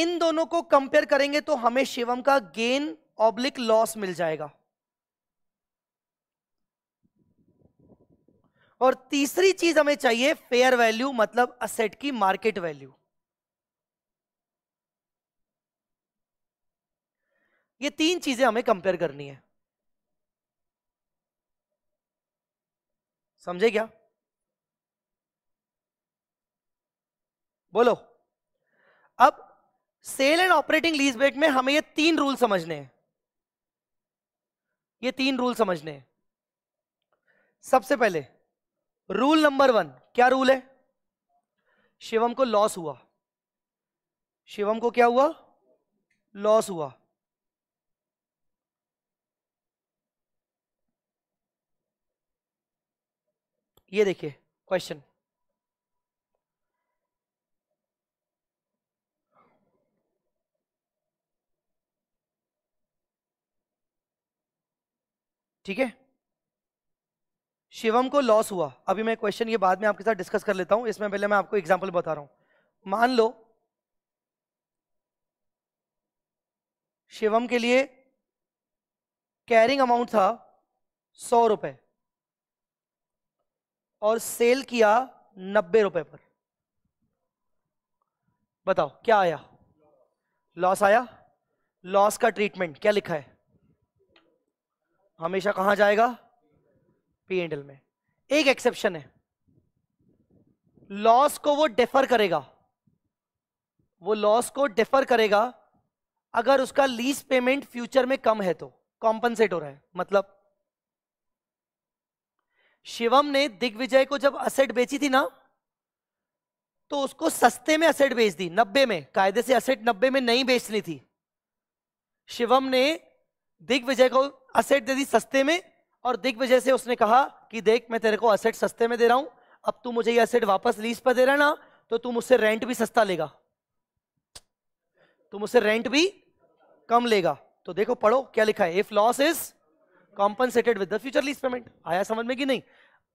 इन दोनों को कंपेयर करेंगे तो हमें शिवम का गेन ऑब्लिक लॉस मिल जाएगा और तीसरी चीज हमें चाहिए फेयर वैल्यू मतलब असेट की मार्केट वैल्यू ये तीन चीजें हमें कंपेयर करनी है समझे क्या बोलो अब सेल एंड ऑपरेटिंग लीज बेट में हमें ये तीन रूल समझने हैं ये तीन रूल समझने हैं सबसे पहले रूल नंबर वन क्या रूल है शिवम को लॉस हुआ शिवम को क्या हुआ लॉस हुआ ये देखिए क्वेश्चन ठीक है शिवम को लॉस हुआ अभी मैं क्वेश्चन ये बाद में आपके साथ डिस्कस कर लेता हूं इसमें पहले मैं आपको एग्जांपल बता रहा हूं मान लो शिवम के लिए कैरिंग अमाउंट था सौ रुपए और सेल किया नब्बे रुपए पर बताओ क्या आया लॉस आया लॉस का ट्रीटमेंट क्या लिखा है हमेशा कहां जाएगा पी एंडल में एक एक्सेप्शन है लॉस को वो डेफर करेगा वो लॉस को डेफर करेगा अगर उसका लीज पेमेंट फ्यूचर में कम है तो कॉम्पनसेट हो रहा है मतलब शिवम ने दिग्विजय को जब असेट बेची थी ना तो उसको सस्ते में असेट बेच दी नब्बे में कायदे से असेट नब्बे में नहीं बेचनी थी शिवम ने दिग्विजय को असेट दे दी सस्ते में और दिग्विजय से उसने कहा कि देख मैं तेरे को असेट सस्ते में दे रहा हूं अब तू मुझे ये असेट वापस लीज पर दे रहा ना तो तू मुझसे रेंट भी सस्ता लेगा तू मुझसे रेंट भी कम लेगा तो देखो पढ़ो क्या लिखा है if loss is compensated with the future lease payment आया समझ में कि नहीं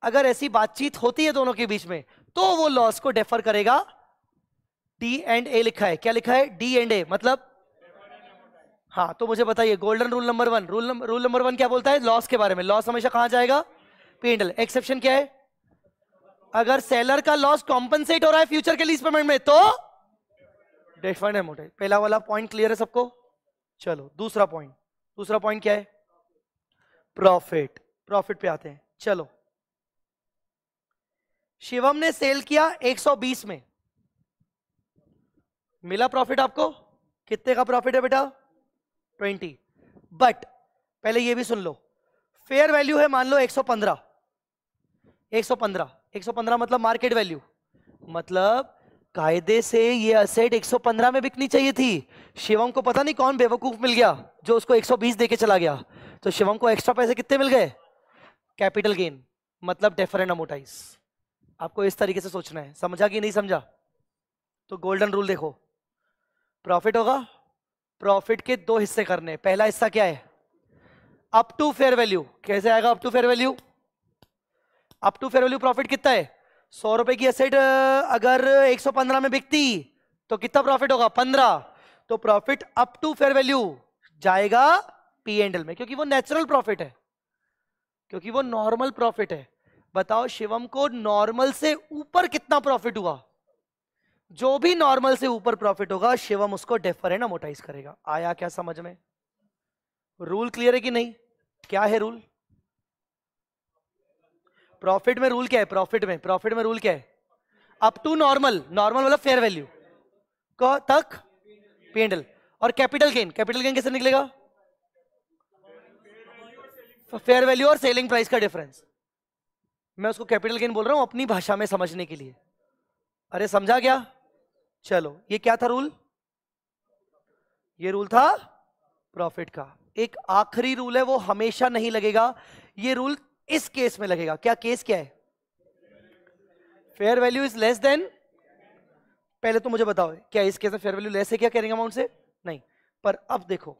अगर ऐसी बातचीत होती है दोनों के बीच में तो वो लॉस को डेफर करेगा डी एंड ए लिखा है क्या लिखा है डी एंड ए मतलब हाँ तो मुझे बताइए golden rule number one rule number rule number one क्या बोलता है लॉस के बारे में लॉस हमेशा कहां जाएगा पेंडल एक्सेप्शन क्या है अगर सेलर का लॉस कॉम्पनसेट हो रहा है फ्यूचर के लीज पेमेंट में तो डेफर्ड है मोटे पहला वाला पॉइंट क्लियर है सबको चलो दूसरा पॉइंट दूसरा पॉइंट क्या है प्रॉफिट प्रॉफिट पे आते हैं चलो शिवम ने सेल किया 120 में मिला प्रॉफिट आपको कितने का प्रॉफिट है बेटा 20 बट पहले ये भी सुन लो फेयर वैल्यू है मान लो 115 115 115 मतलब मार्केट वैल्यू मतलब कायदे से ये असेट 115 में बिकनी चाहिए थी शिवम को पता नहीं कौन बेवकूफ मिल गया जो उसको 120 देके चला गया तो शिवम को एक्स्ट्रा पैसे कितने मिल गए कैपिटल गेन मतलब डेफरेंट अमोटाइज आपको इस तरीके से सोचना है समझा कि नहीं समझा तो गोल्डन रूल देखो प्रॉफिट होगा प्रॉफिट के दो हिस्से करने पहला हिस्सा क्या है अप टू फेयर वैल्यू कैसे आएगा up to fair value up to fair value profit कितना है सौ रुपए की एसेट अगर 115 में बिकती तो कितना प्रॉफिट होगा 15 तो profit up to fair value जाएगा पी एंड एल में क्योंकि वो नेचुरल प्रॉफिट है क्योंकि वो नॉर्मल प्रॉफिट है बताओ शिवम को नॉर्मल से ऊपर कितना प्रॉफिट हुआ जो भी नॉर्मल से ऊपर प्रॉफिट होगा शिवम उसको डेफर है ना मोटाइज करेगा आया क्या समझ में रूल क्लियर है कि नहीं क्या है रूल प्रॉफिट में रूल क्या है प्रॉफिट में प्रॉफिट में रूल क्या है अप टू नॉर्मल नॉर्मल मतलब फेयर वैल्यू तक पेंडल और कैपिटल गेन कैपिटल गेन कैसे निकलेगा फेयर वैल्यू और सेलिंग प्राइस का डिफरेंस मैं उसको कैपिटल गेन बोल रहा हूं अपनी भाषा में समझने के लिए अरे समझा क्या चलो ये क्या था रूल ये रूल था प्रॉफिट का एक आखिरी रूल है वो हमेशा नहीं लगेगा ये रूल इस केस में लगेगा क्या केस क्या है fair value is less than पहले तो मुझे बताओ क्या इस केस में फेयर वैल्यू लेस है क्या कैरिंग अमाउंट से नहीं पर अब देखो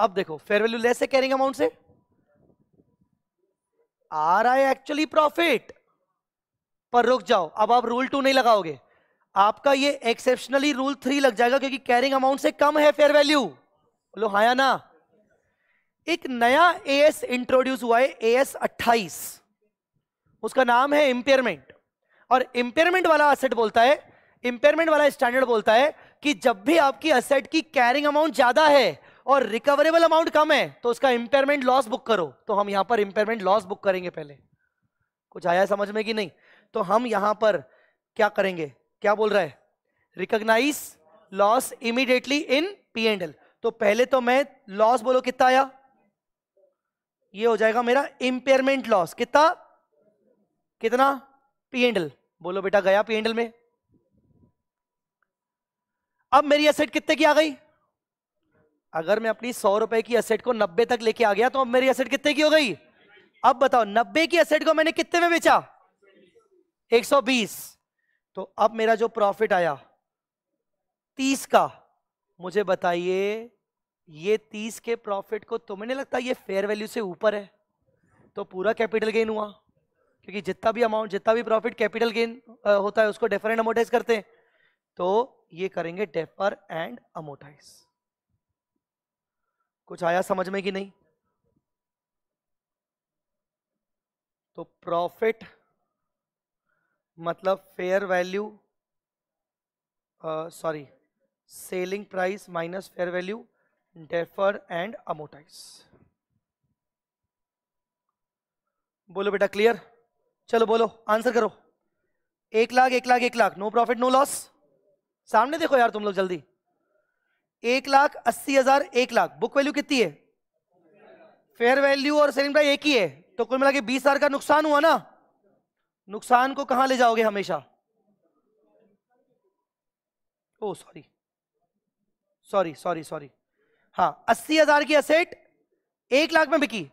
अब देखो फेयर वैल्यू लेस है कैरिंग अमाउंट से आ रहा है एक्चुअली प्रॉफिट पर रुक जाओ अब आप रूल टू नहीं लगाओगे आपका ये एक्सेप्शनली रूल थ्री लग जाएगा क्योंकि कैरिंग अमाउंट से कम है फेयर वैल्यू बोलो हाँ या ना एक नया एएस इंट्रोड्यूस हुआ है एएस 28 उसका नाम है इंपेयरमेंट और इंपेयरमेंट वाला असेट बोलता है इंपेयरमेंट वाला स्टैंडर्ड बोलता है कि जब भी आपकी असेट की कैरिंग अमाउंट ज्यादा है और रिकवरेबल अमाउंट कम है तो उसका इम्पेयरमेंट लॉस बुक करो तो हम यहां पर इम्पेयरमेंट लॉस बुक करेंगे पहले कुछ आया समझ में कि नहीं तो हम यहां पर क्या करेंगे क्या बोल रहा है recognise loss immediately in P and L तो पहले तो मैं लॉस बोलो कितना आया ये हो जाएगा मेरा इंपेयरमेंट लॉस कितना कितना पी एंड एल बोलो बेटा गया पी एंड एल में अब मेरी असेट कितने की आ गई अगर मैं अपनी सौ रुपए की असेट को नब्बे तक लेके आ गया तो अब मेरी असेट कितने की हो गई अब बताओ नब्बे की असेट को मैंने कितने में बेचा बीस तो अब मेरा जो प्रॉफिट आया तीस का मुझे बताइए ये तीस के प्रॉफिट को तुम्हें नहीं लगता ये फेयर वैल्यू से ऊपर है तो पूरा कैपिटल गेन हुआ क्योंकि जितना भी अमाउंट जितना भी प्रॉफिट कैपिटल गेन होता है उसको डेफर एंड अमोटाइज करते हैं तो ये करेंगे डेफर एंड अमोटाइज कुछ आया समझ में कि नहीं तो प्रॉफिट मतलब fair value sorry selling price minus fair value defer and amortise बोलो बेटा क्लियर चलो बोलो आंसर करो एक लाख एक लाख एक lakh no profit no loss सामने देखो यार तुम लोग जल्दी एक लाख अस्सी हजार एक लाख बुक वैल्यू कितनी है फेयर वैल्यू और सेलिंग प्राइस एक ही है तो कुल मिला के बीस हजार का नुकसान हुआ ना नुकसान को कहां ले जाओगे हमेशा oh sorry sorry sorry sorry हाँ अस्सी हजार की असेट एक लाख में बिकी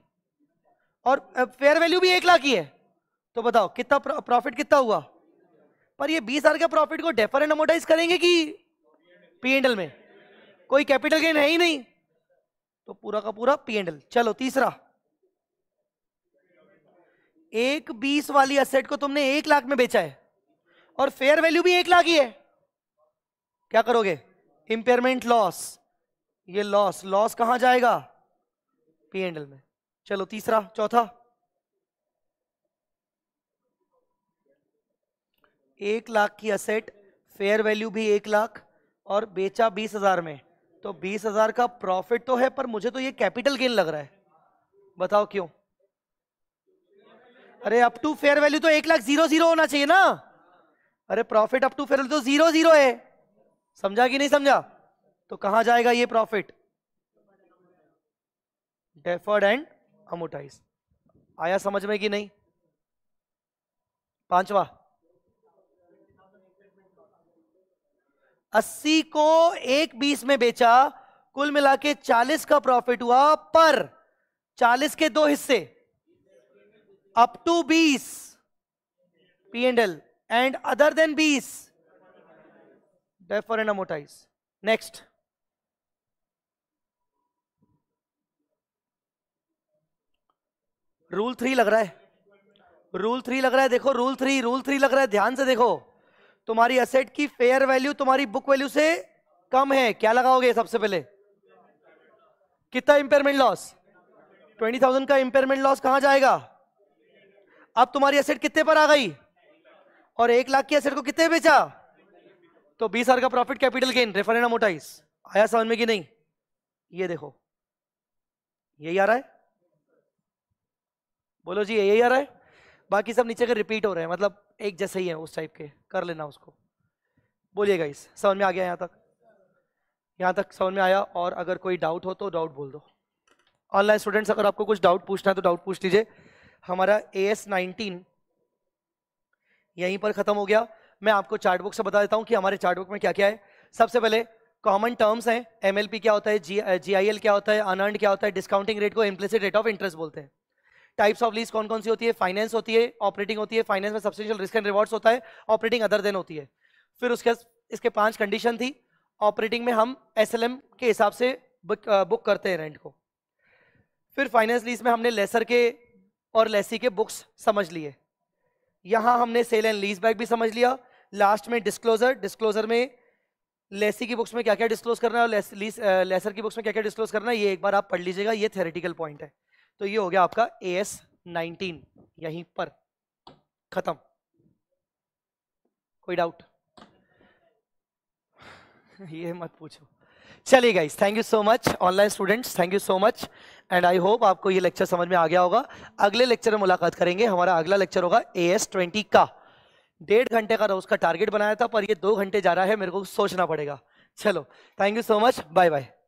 और फेयर वैल्यू भी एक लाख ही है तो बताओ कितना प्रॉफिट कितना हुआ पर ये बीस हजार के प्रॉफिट को डेफर एंड अमोटाइज करेंगे कि पी एंडल में कोई कैपिटल गेन है ही नहीं तो पूरा का पूरा पी एंडल चलो तीसरा एक बीस वाली असेट को तुमने एक लाख में बेचा है और फेयर वैल्यू भी एक लाख ही है क्या करोगे इंपेयरमेंट लॉस ये लॉस लॉस कहां जाएगा पी एंडल में चलो तीसरा चौथा एक लाख की असेट फेयर वैल्यू भी एक लाख और बेचा बीस हजार में तो बीस हजार का प्रॉफिट तो है पर मुझे तो ये कैपिटल गेन लग रहा है बताओ क्यों अरे अप टू फेयर वैल्यू तो एक लाख जीरो जीरो होना चाहिए ना अरे profit up to fair value तो जीरो जीरो है समझा कि नहीं समझा तो कहां जाएगा ये प्रॉफिट डेफर्ड एंड अमोटाइज आया समझ में कि नहीं पांचवा अस्सी को एक बीस में बेचा कुल मिला के चालीस का प्रॉफिट हुआ पर चालीस के दो हिस्से अप टू बीस P and L and other than बीस defer and next rule three लग रहा है रूल थ्री लग रहा है देखो रूल थ्री रूल थ्री लग रहा है ध्यान से देखो तुम्हारी असेट की फेयर वैल्यू तुम्हारी बुक वैल्यू से कम है क्या लगाओगे सबसे पहले कितना इंपेयरमेंट लॉस ट्वेंटी थाउजेंड का इंपेयरमेंट लॉस कहां जाएगा अब तुम्हारी एसेट कितने पर आ गई और एक लाख की एसेट को कितने बेचा तो बीस हजार का profit capital gain and amortise आया समझ में कि नहीं ये देखो यही आ रहा है बोलो जी यही आ रहा है बाकी सब नीचे के रिपीट हो रहे हैं मतलब एक जैसे ही है उस टाइप के कर लेना उसको बोलिएगा इस समझ में आ गया यहाँ तक यहाँ तक समझ में आया और अगर कोई डाउट हो तो डाउट बोल दो ऑनलाइन स्टूडेंट्स अगर आपको कुछ डाउट पूछना है तो डाउट पूछ लीजिए हमारा ए एस नाइनटीन यहीं पर खत्म हो गया मैं आपको चार्ट बुक से बता देता हूं कि हमारे चार्ट बुक में क्या क्या है सबसे पहले कॉमन टर्म्स हैं एमएलपी क्या होता है जी जीआईएल uh, क्या होता है अनर्न क्या होता है डिस्काउंटिंग रेट को इम्प्लेसिड रेट ऑफ इंटरेस्ट बोलते हैं टाइप्स ऑफ लीज कौन कौन सी होती है फाइनेंस होती है ऑपरेटिंग होती है फाइनेंस में सब्सटेंशियल रिस्क एंड रिवॉर्ड्स होता है ऑपरेटिंग अदर देन होती है फिर उसके इसके पांच कंडीशन थी ऑपरेटिंग में हम एस के हिसाब से बुक, बुक uh, करते हैं रेंट को फिर फाइनेंस लीज में हमने लेसर के और लेसी के बुक्स समझ लिए यहां हमने सेल एंड लीज बैक भी समझ लिया लास्ट में डिस्क्लोजर डिस्क्लोजर में लेसी की बुक्स में क्या क्या डिस्क्लोज करना है और लेस, लेसर की बुक्स में क्या क्या डिस्क्लोज करना है ये एक बार आप पढ़ लीजिएगा ये थेरेटिकल पॉइंट है तो ये हो गया आपका ए एस नाइनटीन यहीं पर खत्म कोई डाउट ये मत पूछो चलिए guys thank you so much online students thank you so much and I hope आपको ये लेक्चर समझ में आ गया होगा अगले लेक्चर में मुलाकात करेंगे हमारा अगला लेक्चर होगा ए एस ट्वेंटी का डेढ़ घंटे का उसका टारगेट बनाया था पर ये दो घंटे जा रहा है मेरे को सोचना पड़ेगा चलो thank you so much bye bye